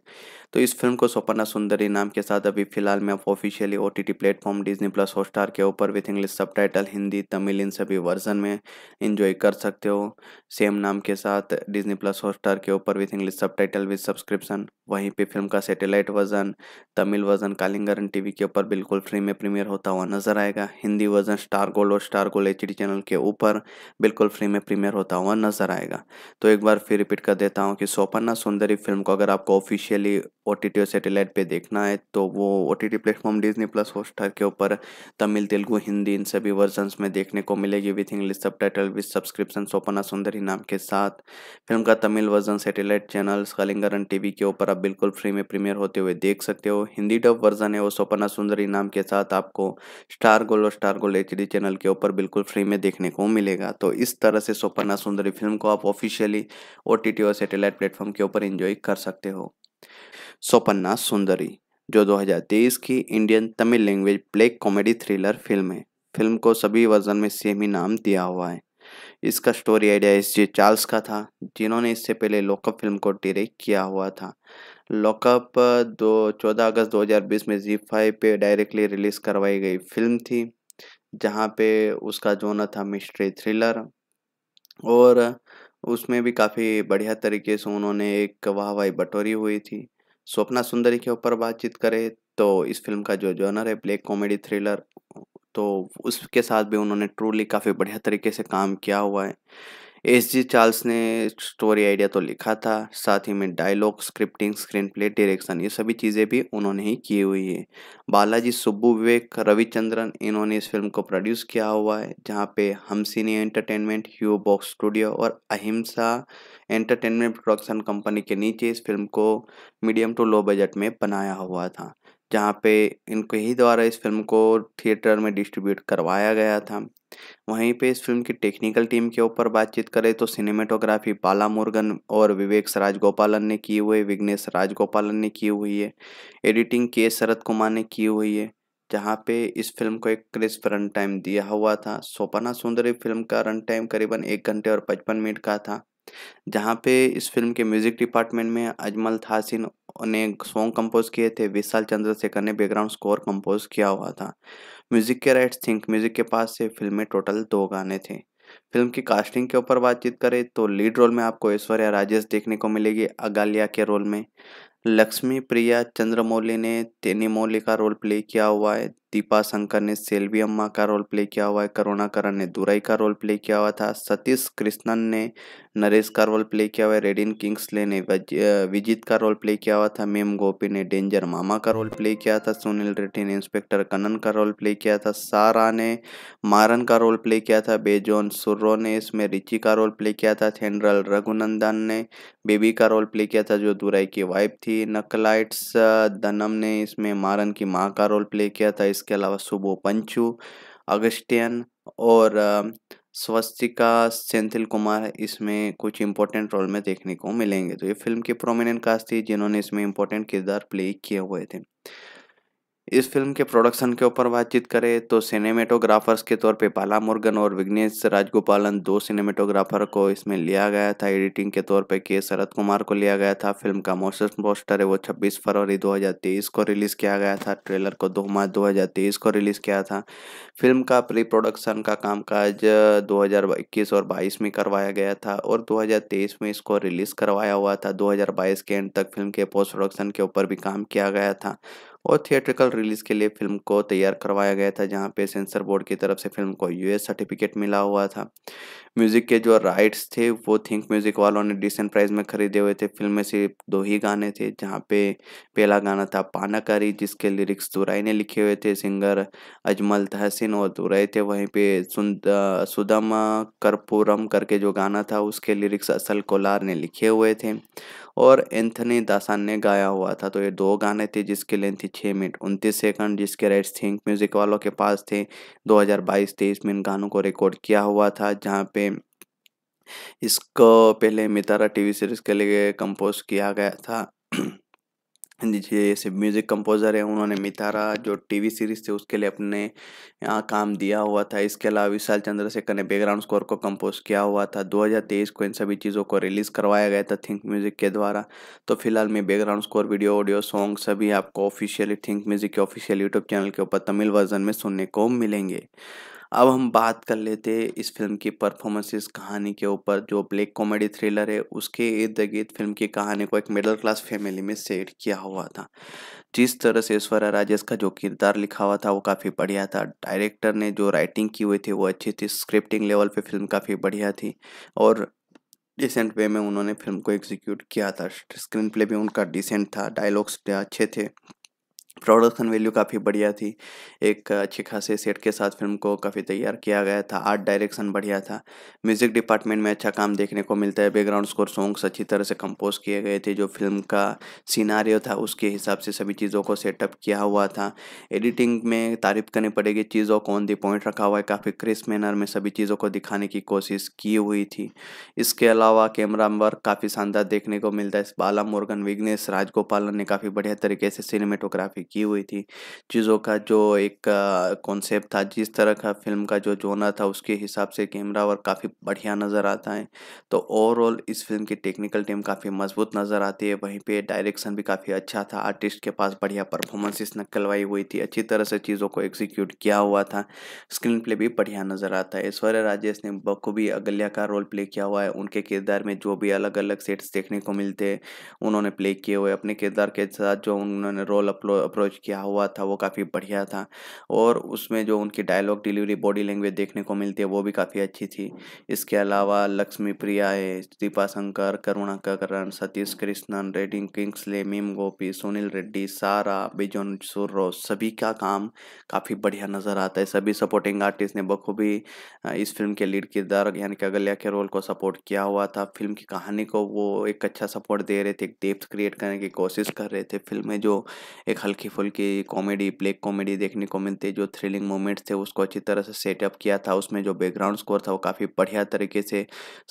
तो इस फिल्म को सोपना सुंदरी नाम के साथ अभी फिलहाल में आप officially O T platform Disney plus Hotstar के ऊपर विथ इंग्लिश सब हिंदी तमिल इन सभी वर्जन में इंजॉय कर सकते हो सेम नाम के साथ डिजनी प्लस हॉटस्टार के ऊपर with English subtitle with subscription वहीं पे फिल्म का satellite version Tamil version Kalaignar TV के ऊपर बिल्कुल फ्री में प्रीमियर होता हुआ नजर आएगा हिंदी वर्जन स्टार गोल्ड और स्टार गोल्ड एच चैनल के ऊपर बिल्कुल फ्री में प्रीमियर होता हुआ नजर आएगा तो एक बार फिर रिपीट कर कर देता हूँ कि सोपन्ना सुंदरी फिल्म को अगर आपको ऑफिशियली ओ टी टी और सेटेलाइट पर देखना है तो वो O T T platform Disney plus Hotstar के ऊपर तमिल तेलुगू हिंदी इन सभी वर्जन में देखने को मिलेगी with English subtitle with subscription Soppana Sundari नाम के साथ फिल्म का Tamil version satellite channel Kalaignar T के ऊपर आप बिल्कुल फ्री में प्रीमियर होते हुए देख सकते हो हिंदी डब वर्जन है वो सोपना सुंदरी नाम के साथ आपको स्टार गोल्ड और Star Gold H D channel के ऊपर बिल्कुल फ्री में देखने को मिलेगा तो इस तरह से सोपन्ना सुंदरी फिल्म को आप officially O T T OTT और सैटेलाइट प्लेटफॉर्म के ऊपर एंजॉय कर सकते हो सोपन्ना सुंदरी जो 2023 की Indian Tamil language black comedy thriller film है फिल्म को सभी वर्जन में सेम ही नाम दिया हुआ है इसका story idea S J Charles का था जिन्होंने इससे पहले लॉकअप फिल्म को डायरेक्ट किया हुआ था लॉकअप दो चौदह अगस्त 2020 में जी फाइव पे डायरेक्टली रिलीज करवाई गई फिल्म थी जहाँ पे उसका जोनर था मिस्ट्री थ्रिलर और उसमें भी काफ़ी बढ़िया तरीके से उन्होंने एक वाह वाही बटोरी हुई थी स्वप्ना सुंदरी के ऊपर बातचीत करें तो इस फिल्म का जो जॉनर है ब्लैक कॉमेडी थ्रिलर तो उसके साथ भी उन्होंने ट्रूली काफ़ी बढ़िया तरीके से काम किया हुआ है एस जी चार्ल्स ने स्टोरी आइडिया तो लिखा था साथ ही में dialogue scripting screenplay direction ये सभी चीज़ें भी उन्होंने ही की हुई है बालाजी सुब्बू विवेक रविचंद्रन इन्होंने इस फिल्म को प्रोड्यूस किया हुआ है जहाँ पे हमसिनी एंटरटेनमेंट ह्यू बॉक्स स्टूडियो और अहिंसा एंटरटेनमेंट प्रोडक्शन कंपनी के नीचे इस फिल्म को मीडियम टू लो बजट में बनाया हुआ था जहाँ पे इनके ही द्वारा इस फिल्म को थिएटर में डिस्ट्रीब्यूट करवाया गया था वहीं पे इस फिल्म की टेक्निकल टीम के ऊपर बातचीत करें तो सिनेमेटोग्राफी बाला मुर्गन और विवेक राजगोपालन ने की हुई विघ्नेश राजगोपालन ने की हुई है एडिटिंग के शरद कुमार ने की हुई है जहाँ पे इस फिल्म को एक क्रिस रन टाइम दिया हुआ था सोपना सुंदरी फिल्म का रन टाइम करीबन एक घंटे और पचपन मिनट का था जहाँ पे इस फ़िल्म के म्यूज़िक डिपार्टमेंट में अजमल थासिन ने सॉन्ग कंपोज किए थे विशाल चंद्रशेखर ने बैकग्राउंड स्कोर कंपोज किया हुआ था म्यूज़िक के राइट्स थिंक म्यूज़िक के पास से फिल्म में टोटल दो गाने थे फिल्म की कास्टिंग के ऊपर बातचीत करें तो लीड रोल में आपको ऐश्वर्या राजेश देखने को मिलेगी अगालिया के रोल में लक्ष्मी प्रिया चंद्रमौली ने तेनी मौली का रोल प्ले किया हुआ है दीपा शंकर ने सेल्वी अम्मा का रोल प्ले किया हुआ है करुणाकरण ने दुराई का रोल प्ले किया हुआ था सतीश कृष्णन ने नरेश का रोल प्ले किया हुआ है रेडिन किंग्सले ने विजित का रोल प्ले किया हुआ था मेम गोपी ने डेंजर मामा का रोल प्ले किया था सुनील रेड्डी ने इंस्पेक्टर कनन का रोल प्ले किया था सारा ने मारन का रोल प्ले किया था बेजोन सुर्रो ने इसमें रिची का रोल प्ले किया था थेनरल रघुनंदन ने बेबी का रोल प्ले किया था जो दुराई की वाइफ थी नकलाइट्स दनम ने इसमें मारन की माँ का रोल प्ले किया था इस इसके अलावा सुबो पंचू अगस्टियन और स्वस्तिका सेंथिल कुमार इसमें कुछ इंपॉर्टेंट रोल में देखने को मिलेंगे तो ये फिल्म के प्रोमिनेंट कास्ट थी जिन्होंने इसमें इंपॉर्टेंट किरदार प्ले किए हुए थे इस फिल्म के प्रोडक्शन के ऊपर बातचीत करें तो सिनेमेटोग्राफर्स के तौर पे पाला मुर्गन और विघ्नेश राजगोपालन दो सिनेमेटोग्राफर को इसमें लिया गया था एडिटिंग के तौर पे के शरद कुमार को लिया गया था फिल्म का मोशन पोस्टर है वो 26 फरवरी 2023 को रिलीज़ किया गया था ट्रेलर को 2 मार्च 2023 को रिलीज़ किया था फिल्म का प्री प्रोडक्शन का कामकाज 2021 और बाईस में करवाया गया था और दो में इसको रिलीज़ करवाया हुआ था दो के एंड तक फिल्म के पोस्ट प्रोडक्शन के ऊपर भी काम किया गया था और थिएट्रिकल रिलीज के लिए फिल्म को तैयार करवाया गया था जहाँ पे सेंसर बोर्ड की तरफ से फिल्म को यूएस सर्टिफिकेट मिला हुआ था म्यूजिक के जो राइट्स थे वो थिंक म्यूजिक वालों ने डिसेंट प्राइस में खरीदे हुए थे फिल्म में सिर्फ दो ही गाने थे जहाँ पे पहला गाना था पानाकारी जिसके लिरिक्स दुराई ने लिखे हुए थे सिंगर अजमल तहसिन और दुराई थे वहीं पे सुदम कर्पूरम करके जो गाना था उसके लिरिक्स असल कोलार ने लिखे हुए थे और एंथनी दासान ने गाया हुआ था तो ये दो गाने थे जिसकी लेंथ थी छः मिनट उनतीस सेकंड जिसके राइट्स थिंक म्यूज़िक वालों के पास थे 2022 हजार में इन गानों को रिकॉर्ड किया हुआ था जहाँ पे इसको पहले मितारा टीवी सीरीज के लिए कंपोज किया गया था जैसे म्यूज़िक कंपोज़र हैं उन्होंने मितारा जो टीवी सीरीज़ थी उसके लिए अपने यहाँ काम दिया हुआ था इसके अलावा विशाल चंद्रशेखर ने बैकग्राउंड स्कोर को कंपोज किया हुआ था 2023 को इन सभी चीज़ों को रिलीज़ करवाया गया था थिंक म्यूज़िक के द्वारा तो फिलहाल मैं background score video audio song सभी आपको ऑफिशियली थिंक म्यूज़िक के ऑफिशियल यूट्यूब चैनल के ऊपर तमिल वर्जन में सुनने को मिलेंगे अब हम बात कर लेते हैं इस फिल्म की परफॉर्मेंसेस कहानी के ऊपर जो ब्लैक कॉमेडी थ्रिलर है उसके इर्द गिर्द फिल्म की कहानी को एक मिडिल क्लास फैमिली में सेट किया हुआ था जिस तरह से ऐश्वर्या राजेश का जो किरदार लिखा हुआ था वो काफ़ी बढ़िया था डायरेक्टर ने जो राइटिंग की हुई थी वो अच्छी थी स्क्रिप्टिंग लेवल पर फिल्म काफ़ी बढ़िया थी और डिसेंट वे में उन्होंने फिल्म को एग्जीक्यूट किया था स्क्रीन प्ले भी उनका डिसेंट था डायलॉग्स अच्छे थे प्रोडक्शन वैल्यू काफ़ी बढ़िया थी एक अच्छी खासी सेट के साथ फिल्म को काफ़ी तैयार किया गया था आर्ट डायरेक्शन बढ़िया था म्यूज़िक डिपार्टमेंट में अच्छा काम देखने को मिलता है बैकग्राउंड स्कोर सॉन्ग्स अच्छी तरह से कंपोज किए गए थे जो फिल्म का सीनारियो था उसके हिसाब से सभी चीज़ों को सेटअप किया हुआ था एडिटिंग में तारीफ करनी पड़ेगी चीज़ों को ऑन दी पॉइंट रखा हुआ है काफ़ी क्रिस्प मैनर में सभी चीज़ों को दिखाने की कोशिश की हुई थी इसके अलावा कैमरा वर्क काफ़ी शानदार देखने को मिलता है बाला मोर्गन विग्नेश राजगोपालन ने काफ़ी बढ़िया तरीके से सिनेमेटोग्राफी की हुई थी चीज़ों का जो एक कॉन्सेप्ट था जिस तरह का फिल्म का जो जोना था उसके हिसाब से कैमरा वर्क काफ़ी बढ़िया नज़र आता है तो ओवरऑल इस फिल्म की टेक्निकल टीम काफ़ी मजबूत नज़र आती है वहीं पे डायरेक्शन भी काफ़ी अच्छा था आर्टिस्ट के पास बढ़िया परफॉर्मेंसेस नकलवाई हुई थी अच्छी तरह से चीज़ों को एग्जीक्यूट किया हुआ था स्क्रीन प्ले भी बढ़िया नज़र आता है ऐश्वर्या राजेश ने बखूबी अगल्या का रोल प्ले किया हुआ है उनके किरदार में जो भी अलग अलग सेट्स देखने को मिलते हैं उन्होंने प्ले किए हुए अपने किरदार के साथ जो उन्होंने रोल अप्रो अप्रोच किया हुआ था वो काफ़ी बढ़िया था और उसमें जो उनकी डायलॉग डिलीवरी बॉडी लैंग्वेज देखने को मिलती है वो भी काफ़ी अच्छी थी इसके अलावा लक्ष्मी प्रिया है दीपा शंकर करुणाकरण सतीश कृष्णन रेडिंग किंग्सले मीम गोपी सुनील रेड्डी सारा बिजोन सुर्रो सभी का काम काफ़ी बढ़िया नज़र आता है सभी सपोर्टिंग आर्टिस्ट ने बखूबी इस फिल्म के लीड किरदार यानी कि अगलिया के रोल को सपोर्ट किया हुआ था फिल्म की कहानी को वो एक अच्छा सपोर्ट दे रहे थे एक डेप्थ क्रिएट करने की कोशिश कर रहे थे फिल्म में जो एक हल्की मल्टीफल के कॉमेडी ब्लैक कॉमेडी देखने को मिलती है जो थ्रिलिंग मोमेंट्स थे उसको अच्छी तरह से सेटअप किया था उसमें जो बैकग्राउंड स्कोर था वो काफ़ी बढ़िया तरीके से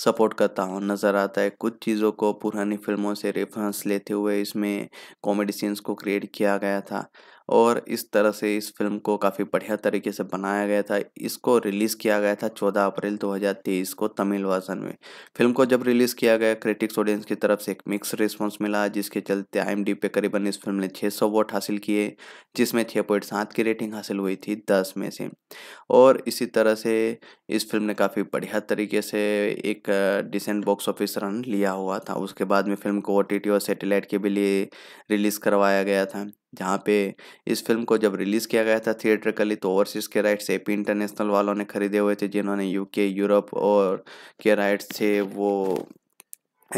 सपोर्ट करता हुआ नज़र आता है कुछ चीज़ों को पुरानी फिल्मों से रेफरेंस लेते हुए इसमें कॉमेडी सीन्स को क्रिएट किया गया था और इस तरह से इस फिल्म को काफ़ी बढ़िया तरीके से बनाया गया था इसको रिलीज़ किया गया था 14 अप्रैल 2023 को तमिल वर्जन में फिल्म को जब रिलीज़ किया गया क्रिटिक्स ऑडियंस की तरफ से एक मिक्स रिस्पॉन्स मिला जिसके चलते आई पे करीबन इस फिल्म ने छः वोट हासिल किए जिसमें छः पॉइंट सात की रेटिंग हासिल हुई थी दस में से और इसी तरह से इस फिल्म ने काफ़ी बढ़िया तरीके से एक डिसेंट बॉक्स ऑफिस रन लिया हुआ था उसके बाद में फिल्म को ओ और सेटेलाइट के भी लिए रिलीज़ करवाया गया था जहाँ पे इस फिल्म को जब रिलीज़ किया गया था थिएटरकली तो ओवरसीज़ के राइट्स पी इंटरनेशनल वालों ने खरीदे हुए थे जिन्होंने यूके यूरोप और के राइट्स थे वो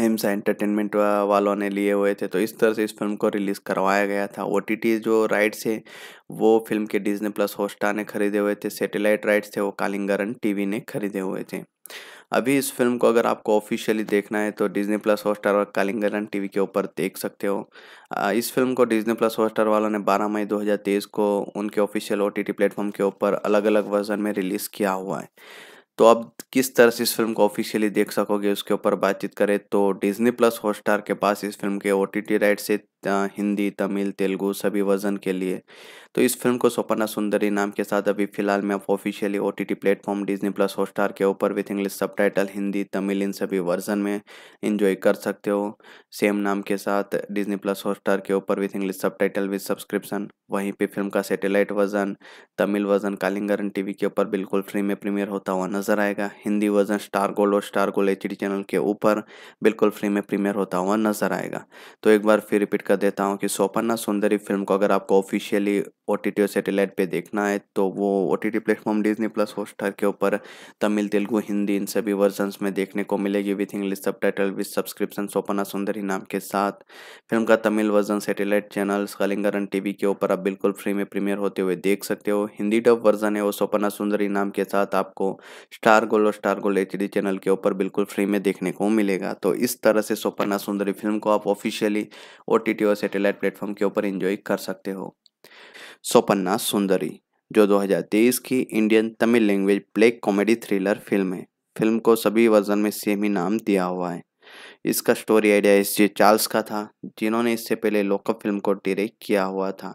एम्सा एंटरटेनमेंट वालों ने लिए हुए थे तो इस तरह से इस फिल्म को रिलीज़ करवाया गया था ओ जो राइट्स है वो फिल्म के डिजने प्लस होस्टा ने खरीदे हुए थे सैटेलाइट राइट्स थे वो कालिंगरन टीवी ने खरीदे हुए थे अभी इस फिल्म को अगर आपको ऑफिशियली देखना है तो डिजनी प्लस हॉटस्टार और कालिंगरन टीवी के ऊपर देख सकते हो इस फिल्म को डिजनी प्लस हॉटस्टार वालों ने 12 मई 2023 को उनके ऑफिशियल ओ टी प्लेटफॉर्म के ऊपर अलग अलग वर्जन में रिलीज़ किया हुआ है तो अब किस तरह से इस फिल्म को ऑफिशियली देख सकोगे उसके ऊपर बातचीत करें तो डिज्नी प्लस हॉटस्टार के पास इस फिल्म के ओ टी टी राइट से हिंदी तमिल तेलुगू सभी वर्जन के लिए तो इस फिल्म को सोपना सुंदरी नाम के साथ अभी फिलहाल में आप officially O T platform Disney plus Hotstar के ऊपर विथ इंग्लिश सब हिंदी तमिल इन सभी वर्जन में इंजॉय कर सकते हो सेम नाम के साथ डिजनी प्लस हॉटस्टार के ऊपर with English subtitle with subscription वहीं पे फिल्म का satellite version Tamil version Kalaignar TV के ऊपर बिल्कुल फ्री में प्रीमियर होता हुआ नजर आएगा हिंदी वर्जन स्टार गोल्ड और स्टार गोल्ड एच चैनल के ऊपर बिल्कुल फ्री में प्रीमियर होता हुआ नजर आएगा तो एक बार फिर रिपीट कर कर देता हूँ कि सोपन्ना सुंदरी फिल्म को अगर आपको ऑफिशियली ओ टी टी और सेटेलाइट पे देखना है तो वो O T T platform Disney plus Hotstar के ऊपर तमिल तेलुगू हिंदी इन सभी वर्जन में देखने को मिलेगी with English subtitle with subscription Soppana Sundari नाम के साथ फिल्म का Tamil version satellite channel Kalaignar T V के ऊपर आप बिल्कुल फ्री में प्रीमियर होते हुए देख सकते हो हिंदी डब वर्जन है वो सोपना सुंदरी नाम के साथ आपको स्टार गोल्ड और Star Gold H D channel के ऊपर बिल्कुल फ्री में देखने को मिलेगा तो इस तरह से सोपना सुंदरी फिल्म को आप ऑफिशियली ओ टी टी और सेटेलाइट प्लेटफॉर्म के ऊपर इंजॉय कर सकते हो सोपन्ना सुंदरी जो 2023 की Indian Tamil language black comedy thriller film है फिल्म को सभी वर्जन में सेम ही नाम दिया हुआ है इसका story idea S J Charles का था जिन्होंने इससे पहले लॉकअप फिल्म को डायरेक्ट किया हुआ था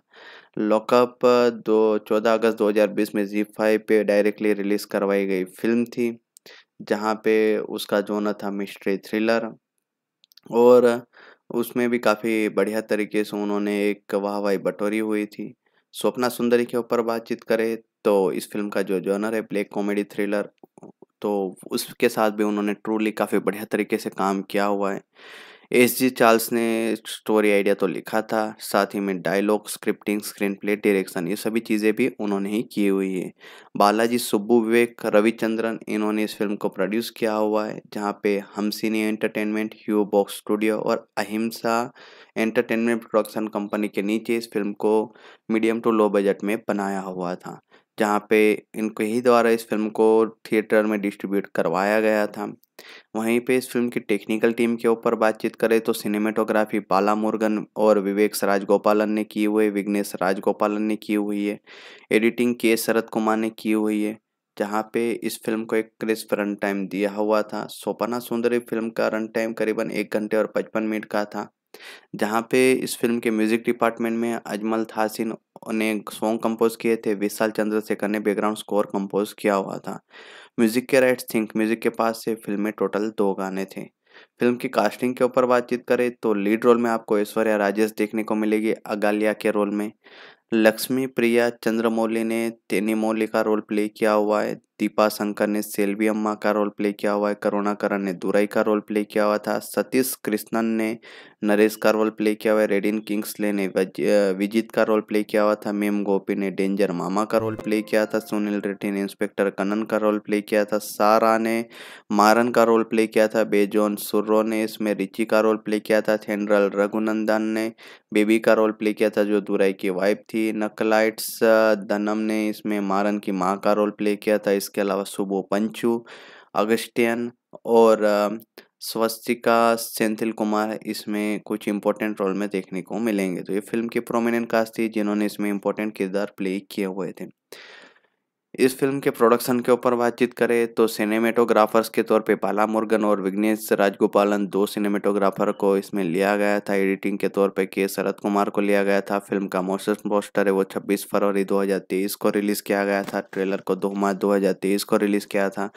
लॉकअप दो चौदह अगस्त 2020 में जी फाइव पे डायरेक्टली रिलीज करवाई गई फिल्म थी जहाँ पे उसका जोनर था मिस्ट्री थ्रिलर और उसमें भी काफ़ी बढ़िया तरीके से उन्होंने एक वाह वाही बटोरी हुई थी स्वप्ना सुंदरी के ऊपर बातचीत करें तो इस फिल्म का जो जॉनर है ब्लैक कॉमेडी थ्रिलर तो उसके साथ भी उन्होंने ट्रूली काफ़ी बढ़िया तरीके से काम किया हुआ है एस जी चार्ल्स ने स्टोरी आइडिया तो लिखा था साथ ही में dialogue scripting screenplay direction ये सभी चीज़ें भी उन्होंने ही की हुई है बालाजी सुब्बू विवेक रविचंद्रन इन्होंने इस फिल्म को प्रोड्यूस किया हुआ है जहाँ पे हमसिनी एंटरटेनमेंट ह्यू बॉक्स स्टूडियो और अहिंसा एंटरटेनमेंट प्रोडक्शन कंपनी के नीचे इस फिल्म को मीडियम टू लो बजट में बनाया हुआ था जहाँ पे इनके ही द्वारा इस फिल्म को थिएटर में डिस्ट्रीब्यूट करवाया गया था वहीं पे इस फिल्म की टेक्निकल टीम के ऊपर बातचीत करें तो सिनेमेटोग्राफी बाला मुर्गन और विवेक सराज गोपालन ने की हुई विघ्नेश राजगोपालन ने की हुई है एडिटिंग के शरद कुमार ने की हुई है जहाँ पे इस फिल्म को एक क्रिस रन टाइम दिया हुआ था सोपना सुंदरी फिल्म का रन टाइम करीबन एक घंटे और पचपन मिनट का था जहाँ पे इस फ़िल्म के म्यूज़िक डिपार्टमेंट में अजमल थासिन ने सॉन्ग कंपोज किए थे विशाल चंद्रशेखर ने बैकग्राउंड स्कोर कंपोज किया हुआ था म्यूज़िक के राइट्स थिंक म्यूज़िक के पास से फिल्म में टोटल दो गाने थे फिल्म की कास्टिंग के ऊपर बातचीत करें तो लीड रोल में आपको ऐश्वर्या राजेश देखने को मिलेगी अगालिया के रोल में लक्ष्मी प्रिया चंद्रमौली ने तेनीमौली का रोल प्ले किया हुआ है दीपा शंकर ने सेल्वी अम्मा का रोल प्ले किया हुआ है करुणा करण ने दुराई का रोल प्ले किया हुआ था सतीश कृष्णन ने नरेश का रोल प्ले किया हुआ है रेडिन किंग्सले ने विजित का रोल प्ले किया हुआ था मेम गोपी ने डेंजर मामा का रोल प्ले किया था सुनील रेड्डी ने इंस्पेक्टर कनन का रोल प्ले किया था सारा ने मारन का रोल प्ले किया था बेजोन सुर्रो ने इसमें रिची का रोल प्ले किया था थेनरल रघुनंदन ने बेबी का रोल प्ले किया था जो दुराई की वाइफ थी नकलाइट्स दनम ने इसमें मारन की माँ का रोल प्ले किया था इस इसके अलावा सुबो पंचू अगस्टियन और स्वस्तिका सेंथिल कुमार इसमें कुछ इंपॉर्टेंट रोल में देखने को मिलेंगे तो ये फिल्म के प्रोमिनेंट कास्ट थी जिन्होंने इसमें इंपॉर्टेंट किरदार प्ले किए हुए थे इस फिल्म के प्रोडक्शन के ऊपर बातचीत करें तो सिनेमेटोग्राफर्स के तौर पे पाला मुर्गन और विघ्नेश राजगोपालन दो सिनेमेटोग्राफर को इसमें लिया गया था एडिटिंग के तौर पे के शरद कुमार को लिया गया था फिल्म का मोशन पोस्टर है वो 26 फरवरी 2023 को रिलीज़ किया गया था ट्रेलर को 2 मार्च 2023 को रिलीज़ किया था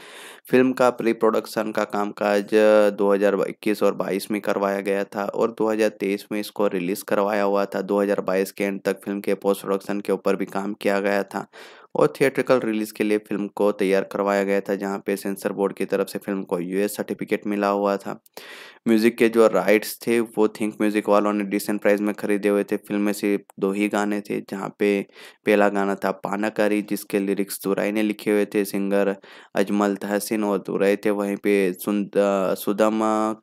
फिल्म का प्री प्रोडक्शन का कामकाज 2021 और बाईस में करवाया गया था और दो में इसको रिलीज़ करवाया हुआ था दो के एंड तक फिल्म के पोस्ट प्रोडक्शन के ऊपर भी काम किया गया था और थिएट्रिकल रिलीज के लिए फिल्म को तैयार करवाया गया था जहाँ पे सेंसर बोर्ड की तरफ से फिल्म को यूएस सर्टिफिकेट मिला हुआ था म्यूजिक के जो राइट्स थे वो थिंक म्यूजिक वालों ने डिसेंट प्राइस में खरीदे हुए थे फिल्म में सिर्फ दो ही गाने थे जहाँ पे पहला गाना था पानाकारी जिसके लिरिक्स दुराई ने लिखे हुए थे सिंगर अजमल तहसिन और दुराई थे वहीं पे सुदम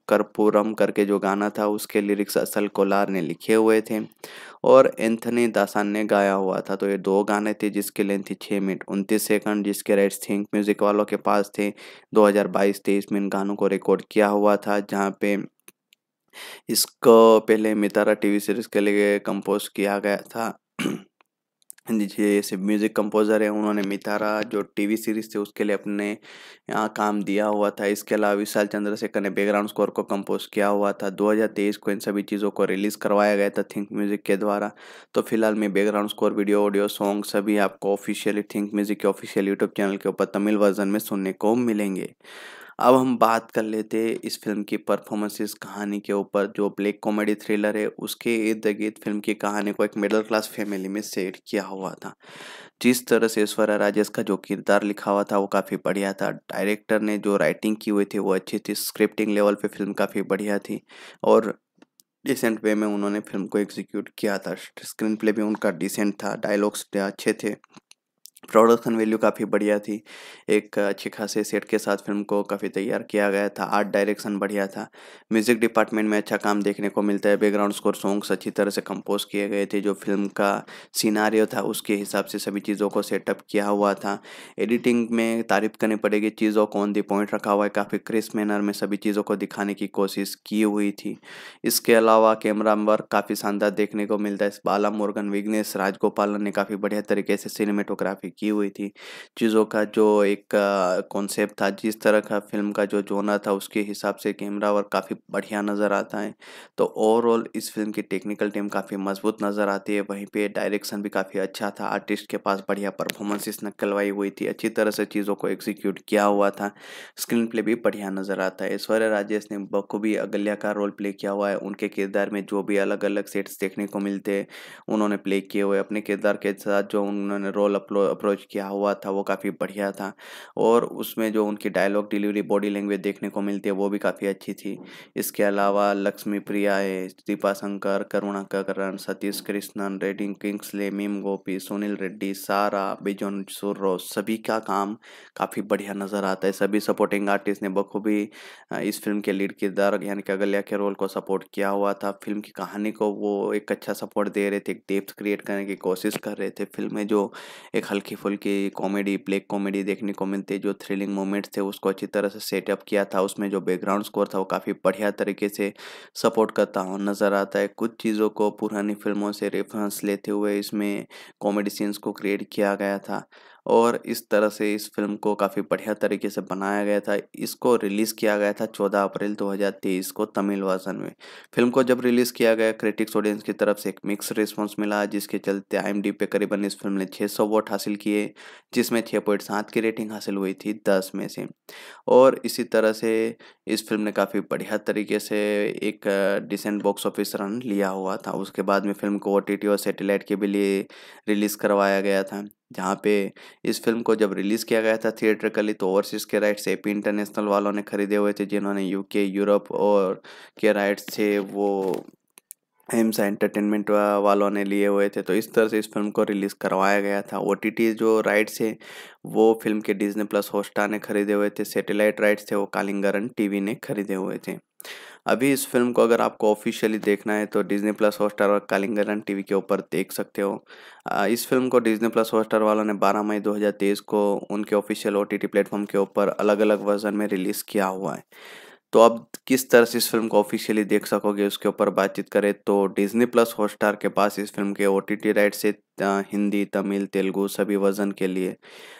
कर्पूरम करके जो गाना था उसके लिरिक्स असल कोलार ने लिखे हुए थे और एंथनी दासान ने गाया हुआ था तो ये दो गाने थे जिसकी लेंथ थी छः मिनट उनतीस सेकंड जिसके राइट्स थिंक म्यूज़िक वालों के पास थे 2022 हज़ार में इन गानों को रिकॉर्ड किया हुआ था जहाँ पे इसको पहले मितारा टीवी सीरीज़ के लिए कंपोज किया गया था जैसे म्यूज़िक कंपोज़र हैं उन्होंने मितारा जो टीवी सीरीज़ थी उसके लिए अपने यहाँ काम दिया हुआ था इसके अलावा विशाल चंद्रशेखर ने बैकग्राउंड स्कोर को कंपोज किया हुआ था 2023 को इन सभी चीज़ों को रिलीज़ करवाया गया था थिंक म्यूज़िक के द्वारा तो फिलहाल मैं background score video audio song सभी आपको ऑफिशियली थिंक म्यूज़िक के ऑफिशियल यूट्यूब चैनल के ऊपर तमिल वर्जन में सुनने को मिलेंगे अब हम बात कर लेते हैं इस फिल्म की परफॉर्मेंसेस कहानी के ऊपर जो ब्लैक कॉमेडी थ्रिलर है उसके इर्द गिर्द फिल्म की कहानी को एक मिडिल क्लास फैमिली में सेट किया हुआ था जिस तरह से ऐश्वर्या राजेश का जो किरदार लिखा हुआ था वो काफ़ी बढ़िया था डायरेक्टर ने जो राइटिंग की हुई थी वो अच्छी थी स्क्रिप्टिंग लेवल पे फिल्म काफ़ी बढ़िया थी और डिसेंट वे में उन्होंने फिल्म को एग्जीक्यूट किया था स्क्रीन प्ले भी उनका डिसेंट था डायलॉग्स अच्छे थे प्रोडक्शन वैल्यू काफ़ी बढ़िया थी एक अच्छे खासे सेट के साथ फिल्म को काफ़ी तैयार किया गया था आर्ट डायरेक्शन बढ़िया था म्यूज़िक डिपार्टमेंट में अच्छा काम देखने को मिलता है बैकग्राउंड स्कोर सॉन्ग्स अच्छी तरह से कंपोज किए गए थे जो फिल्म का सीनारियो था उसके हिसाब से सभी चीज़ों को सेटअप किया हुआ था एडिटिंग में तारीफ करनी पड़ेगी चीज़ों को ऑन दी पॉइंट रखा हुआ है काफ़ी क्रिस्प मैनर में सभी चीज़ों को दिखाने की कोशिश की हुई थी इसके अलावा कैमरा वर्क काफ़ी शानदार देखने को मिलता है बाला मुर्गन विग्नेश राजगोपालन ने काफ़ी बढ़िया तरीके से सिनेमेटोग्राफी की हुई थी चीज़ों का जो एक कॉन्सेप्ट था जिस तरह का फिल्म का जो जोना था उसके हिसाब से कैमरा वर्क काफ़ी बढ़िया नज़र आता है तो ओवरऑल इस फिल्म की टेक्निकल टीम काफ़ी मजबूत नज़र आती है वहीं पे डायरेक्शन भी काफ़ी अच्छा था आर्टिस्ट के पास बढ़िया परफॉर्मेंसेस नकलवाई हुई थी अच्छी तरह से चीज़ों को एग्जीक्यूट किया हुआ था स्क्रीन प्ले भी बढ़िया नज़र आता है ऐश्वर्या राजेश ने बखूबी अगल्या का रोल प्ले किया हुआ है उनके किरदार में जो भी अलग अलग सेट्स देखने को मिलते हैं उन्होंने प्ले किए हुए अपने किरदार के साथ जो उन्होंने रोल अप्रो अप्रोच किया हुआ था वो काफ़ी बढ़िया था और उसमें जो उनकी डायलॉग डिलीवरी बॉडी लैंग्वेज देखने को मिलती है वो भी काफ़ी अच्छी थी इसके अलावा लक्ष्मी प्रिया है दीपा शंकर करुणाकरण सतीश कृष्णन रेडिंग किंग्सले मीम गोपी सुनील रेड्डी सारा बिजोन सुर्रो सभी का काम काफ़ी बढ़िया नज़र आता है सभी सपोर्टिंग आर्टिस्ट ने बखूबी इस फिल्म के लीड किरदार यानी कि अगलिया के रोल को सपोर्ट किया हुआ था फिल्म की कहानी को वो एक अच्छा सपोर्ट दे रहे थे एक डेप्थ क्रिएट करने की कोशिश कर रहे थे फिल्म में जो एक हल्की फुल फुल्की कॉमेडी ब्लैक कॉमेडी देखने को मिलती है जो थ्रिलिंग मोमेंट्स थे उसको अच्छी तरह से सेटअप किया था उसमें जो बैकग्राउंड स्कोर था वो काफ़ी बढ़िया तरीके से सपोर्ट करता हुआ नज़र आता है कुछ चीज़ों को पुरानी फिल्मों से रेफरेंस लेते हुए इसमें कॉमेडी सीन्स को क्रिएट किया गया था और इस तरह से इस फिल्म को काफ़ी बढ़िया तरीके से बनाया गया था इसको रिलीज़ किया गया था 14 अप्रैल 2023 को तमिल वर्जन में फिल्म को जब रिलीज़ किया गया क्रिटिक्स ऑडियंस की तरफ से एक मिक्स रिस्पॉन्स मिला जिसके चलते आई पे करीबन इस फिल्म ने छः वोट हासिल किए जिसमें छः पॉइंट सात की रेटिंग हासिल हुई थी दस में से और इसी तरह से इस फिल्म ने काफ़ी बढ़िया तरीके से एक डिसेंट बॉक्स ऑफिस रन लिया हुआ था उसके बाद में फिल्म को ओ और सेटेलाइट के भी लिए रिलीज़ करवाया गया था जहाँ पे इस फिल्म को जब रिलीज़ किया गया था थिएटरकली तो ओवरसीज़ के राइट्स पी इंटरनेशनल वालों ने खरीदे हुए थे जिन्होंने यूके यूरोप और के राइट्स थे वो एम्स एंटरटेनमेंट वालों ने लिए हुए थे तो इस तरह से इस फिल्म को रिलीज़ करवाया गया था ओ जो राइट्स हैं वो फिल्म के डिजने प्लस होस्टार ने खरीदे हुए थे सेटेलाइट राइट्स थे वो कालिंगरन टीवी ने खरीदे हुए थे अभी इस फिल्म को अगर आपको ऑफिशियली देखना है तो डिजनी प्लस हॉटस्टार और कालिंगरन टीवी के ऊपर देख सकते हो इस फिल्म को डिजनी प्लस हॉटस्टार वालों ने 12 मई 2023 को उनके ऑफिशियल ओ प्लेटफॉर्म के ऊपर अलग अलग वर्जन में रिलीज़ किया हुआ है तो अब किस तरह से इस फिल्म को ऑफिशियली देख सकोगे उसके ऊपर बातचीत करें तो डिज्नी प्लस हॉटस्टार के पास इस फिल्म के ओ टी टी राइट से हिंदी तमिल तेलुगू सभी वर्जन के लिए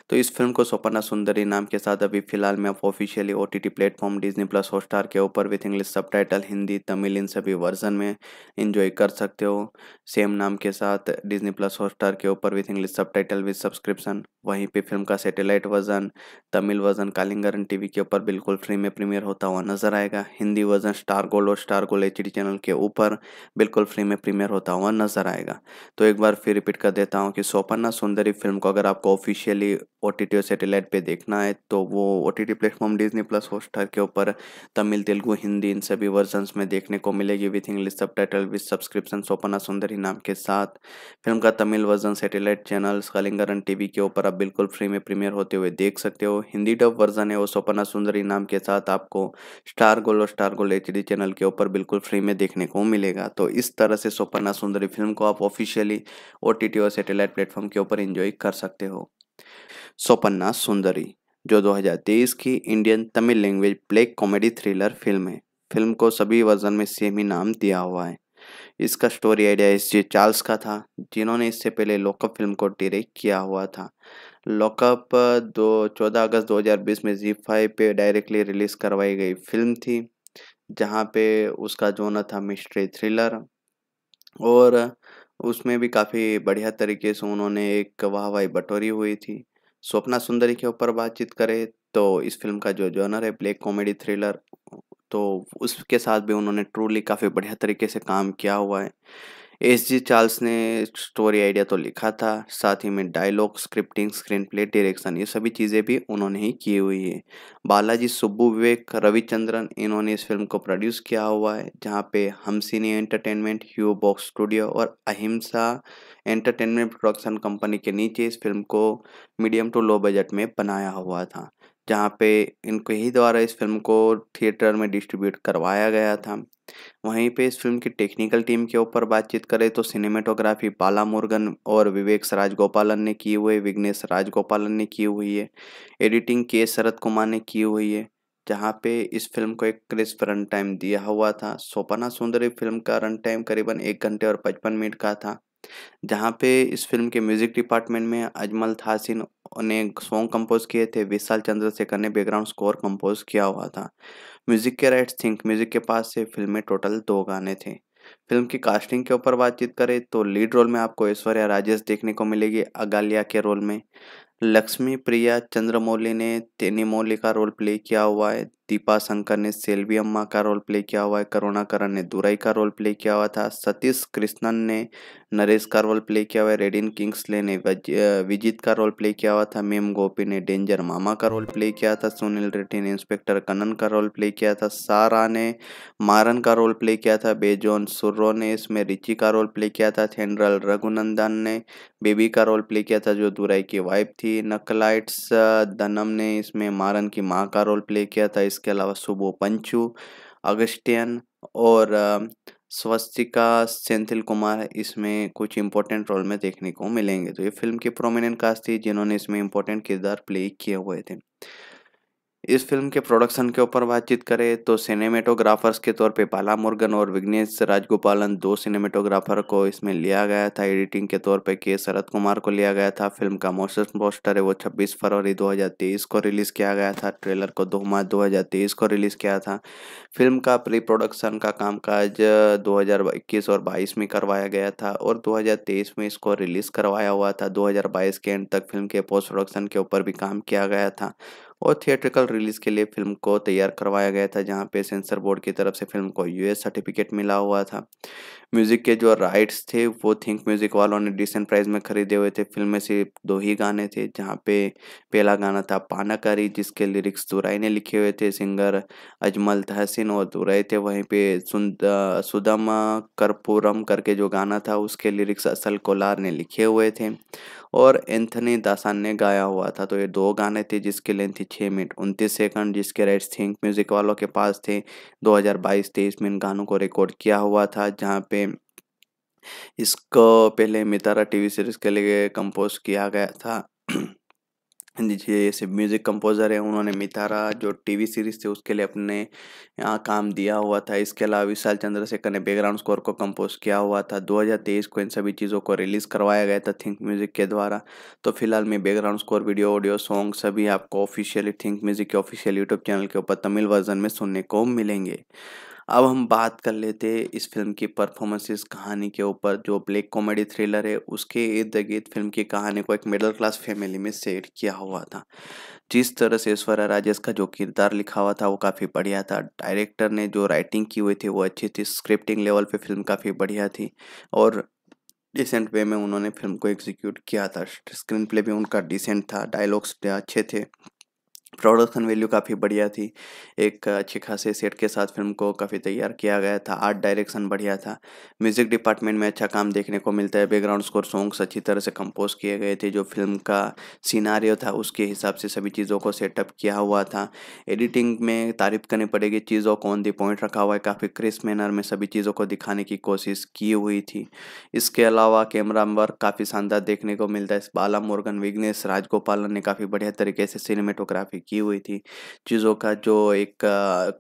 तो इस फिल्म को सोपना सुंदरी नाम के साथ अभी फिलहाल में आप officially O T platform Disney plus Hotstar के ऊपर विथ इंग्लिश सब हिंदी तमिल इन सभी वर्जन में इंजॉय कर सकते हो सेम नाम के साथ डिजनी प्लस हॉटस्टार के ऊपर with English subtitle with subscription वहीं पे फिल्म का satellite version Tamil version Kalaignar TV के ऊपर बिल्कुल फ्री में प्रीमियर होता हुआ नजर आएगा हिंदी वर्जन स्टार गोल्ड और स्टार गोल्ड एच चैनल के ऊपर बिल्कुल फ्री में प्रीमियर होता हुआ नजर आएगा तो एक बार फिर रिपीट कर कर देता हूँ कि सोपन्ना सुंदरी फिल्म को अगर आपको ऑफिशियली ओ टी टी और सेटेलाइट पे देखना है तो वो O T T platform Disney plus Hotstar के ऊपर तमिल तेलुगू हिंदी इन सभी वर्जन में देखने को मिलेगी with English subtitle with subscription Soppana Sundari नाम के साथ फिल्म का Tamil version satellite channel Kalaignar T V के ऊपर आप बिल्कुल फ्री में प्रीमियर होते हुए देख सकते हो हिंदी डब वर्जन है वो सोपना सुंदरी नाम के साथ आपको स्टार गोल और Star Gold H D channel के ऊपर बिल्कुल फ्री में देखने को मिलेगा तो इस तरह से सोपना सुंदरी फिल्म को आप ऑफिशियली ओ टी टी और सेटेलाइट प्लेटफॉर्म के ऊपर इंजॉय कर सकते हो सोपन्ना सुंदरी जो 2023 की Indian Tamil language black comedy thriller film है फिल्म को सभी वर्जन में सेम ही नाम दिया हुआ है इसका story idea S J Charles का था जिन्होंने इससे पहले लोकअप फिल्म को डायरेक्ट किया हुआ था लोकअप दो चौदह अगस्त 2020 में जी फाइव पे डायरेक्टली रिलीज करवाई गई फिल्म थी जहाँ पे उसका जोनर था मिस्ट्री थ्रिलर और उसमें भी काफ़ी बढ़िया तरीके से उन्होंने एक वाहवाही बटोरी हुई थी स्वप्ना सुंदरी के ऊपर बातचीत करें तो इस फिल्म का जो जॉनर है ब्लैक कॉमेडी थ्रिलर तो उसके साथ भी उन्होंने ट्रूली काफ़ी बढ़िया तरीके से काम किया हुआ है एस जी चार्ल्स ने स्टोरी आइडिया तो लिखा था साथ ही में dialogue scripting screenplay direction ये सभी चीज़ें भी उन्होंने ही की हुई है बालाजी सुब्बू विवेक रविचंद्रन इन्होंने इस फिल्म को प्रोड्यूस किया हुआ है जहाँ पे हमसिनी एंटरटेनमेंट ह्यू बॉक्स स्टूडियो और अहिंसा एंटरटेनमेंट प्रोडक्शन कंपनी के नीचे इस फिल्म को मीडियम टू लो बजट में बनाया हुआ था जहाँ पे इनके ही द्वारा इस फिल्म को थिएटर में डिस्ट्रीब्यूट करवाया गया था वहीं पे इस फिल्म की टेक्निकल टीम के ऊपर बातचीत करें तो सिनेमेटोग्राफी बाला मुर्गन और विवेक सराज गोपालन ने की हुई विघ्नेश राज गोपालन ने की हुई है एडिटिंग के शरद कुमार ने की हुई है जहाँ पे इस फिल्म को एक क्रिस रन टाइम दिया हुआ था सोपना सुंदरी फिल्म का रन टाइम करीबन एक घंटे और पचपन मिनट का था जहाँ पे इस फ़िल्म के म्यूज़िक डिपार्टमेंट में अजमल थासिन ने सॉन्ग कंपोज किए थे विशाल चंद्रशेखर ने बैकग्राउंड स्कोर कंपोज किया हुआ था म्यूज़िक के राइट्स थिंक म्यूज़िक के पास से फिल्म में टोटल दो गाने थे फिल्म की कास्टिंग के ऊपर बातचीत करें तो लीड रोल में आपको ऐश्वर्या राजेश देखने को मिलेगी अगालिया के रोल में लक्ष्मी प्रिया चंद्रमौली ने तेनीमौली का रोल प्ले किया हुआ है दीपा शंकर ने सेल्वी अम्मा का रोल प्ले किया हुआ है करुणाकरण ने दुराई का रोल प्ले किया हुआ था सतीश कृष्णन ने नरेश का रोल प्ले किया हुआ है रेडिन किंग्सले ने विजित का रोल प्ले किया हुआ था मेम गोपी ने डेंजर मामा का रोल प्ले किया था सुनील रेड्डी ने इंस्पेक्टर कनन का रोल प्ले किया था सारा ने मारन का रोल प्ले किया था बेजोन सुर्रो ने इसमें रिची का रोल प्ले किया था थेनरल रघुनंदन ने बेबी का रोल प्ले किया था जो दुराई की वाइफ थी नकलाइट्स दनम ने इसमें मारन की माँ का रोल प्ले किया था इस इसके अलावा सुबो पंचू अगस्टियन और स्वस्तिका सेंथिल कुमार इसमें कुछ इंपॉर्टेंट रोल में देखने को मिलेंगे तो ये फिल्म के प्रोमिनेंट कास्ट थी जिन्होंने इसमें इंपॉर्टेंट किरदार प्ले किए हुए थे इस फिल्म के प्रोडक्शन के ऊपर बातचीत करें तो सिनेमेटोग्राफर्स के तौर पे पाला मुर्गन और विघ्नेश राजगोपालन दो सिनेमेटोग्राफर को इसमें लिया गया था एडिटिंग के तौर पे के शरद कुमार को लिया गया था फिल्म का मोशन पोस्टर है वो 26 फरवरी 2023 को रिलीज़ किया गया था ट्रेलर को 2 मार्च 2023 को रिलीज़ किया था फिल्म का प्री प्रोडक्शन का कामकाज 2021 और बाईस में करवाया गया था और दो में इसको रिलीज़ करवाया हुआ था दो के एंड तक फिल्म के पोस्ट प्रोडक्शन के ऊपर भी काम किया गया था और थिएट्रिकल रिलीज के लिए फिल्म को तैयार करवाया गया था जहाँ पे सेंसर बोर्ड की तरफ से फिल्म को यूएस सर्टिफिकेट मिला हुआ था म्यूजिक के जो राइट्स थे वो थिंक म्यूजिक वालों ने डिसेंट प्राइस में खरीदे हुए थे फिल्म में सिर्फ दो ही गाने थे जहाँ पे पहला गाना था पानाकारी जिसके लिरिक्स दुराई ने लिखे हुए थे सिंगर अजमल तहसिन और दुराई थे वहीं पे सुदम कर्पूरम करके जो गाना था उसके लिरिक्स असल कोलार ने लिखे हुए थे और एंथनी दासान ने गाया हुआ था तो ये दो गाने थे जिसकी लेंथ थी छः मिनट उनतीस सेकंड जिसके राइट्स थिंक म्यूज़िक वालों के पास थे 2022 हजार में इन गानों को रिकॉर्ड किया हुआ था जहाँ पे इसको पहले मितारा टीवी सीरीज़ के लिए कंपोज किया गया था जैसे म्यूज़िक कंपोज़र हैं उन्होंने मितारा जो टीवी सीरीज़ थी उसके लिए अपने यहाँ काम दिया हुआ था इसके अलावा विशाल चंद्रशेखर ने बैकग्राउंड स्कोर को कंपोज किया हुआ था 2023 को इन सभी चीज़ों को रिलीज़ करवाया गया था थिंक म्यूज़िक के द्वारा तो फिलहाल मैं background score video audio song सभी आपको ऑफिशियली थिंक म्यूज़िक के ऑफिशियल यूट्यूब चैनल के ऊपर तमिल वर्जन में सुनने को मिलेंगे अब हम बात कर लेते हैं इस फिल्म की परफॉर्मेंसेस कहानी के ऊपर जो ब्लैक कॉमेडी थ्रिलर है उसके इर्द गिर्द फिल्म की कहानी को एक मिडिल क्लास फैमिली में सेट किया हुआ था जिस तरह से ऐश्वर्या राजेश का जो किरदार लिखा हुआ था वो काफ़ी बढ़िया था डायरेक्टर ने जो राइटिंग की हुई थी वो अच्छी थी स्क्रिप्टिंग लेवल पर फिल्म काफ़ी बढ़िया थी और डिसेंट वे में उन्होंने फिल्म को एग्जीक्यूट किया था स्क्रीन प्ले भी उनका डिसेंट था डायलॉग्स अच्छे थे प्रोडक्शन वैल्यू काफ़ी बढ़िया थी एक अच्छे खासे सेट के साथ फिल्म को काफ़ी तैयार किया गया था आर्ट डायरेक्शन बढ़िया था म्यूज़िक डिपार्टमेंट में अच्छा काम देखने को मिलता है बैकग्राउंड स्कोर सॉन्ग्स अच्छी तरह से कंपोज किए गए थे जो फिल्म का सीनारियो था उसके हिसाब से सभी चीज़ों को सेटअप किया हुआ था एडिटिंग में तारीफ करनी पड़ेगी चीज़ों को ऑन दी पॉइंट रखा हुआ है काफ़ी क्रिस्प मैनर में सभी चीज़ों को दिखाने की कोशिश की हुई थी इसके अलावा कैमरा वर्क काफ़ी शानदार देखने को मिलता है बाला मोर्गन विग्नेश राजगोपालन ने काफ़ी बढ़िया तरीके से सिनेमेटोग्राफी की हुई थी चीज़ों का जो एक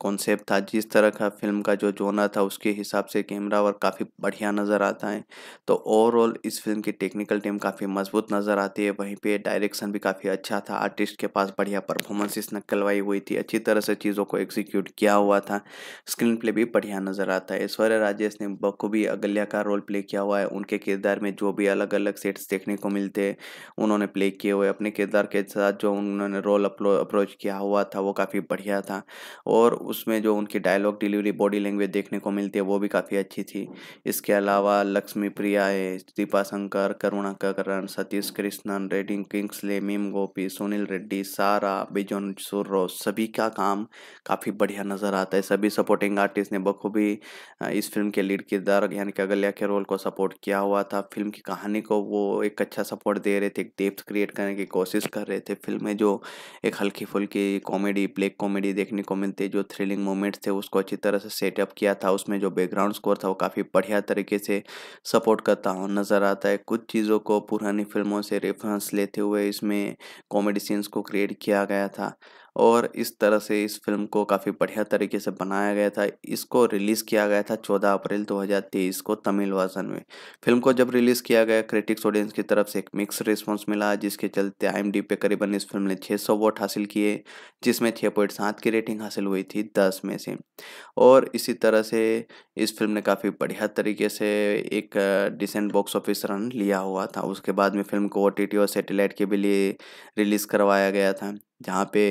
कॉन्सेप्ट था जिस तरह का फिल्म का जो जोना था उसके हिसाब से कैमरा वर्क काफ़ी बढ़िया नज़र आता है तो ओवरऑल इस फिल्म की टेक्निकल टीम काफ़ी मजबूत नज़र आती है वहीं पे डायरेक्शन भी काफ़ी अच्छा था आर्टिस्ट के पास बढ़िया परफॉर्मेंसेस नकलवाई हुई थी अच्छी तरह से चीज़ों को एग्जीक्यूट किया हुआ था स्क्रीन प्ले भी बढ़िया नज़र आता है ऐश्वर्या राजेश ने बखूबी अगल्या का रोल प्ले किया हुआ है उनके किरदार में जो भी अलग अलग सेट्स देखने को मिलते हैं उन्होंने प्ले किए हुए अपने किरदार के साथ जो उन्होंने रोल अप्रो अप्रोच किया हुआ था वो काफ़ी बढ़िया था और उसमें जो उनकी डायलॉग डिलीवरी बॉडी लैंग्वेज देखने को मिलती है वो भी काफ़ी अच्छी थी इसके अलावा लक्ष्मी प्रिया है दीपा शंकर करुणाकरण सतीश कृष्णन रेडिंग किंग्सले मीम गोपी सुनील रेड्डी सारा बिजोन सुर्रो सभी का काम काफ़ी बढ़िया नज़र आता है सभी सपोर्टिंग आर्टिस्ट ने बखूबी इस फिल्म के लीड किरदार यानी कि अगल्या के रोल को सपोर्ट किया हुआ था फिल्म की कहानी को वो एक अच्छा सपोर्ट दे रहे थे एक डेप्थ क्रिएट करने की कोशिश कर रहे थे फिल्म में जो एक हल्की आंखें फुल कॉमेडी ब्लैक कॉमेडी देखने को मिलती है जो थ्रिलिंग मोमेंट्स थे उसको अच्छी तरह से सेटअप किया था उसमें जो बैकग्राउंड स्कोर था वो काफ़ी बढ़िया तरीके से सपोर्ट करता हुआ नज़र आता है कुछ चीज़ों को पुरानी फिल्मों से रेफरेंस लेते हुए इसमें कॉमेडी सीन्स को क्रिएट किया गया था और इस तरह से इस फिल्म को काफ़ी बढ़िया तरीके से बनाया गया था इसको रिलीज़ किया गया था 14 अप्रैल 2023 को तमिल वर्जन में फिल्म को जब रिलीज़ किया गया क्रिटिक्स ऑडियंस की तरफ से एक मिक्स रिस्पॉन्स मिला जिसके चलते आई पे करीबन इस फिल्म ने छः सौ वोट हासिल किए जिसमें छः पॉइंट सात की रेटिंग हासिल हुई थी दस में से और इसी तरह से इस फिल्म ने काफ़ी बढ़िया तरीके से एक डिसेंट बॉक्स ऑफिस रन लिया हुआ था उसके बाद में फिल्म को ओ और सेटेलाइट के भी लिए रिलीज़ करवाया गया था जहाँ पे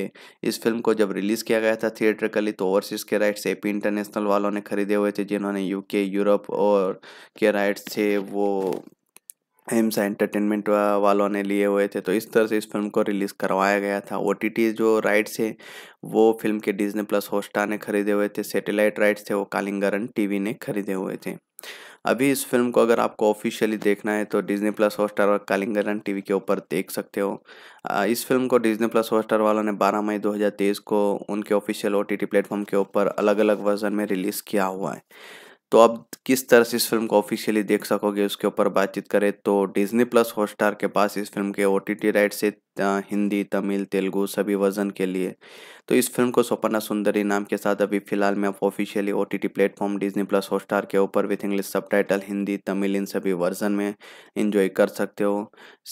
इस फिल्म को जब रिलीज़ किया गया था थिएटरकली तो ओवरसीज़ के राइट्स ए पी इंटरनेशनल वालों ने खरीदे हुए थे जिन्होंने यूके यूरोप और के राइट्स थे वो एम्स एंटरटेनमेंट वालों ने लिए हुए थे तो इस तरह से इस फिल्म को रिलीज़ करवाया गया था ओ जो राइट्स हैं वो फिल्म के डिजने प्लस होस्टा ने खरीदे हुए थे सैटेलाइट राइट्स थे वो कालिंगरन टीवी ने खरीदे हुए थे अभी इस फिल्म को अगर आपको ऑफिशियली देखना है तो डिजनी प्लस हॉटस्टार और कालिंगरन टीवी के ऊपर देख सकते हो इस फिल्म को डिजनी प्लस हॉटस्टार वालों ने 12 मई 2023 को उनके ऑफिशियल ओ प्लेटफॉर्म के ऊपर अलग अलग वर्जन में रिलीज़ किया हुआ है तो अब किस तरह से इस फिल्म को ऑफिशियली देख सकोगे उसके ऊपर बातचीत करें तो डिज्नी प्लस हॉटस्टार के पास इस फिल्म के ओ टी टी राइट से हिंदी तमिल तेलुगू सभी वर्जन के लिए तो इस फिल्म को सोपन्ना सुंदरी नाम के साथ अभी फिलहाल में आप officially O T platform Disney plus Hotstar के ऊपर विथ इंग्लिश सब हिंदी तमिल इन सभी वर्जन में इंजॉय कर सकते हो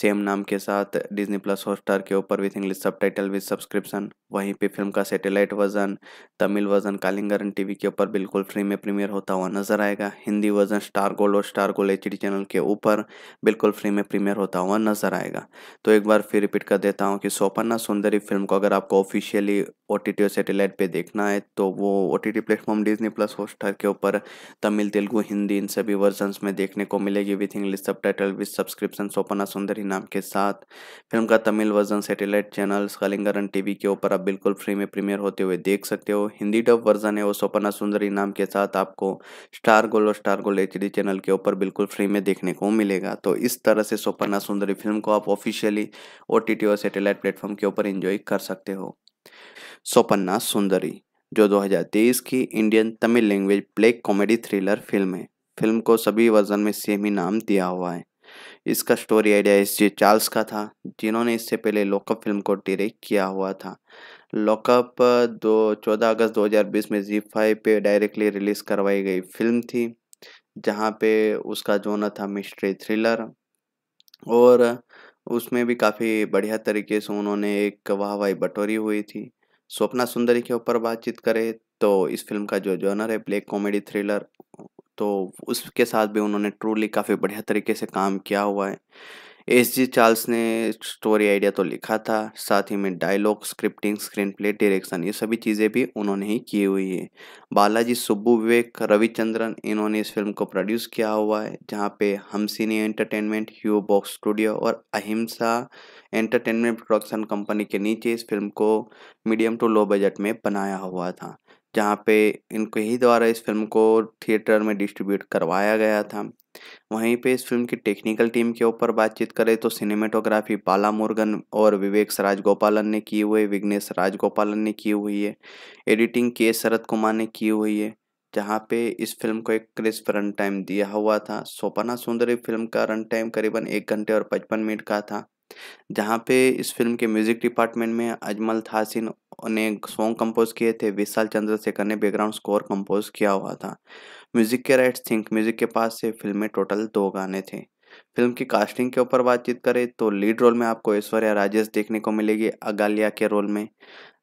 सेम नाम के साथ डिजनी प्लस हॉटस्टार के ऊपर with English subtitle with subscription वहीं पे फिल्म का satellite version Tamil version Kalaignar TV के ऊपर बिल्कुल फ्री में प्रीमियर होता हुआ नजर आएगा हिंदी वर्जन स्टार गोल्ड और स्टार गोल्ड एच चैनल के ऊपर बिल्कुल फ्री में प्रीमियर होता हुआ नजर आएगा तो एक बार फिर रिपीट कर देता हूँ कि सोपन्ना सुंदरी फिल्म को अगर आपको ऑफिशियली ओ टी टी और सेटेलाइट पर देखना है तो वो O T T platform Disney plus Hotstar के ऊपर तमिल तेलुगू हिंदी इन सभी वर्जन में देखने को मिलेगी with English subtitle with subscription Soppana Sundari नाम के साथ फिल्म का Tamil version satellite channel Kalaignar V के ऊपर आप बिल्कुल फ्री में प्रीमियर होते हुए देख सकते हो हिंदी डब वर्जन है वो सोपना सुंदरी नाम के साथ आपको स्टार गोल और Star Gold H D channel के ऊपर बिल्कुल फ्री में देखने को मिलेगा तो इस तरह से सोपना सुंदरी फिल्म को आप ऑफिशियली ओ टी टी और सेटेलाइट प्लेटफॉर्म के ऊपर इंजॉय कर सकते हो सोपन्ना सुंदरी जो 2023 की Indian Tamil language black comedy thriller film है फिल्म को सभी वर्जन में सेम ही नाम दिया हुआ है इसका story idea S J Charles का था जिन्होंने इससे पहले लोकअप फिल्म को डायरेक्ट किया हुआ था लोकअप दो चौदह अगस्त 2020 में जी फाइव पे डायरेक्टली रिलीज करवाई गई फिल्म थी जहाँ पे उसका जोना था मिस्ट्री थ्रिलर और उसमें भी काफ़ी बढ़िया तरीके से उन्होंने एक वाह वाही बटोरी हुई थी स्वप्ना सुंदरी के ऊपर बातचीत करें तो इस फिल्म का जो जॉनर है ब्लैक कॉमेडी थ्रिलर तो उसके साथ भी उन्होंने ट्रूली काफ़ी बढ़िया तरीके से काम किया हुआ है एस जी चार्ल्स ने स्टोरी आइडिया तो लिखा था साथ ही में dialogue scripting screenplay direction ये सभी चीज़ें भी उन्होंने ही की हुई है बालाजी सुब्बू विवेक रविचंद्रन इन्होंने इस फिल्म को प्रोड्यूस किया हुआ है जहाँ पे हमसिनी एंटरटेनमेंट ह्यू बॉक्स स्टूडियो और अहिंसा एंटरटेनमेंट प्रोडक्शन कंपनी के नीचे इस फिल्म को मीडियम टू लो बजट में बनाया हुआ था जहाँ पे इनके ही द्वारा इस फिल्म को थिएटर में डिस्ट्रीब्यूट करवाया गया था वहीं पे इस फिल्म की टेक्निकल टीम के ऊपर बातचीत करें तो सिनेमेटोग्राफी बाला मुर्गन और विवेक सराज गोपालन ने की हुई विघ्नेश राज गोपालन ने की हुई है एडिटिंग के शरद कुमार ने की हुई है जहाँ पे इस फिल्म को एक क्रिस रन टाइम दिया हुआ था सोपना सुंदरी फिल्म का रन टाइम करीबन एक घंटे और पचपन मिनट का था जहाँ पे इस फ़िल्म के म्यूज़िक डिपार्टमेंट में अजमल थासिन ने सॉन्ग कंपोज किए थे विशाल चंद्रशेखर ने बैकग्राउंड स्कोर कंपोज किया हुआ था म्यूज़िक के राइट्स थिंक म्यूज़िक के पास से फिल्म में टोटल दो गाने थे फिल्म की कास्टिंग के ऊपर बातचीत करें तो लीड रोल में आपको ऐश्वर्या राजेश देखने को मिलेगी अगालिया के रोल में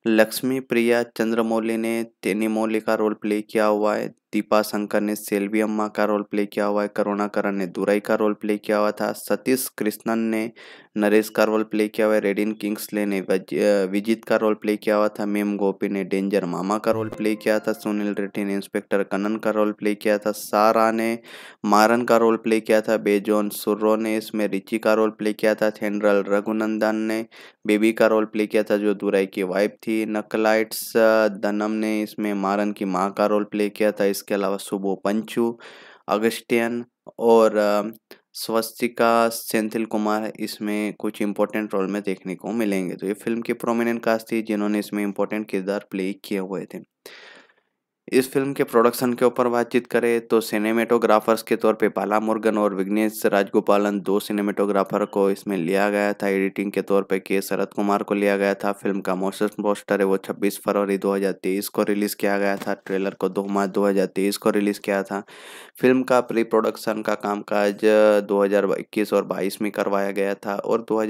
लक्ष्मी प्रिया चंद्रमौली ने तेनीमौली का रोल प्ले किया हुआ है दीपा शंकर ने सेल्वी अम्मा का रोल प्ले किया हुआ है करुणाकरण ने दुराई का रोल प्ले किया हुआ था सतीश कृष्णन ने नरेश का रोल प्ले किया हुआ है रेडिन किंग्सले ने विजित का रोल प्ले किया हुआ था मेम गोपी ने डेंजर मामा का रोल प्ले किया था सुनील रेड्डी ने इंस्पेक्टर कनन का रोल प्ले किया था सारा ने मारन का रोल प्ले किया था बेजोन सुर्रो ने इसमें रिची का रोल प्ले किया था थेनरल रघुनंदन ने बेबी का रोल प्ले किया था जो दुराई की वाइफ थी नकलाइट्स दनम ने इसमें मारन की माँ का रोल प्ले किया था इस इसके अलावा सुबो पंचू अगस्टियन और स्वस्तिका सेंथिल कुमार इसमें कुछ इंपॉर्टेंट रोल में देखने को मिलेंगे तो ये फिल्म के प्रोमिनेंट कास्ट थी जिन्होंने इसमें इंपॉर्टेंट किरदार प्ले किए हुए थे इस फिल्म के प्रोडक्शन के ऊपर बातचीत करें तो सिनेमेटोग्राफर्स के तौर पे बाला मुर्गन और विघ्नेश राजगोपालन दो सिनेमेटोग्राफर को इसमें लिया गया था एडिटिंग के तौर पे के शरद कुमार को लिया गया था फिल्म का मोशन पोस्टर है वो 26 फरवरी 2023 को रिलीज़ किया गया था ट्रेलर को 2 मार्च 2023 को रिलीज़ किया था फिल्म का प्री प्रोडक्शन का कामकाज 2021 और बाईस में करवाया गया था और दो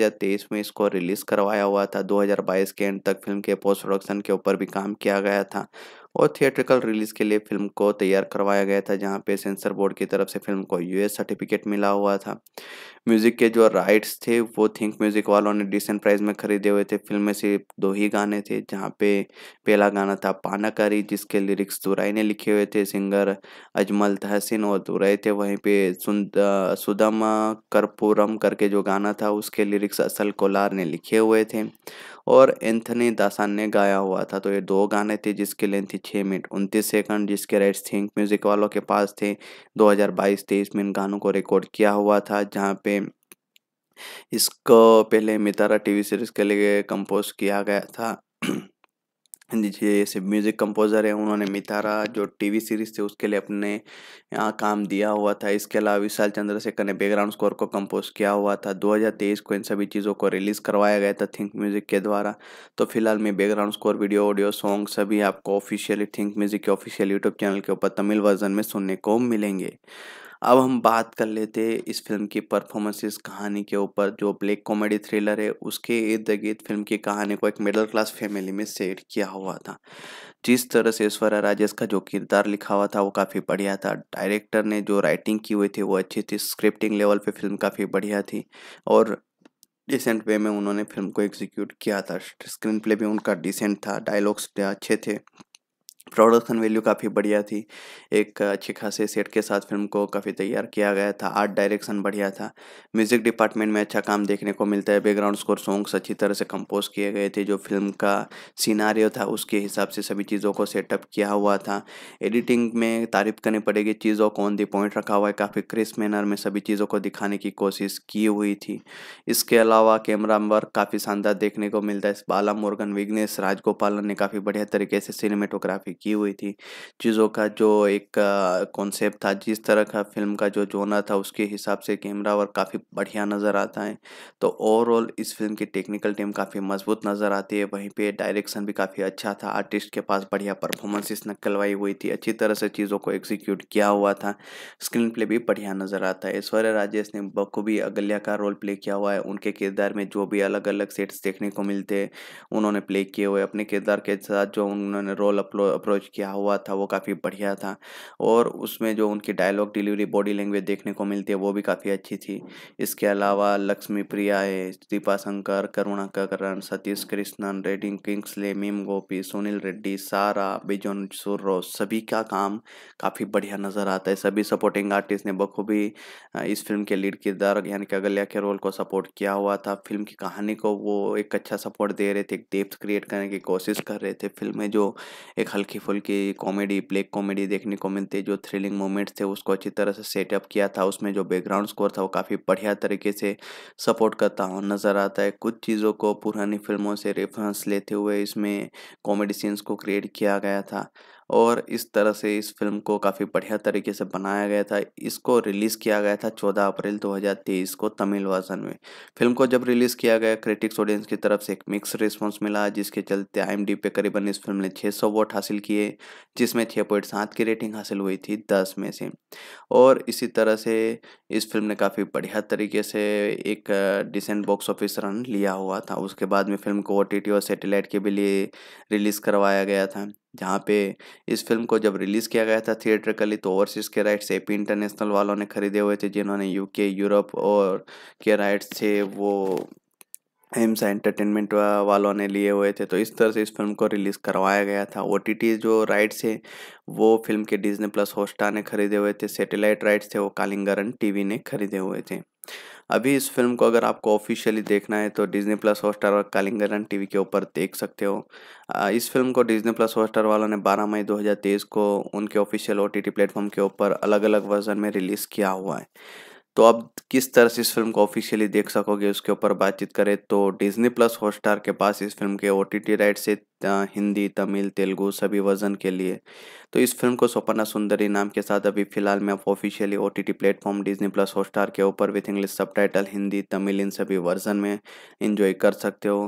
में इसको रिलीज़ करवाया हुआ था दो के एंड तक फिल्म के पोस्ट प्रोडक्शन के ऊपर भी काम किया गया था और थिएट्रिकल रिलीज के लिए फिल्म को तैयार करवाया गया था जहाँ पे सेंसर बोर्ड की तरफ से फिल्म को यूएस सर्टिफिकेट मिला हुआ था म्यूजिक के जो राइट्स थे वो थिंक म्यूजिक वालों ने डिसेंट प्राइस में खरीदे हुए थे फिल्म में सिर्फ दो ही गाने थे जहाँ पे पहला गाना था पानाकारी जिसके लिरिक्स दुराई ने लिखे हुए थे सिंगर अजमल तहसिन और दुराई थे वहीं पे सुदम कर्पूरम करके जो गाना था उसके लिरिक्स असल कोलार ने लिखे हुए थे और एंथनी दासान ने गाया हुआ था तो ये दो गाने थे जिसकी लेंथ थी छः मिनट उनतीस सेकंड जिसके राइट्स थिंक म्यूज़िक वालों के पास थे 2022-23 में इन गानों को रिकॉर्ड किया हुआ था जहाँ पे इसको पहले मितारा टीवी सीरीज़ के लिए कंपोज किया गया था जैसे म्यूज़िक कंपोज़र हैं उन्होंने मितारा जो टीवी सीरीज़ थी उसके लिए अपने यहाँ काम दिया हुआ था इसके अलावा विशाल चंद्रशेखर ने बैकग्राउंड स्कोर को कंपोज किया हुआ था 2023 को इन सभी चीज़ों को रिलीज़ करवाया गया था थिंक म्यूज़िक के द्वारा तो फिलहाल मैं background score video audio song सभी आपको ऑफिशियली थिंक म्यूज़िक के ऑफिशियल यूट्यूब चैनल के ऊपर तमिल वर्जन में सुनने को मिलेंगे अब हम बात कर लेते हैं इस फिल्म की परफॉर्मेंसेस कहानी के ऊपर जो ब्लैक कॉमेडी थ्रिलर है उसके इर्द गिर्द फिल्म की कहानी को एक मिडिल क्लास फैमिली में सेट किया हुआ था जिस तरह से ऐश्वर्या राजेश का जो किरदार लिखा हुआ था वो काफ़ी बढ़िया था डायरेक्टर ने जो राइटिंग की हुई थी वो अच्छी थी स्क्रिप्टिंग लेवल पर फिल्म काफ़ी बढ़िया थी और डिसेंट वे में उन्होंने फिल्म को एग्जीक्यूट किया था स्क्रीन प्ले भी उनका डिसेंट था डायलॉग्स अच्छे थे प्रोडक्शन वैल्यू काफ़ी बढ़िया थी एक अच्छे खासे सेट के साथ फिल्म को काफ़ी तैयार किया गया था आर्ट डायरेक्शन बढ़िया था म्यूज़िक डिपार्टमेंट में अच्छा काम देखने को मिलता है बैकग्राउंड स्कोर सॉन्ग्स अच्छी तरह से कंपोज किए गए थे जो फिल्म का सीनारियो था उसके हिसाब से सभी चीज़ों को सेटअप किया हुआ था एडिटिंग में तारीफ करनी पड़ेगी चीज़ों को ऑन दी पॉइंट रखा हुआ है काफ़ी क्रिस्प मैनर में सभी चीज़ों को दिखाने की कोशिश की हुई थी इसके अलावा कैमरा वर्क काफ़ी शानदार देखने को मिलता है बाला मोर्गन विग्नेश राजगोपालन ने काफ़ी बढ़िया तरीके से सिनेमेटोग्राफी की हुई थी चीज़ों का जो एक कॉन्सेप्ट था जिस तरह का फिल्म का जो जोना था उसके हिसाब से कैमरा वर्क काफ़ी बढ़िया नज़र आता है तो ओवरऑल इस फिल्म की टेक्निकल टीम काफ़ी मजबूत नज़र आती है वहीं पे डायरेक्शन भी काफ़ी अच्छा था आर्टिस्ट के पास बढ़िया परफॉर्मेंसेस नकलवाई हुई थी अच्छी तरह से चीज़ों को एग्जीक्यूट किया हुआ था स्क्रीन प्ले भी बढ़िया नज़र आता है ऐश्वर्या राजेश ने बखूबी अगल्या का रोल प्ले किया हुआ है उनके किरदार में जो भी अलग अलग सेट्स देखने को मिलते हैं उन्होंने प्ले किए हुए अपने किरदार के साथ जो उन्होंने रोल अप्रो अप्रोच किया हुआ था वो काफ़ी बढ़िया था और उसमें जो उनकी डायलॉग डिलीवरी बॉडी लैंग्वेज देखने को मिलती है वो भी काफ़ी अच्छी थी इसके अलावा लक्ष्मी प्रिया है दीपा शंकर करुणाकरण सतीश कृष्णन रेडिंग किंग्सले मीम गोपी सुनील रेड्डी सारा बिजोन सुर्रो सभी का काम काफ़ी बढ़िया नज़र आता है सभी सपोर्टिंग आर्टिस्ट ने बखूबी इस फिल्म के लीड किरदार यानी कि अगल्या के रोल को सपोर्ट किया हुआ था फिल्म की कहानी को वो एक अच्छा सपोर्ट दे रहे थे एक डेप्थ क्रिएट करने की कोशिश कर रहे थे फिल्म में जो एक हल्की हल्की फुल्की कॉमेडी ब्लैक कॉमेडी देखने को मिलती है जो थ्रिलिंग मोमेंट्स थे उसको अच्छी तरह से सेटअप किया था उसमें जो बैकग्राउंड स्कोर था वो काफ़ी बढ़िया तरीके से सपोर्ट करता हुआ नज़र आता है कुछ चीज़ों को पुरानी फिल्मों से रेफरेंस लेते हुए इसमें कॉमेडी सीन्स को क्रिएट किया गया था और इस तरह से इस फिल्म को काफ़ी बढ़िया तरीके से बनाया गया था इसको रिलीज़ किया गया था 14 अप्रैल 2023 को तमिल वर्जन में फिल्म को जब रिलीज़ किया गया क्रिटिक्स ऑडियंस की तरफ से एक मिक्स रिस्पॉन्स मिला जिसके चलते आई पे करीबन इस फिल्म ने छः वोट हासिल किए जिसमें छः की रेटिंग हासिल हुई थी दस में से और इसी तरह से इस फिल्म ने काफ़ी बढ़िया तरीके से एक डिसेंट बॉक्स ऑफिस रन लिया हुआ था उसके बाद में फिल्म को ओ और सेटेलाइट के भी लिए रिलीज़ करवाया गया था जहाँ पे इस फिल्म को जब रिलीज़ किया गया था थिएटरकली तो ओवरसीज़ के राइट्स ए पी इंटरनेशनल वालों ने खरीदे हुए थे जिन्होंने यूके यूरोप और के राइट्स थे वो एम्स एंटरटेनमेंट वालों ने लिए हुए थे तो इस तरह से इस फिल्म को रिलीज़ करवाया गया था ओ जो राइट्स है वो फिल्म के डिजनी प्लस होस्टा ने खरीदे हुए थे सैटेलाइट राइट्स थे वो कालिंगरन टीवी ने खरीदे हुए थे अभी इस फिल्म को अगर आपको ऑफिशियली देखना है तो डिजनी प्लस हॉटस्टार और कालिंगरन टीवी के ऊपर देख सकते हो इस फिल्म को डिजनी प्लस हॉटस्टार वालों ने 12 मई 2023 को उनके ऑफिशियल ओ टी प्लेटफॉर्म के ऊपर अलग अलग वर्जन में रिलीज़ किया हुआ है तो अब किस तरह से इस फिल्म को ऑफिशियली देख सकोगे उसके ऊपर बातचीत करें तो डिज्नी प्लस हॉटस्टार के पास इस फिल्म के ओ टी राइट से हिंदी तमिल तेलुगू सभी वर्जन के लिए तो इस फिल्म को सोपना सुंदरी नाम के साथ अभी फिलहाल में आप officially O T platform Disney plus Hotstar के ऊपर विथ इंग्लिश सब हिंदी तमिल इन सभी वर्जन में इंजॉय कर सकते हो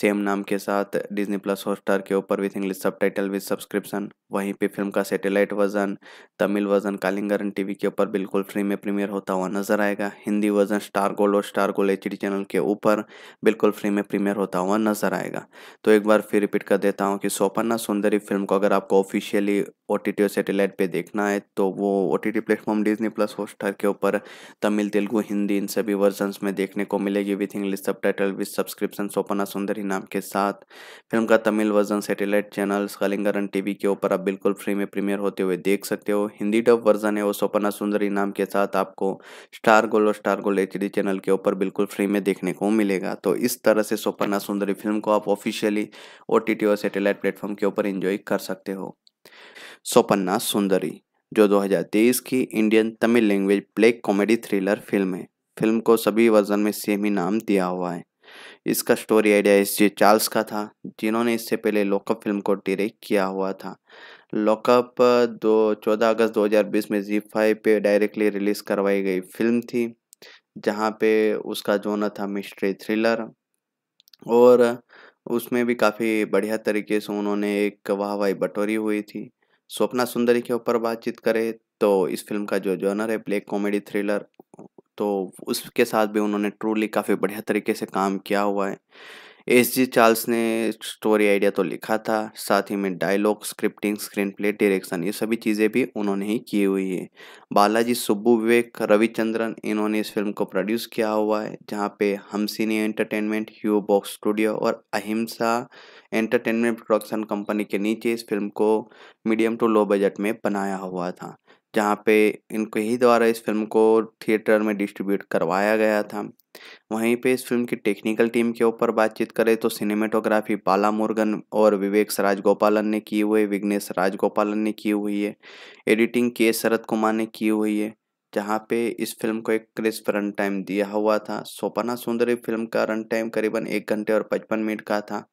सेम नाम के साथ डिजनी प्लस हॉटस्टार के ऊपर with English subtitle with subscription वहीं पे फिल्म का satellite version Tamil version Kalaignar TV के ऊपर बिल्कुल फ्री में प्रीमियर होता हुआ नजर आएगा हिंदी वर्जन स्टार गोल्ड और स्टार गोल्ड एच चैनल के ऊपर बिल्कुल फ्री में प्रीमियर होता हुआ नजर आएगा तो एक बार फिर रिपीट कर कर देता हूँ कि सोपन्ना सुंदरी फिल्म को अगर आपको ऑफिशियली ओ टी टी और सेटेलाइट पर देखना है तो वो O T T platform Disney plus Hotstar के ऊपर तमिल तेलुगू हिंदी इन सभी वर्जन में देखने को मिलेगी with English subtitle with subscription Soppana Sundari नाम के साथ फिल्म का Tamil version satellite channel Kalaignar V के ऊपर आप बिल्कुल फ्री में प्रीमियर होते हुए देख सकते हो हिंदी डब वर्जन है वो सोपना सुंदरी नाम के साथ आपको स्टार गोल्ड और Star Gold H D channel के ऊपर बिल्कुल फ्री में देखने को मिलेगा तो इस तरह से सोपन्ना सुंदरी फिल्म को आप ऑफिशियली ओ टी टी के और सैटेलाइट प्लेटफॉर्म के ऊपर एंजॉय कर सकते हो सोपन्ना सुंदरी जो 2023 की Indian Tamil language play comedy thriller film है फिल्म को सभी वर्जन में सेम ही नाम दिया हुआ है इसका story idea S J Charles का था जिन्होंने इससे पहले लॉकअप फिल्म को डायरेक्ट किया हुआ था लॉकअप दो चौदह अगस्त 2020 में जी फाइव पे डायरेक्टली रिलीज करवाई गई फिल्म थी जहाँ पे उसका जोनर था मिस्ट्री थ्रिलर और उसमें भी काफ़ी बढ़िया तरीके से उन्होंने एक वाहवाही बटोरी हुई थी स्वप्ना सुंदरी के ऊपर बातचीत करें तो इस फिल्म का जो जॉनर है ब्लैक कॉमेडी थ्रिलर तो उसके साथ भी उन्होंने ट्रूली काफ़ी बढ़िया तरीके से काम किया हुआ है एस जी चार्ल्स ने स्टोरी आइडिया तो लिखा था साथ ही में dialogue scripting screenplay direction ये सभी चीज़ें भी उन्होंने ही की हुई है बालाजी सुब्बू विवेक रविचंद्रन इन्होंने इस फिल्म को प्रोड्यूस किया हुआ है जहाँ पे हमसिनी एंटरटेनमेंट ह्यू बॉक्स स्टूडियो और अहिंसा एंटरटेनमेंट प्रोडक्शन कंपनी के नीचे इस फिल्म को मीडियम टू लो बजट में बनाया हुआ था जहाँ पे इनके ही द्वारा इस फिल्म को थिएटर में डिस्ट्रीब्यूट करवाया गया था वहीं पे इस फिल्म की टेक्निकल टीम के ऊपर बातचीत करें तो सिनेमेटोग्राफी बाला मुर्गन और विवेक सराज गोपालन ने की हुई विघ्नेश राज गोपालन ने की हुई है एडिटिंग के शरद कुमार ने की हुई है जहाँ पे इस फिल्म को एक क्रिस रन टाइम दिया हुआ था सोपना सुंदरी फिल्म का रन टाइम करीबन एक घंटे और पचपन मिनट का था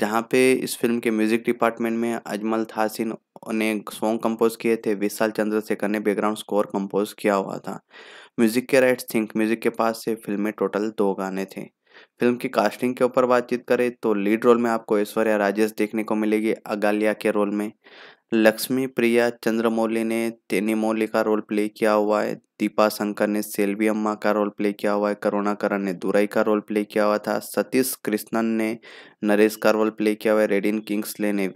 जहाँ पे इस फिल्म के म्यूज़िक डिपार्टमेंट में अजमल थासिन ने सॉन्ग कंपोज किए थे विशाल चंद्रशेखर ने बैकग्राउंड स्कोर कंपोज किया हुआ था म्यूज़िक के राइट्स थिंक म्यूज़िक के पास से फिल्म में टोटल दो गाने थे फिल्म की कास्टिंग के ऊपर बातचीत करें तो लीड रोल में आपको ऐश्वर्या राजेश देखने को मिलेगी अगालिया के रोल में लक्ष्मी प्रिया चंद्रमौली ने तेनीमौली का रोल प्ले किया हुआ है दीपा शंकर ने सेल्वी अम्मा का रोल प्ले किया हुआ है करुणाकरण ने दुराई का रोल प्ले किया हुआ था सतीश कृष्णन ने नरेश का रोल प्ले किया हुआ है रेडिन किंग्सले ने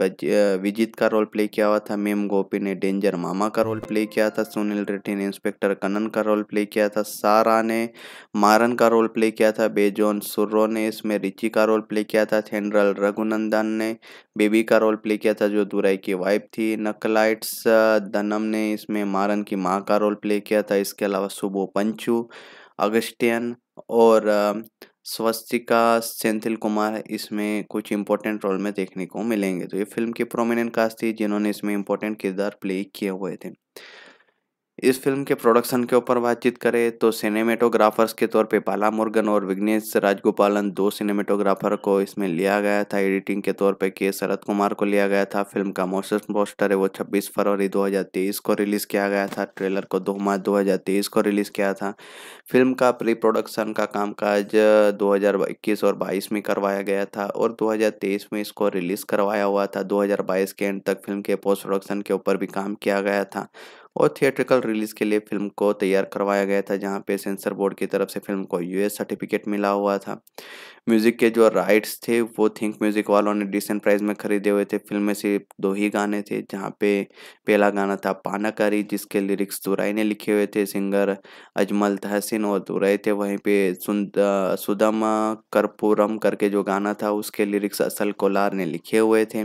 विजित का रोल प्ले किया हुआ था मेम गोपी ने डेंजर मामा का रोल प्ले किया था सुनील रेड्डी ने इंस्पेक्टर कनन का रोल प्ले किया था सारा ने मारन का रोल प्ले किया था बेजोन सुर्रो ने इसमें रिची का रोल प्ले किया था थेनरल रघुनंदन ने बेबी का रोल प्ले किया था जो दुराई की वाइफ थी नकलाइट्स दनम ने इसमें मारन की माँ का रोल प्ले किया था इस इसके अलावा सुबो पंचू अगस्टियन और स्वस्तिका सेंथिल कुमार इसमें कुछ इंपॉर्टेंट रोल में देखने को मिलेंगे तो ये फिल्म के प्रोमिनेंट कास्ट थी जिन्होंने इसमें इंपॉर्टेंट किरदार प्ले किए हुए थे इस फिल्म के प्रोडक्शन के ऊपर बातचीत करें तो सिनेमेटोग्राफर्स के तौर पे पाला मुर्गन और विघ्नेश राजगोपालन दो सिनेमेटोग्राफर को इसमें लिया गया था एडिटिंग के तौर पे के शरद कुमार को लिया गया था फिल्म का मोशन पोस्टर है वो 26 फरवरी 2023 को रिलीज़ किया गया था ट्रेलर को 2 मार्च 2023 को रिलीज़ किया था फिल्म का प्री प्रोडक्शन का कामकाज 2021 और बाईस में करवाया गया था और दो में इसको रिलीज़ करवाया हुआ था दो के एंड तक फिल्म के पोस्ट प्रोडक्शन के ऊपर भी काम किया गया था और थिएट्रिकल रिलीज के लिए फिल्म को तैयार करवाया गया था जहाँ पे सेंसर बोर्ड की तरफ से फिल्म को यूएस सर्टिफिकेट मिला हुआ था म्यूजिक के जो राइट्स थे वो थिंक म्यूजिक वालों ने डिसेंट प्राइस में खरीदे हुए थे फिल्म में सिर्फ दो ही गाने थे जहाँ पे पहला गाना था पानाकारी जिसके लिरिक्स दुराई ने लिखे हुए थे सिंगर अजमल तहसिन और दुराई थे वहीं पे सुदम कर्पूरम करके जो गाना था उसके लिरिक्स असल कोलार ने लिखे हुए थे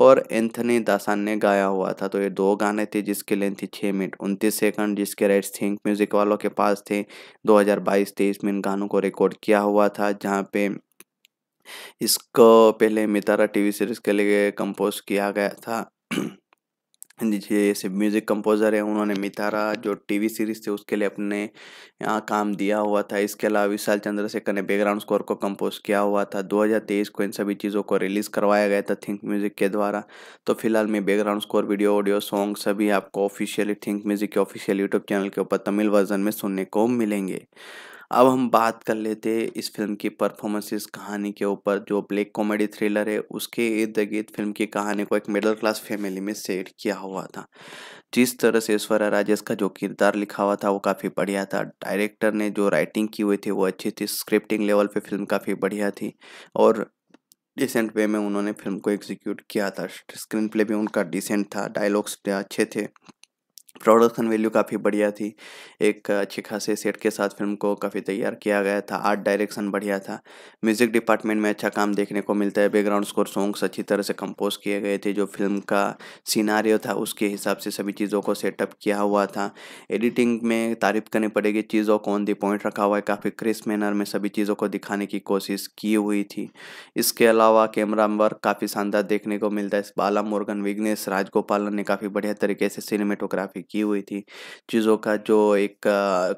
और एंथनी दासान ने गाया हुआ था तो ये दो गाने थे जिसकी लेंथ थी छः मिनट उनतीस सेकंड जिसके राइट्स थिंक म्यूज़िक वालों के पास थे 2022-23 में इन गानों को रिकॉर्ड किया हुआ था जहाँ पे इसको पहले मितारा टीवी सीरीज़ के लिए कंपोज किया गया था जैसे म्यूज़िक कंपोज़र हैं उन्होंने मितारा जो टीवी सीरीज़ थी उसके लिए अपने यहाँ काम दिया हुआ था इसके अलावा विशाल चंद्रशेखर ने बैकग्राउंड स्कोर को कंपोज किया हुआ था 2023 को इन सभी चीज़ों को रिलीज़ करवाया गया था थिंक म्यूज़िक के द्वारा तो फिलहाल मैं background score video audio song सभी आपको ऑफिशियली थिंक म्यूज़िक के ऑफिशियल यूट्यूब चैनल के ऊपर तमिल वर्जन में सुनने को मिलेंगे अब हम बात कर लेते हैं इस फिल्म की परफॉर्मेंसेस कहानी के ऊपर जो ब्लैक कॉमेडी थ्रिलर है उसके इर्द गिर्द फिल्म की कहानी को एक मिडिल क्लास फैमिली में सेट किया हुआ था जिस तरह से ऐश्वर्या राजेश का जो किरदार लिखा हुआ था वो काफ़ी बढ़िया था डायरेक्टर ने जो राइटिंग की हुई थी वो अच्छी थी स्क्रिप्टिंग लेवल पर फिल्म काफ़ी बढ़िया थी और डिसेंट वे में उन्होंने फिल्म को एग्जीक्यूट किया था स्क्रीन प्ले भी उनका डिसेंट था डायलॉग्स अच्छे थे प्रोडक्शन वैल्यू काफ़ी बढ़िया थी एक अच्छे खासे सेट के साथ फिल्म को काफ़ी तैयार किया गया था आर्ट डायरेक्शन बढ़िया था म्यूज़िक डिपार्टमेंट में अच्छा काम देखने को मिलता है बैकग्राउंड स्कोर सॉन्ग्स अच्छी तरह से कंपोज किए गए थे जो फिल्म का सीनारियो था उसके हिसाब से सभी चीज़ों को सेटअप किया हुआ था एडिटिंग में तारीफ करनी पड़ेगी चीज़ों को ऑन दी पॉइंट रखा हुआ है काफ़ी क्रिस्प मैनर में सभी चीज़ों को दिखाने की कोशिश की हुई थी इसके अलावा कैमरा वर्क काफ़ी शानदार देखने को मिलता है बाला मुर्गन विघ्नेश राजगोपालन ने काफ़ी बढ़िया तरीके से सिनेमेटोग्राफी की हुई थी चीज़ों का जो एक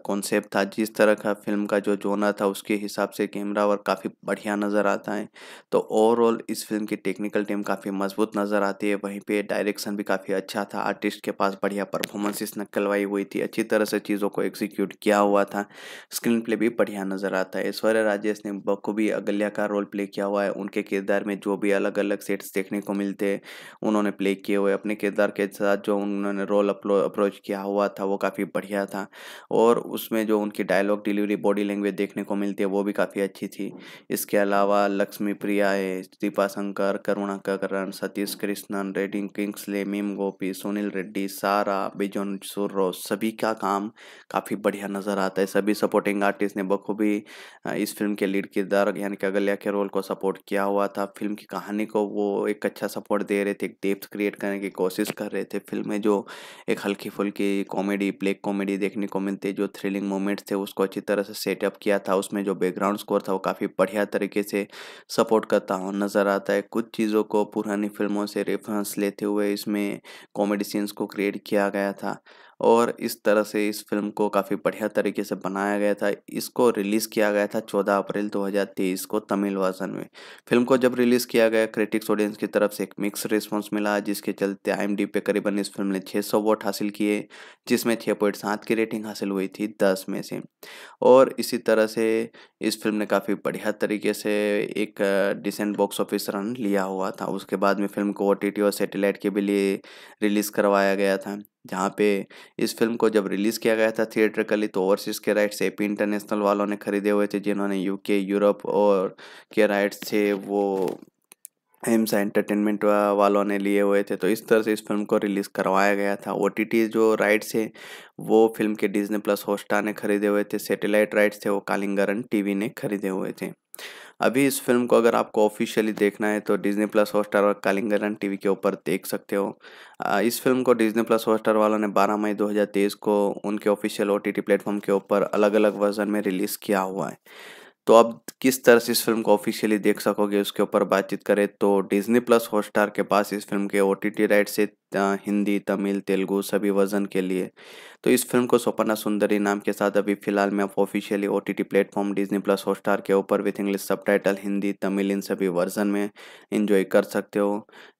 कॉन्सेप्ट था जिस तरह का फिल्म का जो जोना था उसके हिसाब से कैमरा वर्क काफ़ी बढ़िया नज़र आता है तो ओवरऑल इस फिल्म की टेक्निकल टीम काफ़ी मजबूत नज़र आती है वहीं पे डायरेक्शन भी काफ़ी अच्छा था आर्टिस्ट के पास बढ़िया परफॉर्मेंसेस नकलवाई हुई थी अच्छी तरह से चीज़ों को एग्जीक्यूट किया हुआ था स्क्रीन प्ले भी बढ़िया नज़र आता है ऐश्वर्य राजेश ने बखूबी अगल्या का रोल प्ले किया हुआ है उनके किरदार में जो भी अलग अलग सेट्स देखने को मिलते हैं उन्होंने प्ले किए हुए अपने किरदार के साथ जो उन्होंने रोल अपलो अप्रोच किया हुआ था वो काफ़ी बढ़िया था और उसमें जो उनकी डायलॉग डिलीवरी बॉडी लैंग्वेज देखने को मिलती है वो भी काफ़ी अच्छी थी इसके अलावा लक्ष्मी प्रिया है दीपा शंकर करण सतीश कृष्णन रेडिंग किंग्सले मीम गोपी सुनील रेड्डी सारा बिजोन सुर्रो सभी का काम काफ़ी बढ़िया नज़र आता है सभी सपोर्टिंग आर्टिस्ट ने बखूबी इस फिल्म के लीड किरदार यानी कि अगलिया के रोल को सपोर्ट किया हुआ था फिल्म की कहानी को वो एक अच्छा सपोर्ट दे रहे थे एक डेप्थ क्रिएट करने की कोशिश कर रहे थे फिल्म में जो एक हल्की हल्की फुल्की कॉमेडी ब्लैक कॉमेडी देखने को मिलती है जो थ्रिलिंग मोमेंट्स थे उसको अच्छी तरह से सेटअप किया था उसमें जो बैकग्राउंड स्कोर था वो काफ़ी बढ़िया तरीके से सपोर्ट करता हुआ नज़र आता है कुछ चीज़ों को पुरानी फिल्मों से रेफरेंस लेते हुए इसमें कॉमेडी सीन्स को क्रिएट किया गया था और इस तरह से इस फिल्म को काफ़ी बढ़िया तरीके से बनाया गया था इसको रिलीज़ किया गया था 14 अप्रैल 2023 को तमिल वर्जन में फिल्म को जब रिलीज़ किया गया क्रिटिक्स ऑडियंस की तरफ से एक मिक्स रिस्पॉन्स मिला जिसके चलते आई पे करीबन इस फिल्म ने 600 वोट हासिल किए जिसमें छः पॉइंट सात की रेटिंग हासिल हुई थी दस में से और इसी तरह से इस फिल्म ने काफ़ी बढ़िया तरीके से एक डिसेंट बॉक्स ऑफिस रन लिया हुआ था उसके बाद में फिल्म को ओ और सेटेलाइट के भी लिए रिलीज़ करवाया गया था जहाँ पे इस फिल्म को जब रिलीज़ किया गया था थिएटरकली तो ओवरसीज़ के राइट्स ए पी इंटरनेशनल वालों ने खरीदे हुए थे जिन्होंने यूके यूरोप और के राइट्स थे वो हिम्सा एंटरटेनमेंट वालों ने लिए हुए थे तो इस तरह से इस फिल्म को रिलीज़ करवाया गया था ओ जो राइट्स है वो फिल्म के डिजनी प्लस होस्टा ने खरीदे हुए थे सेटेलाइट राइट्स थे वो कालिंगरन वी ने खरीदे हुए थे अभी इस फिल्म को अगर आपको ऑफिशियली देखना है तो डिज्नी प्लस हॉटस्टार और कालिंगरन टीवी के ऊपर देख सकते हो इस फिल्म को डिज्नी प्लस हॉटस्टार वालों ने 12 मई 2023 को उनके ऑफिशियल ओ टी प्लेटफॉर्म के ऊपर अलग अलग वर्जन में रिलीज़ किया हुआ है तो अब किस तरह से इस फिल्म को ऑफिशियली देख सकोगे उसके ऊपर बातचीत करें तो डिज्नी प्लस हॉटस्टार के पास इस फिल्म के ओ टी राइट से हिंदी तमिल तेलुगू सभी वर्जन के लिए तो इस फिल्म को सोपना सुंदरी नाम के साथ अभी फिलहाल में आप officially O T platform Disney plus Hotstar के ऊपर विथ इंग्लिश सब हिंदी तमिल इन सभी वर्जन में इंजॉय कर सकते हो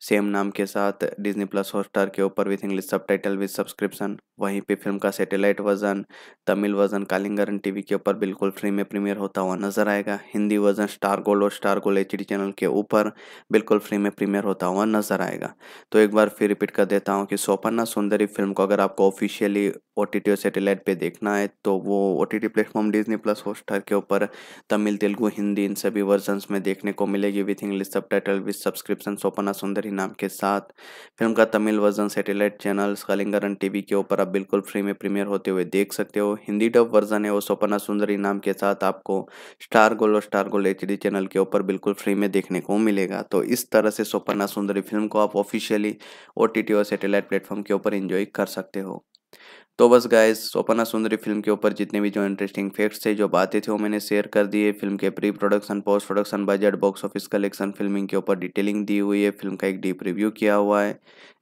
सेम नाम के साथ डिजनी प्लस हॉटस्टार के ऊपर with English subtitle with subscription वहीं पे फिल्म का satellite version Tamil version Kalaignar TV के ऊपर बिल्कुल फ्री में प्रीमियर होता हुआ नजर आएगा हिंदी वर्जन स्टार गोल्ड और स्टार गोल्ड एच चैनल के ऊपर बिल्कुल फ्री में प्रीमियर होता हुआ नजर आएगा तो एक बार फिर रिपीट कर कर देता हूँ कि सोपन्ना सुंदरी फिल्म को अगर आपको ऑफिशियली ओ टी टी और सेटेलाइट पर देखना है तो वो O T T platform Disney plus Hotstar के ऊपर तमिल तेलुगू हिंदी इन सभी वर्जन में देखने को मिलेगी with English subtitle with subscription Soppana Sundari नाम के साथ फिल्म का Tamil version satellite channel Kalaignar V के ऊपर आप बिल्कुल फ्री में प्रीमियर होते हुए देख सकते हो हिंदी डब वर्जन है वो सोपना सुंदरी नाम के साथ आपको स्टार गोल और Star Gold H D channel के ऊपर बिल्कुल फ्री में देखने को मिलेगा तो इस तरह से सोपना सुंदरी फिल्म को आप officially O T T video satellite platform के ऊपर इन्जॉय कर सकते हो तो बस गाइस सोपना सुंदरी फिल्म के ऊपर जितने भी जो इंटरेस्टिंग फैक्ट्स थे जो बातें थी वो मैंने शेयर कर दिए फिल्म के pre production post production budget box office collection filming के ऊपर डिटेलिंग दी हुई है फिल्म का एक डीप रिव्यू किया हुआ है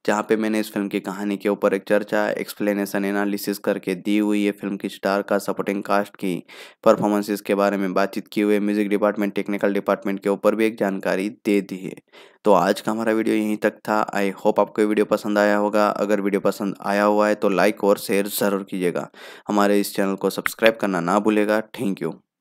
जहाँ पे मैंने इस फिल्म की कहानी के ऊपर एक चर्चा एक्सप्लेनेशन एनालिसिस करके दी हुई है फिल्म की स्टार का सपोर्टिंग कास्ट की परफॉर्मेंसेस के बारे में बातचीत की हुई म्यूजिक डिपार्टमेंट टेक्निकल डिपार्टमेंट के ऊपर भी एक जानकारी दे दी है तो आज का हमारा वीडियो यहीं तक था आई होप आपको वीडियो पसंद आया होगा अगर वीडियो पसंद आया हुआ है तो लाइक और शेयर ज़रूर कीजिएगा हमारे इस चैनल को सब्सक्राइब करना ना भूलेगा थैंक यू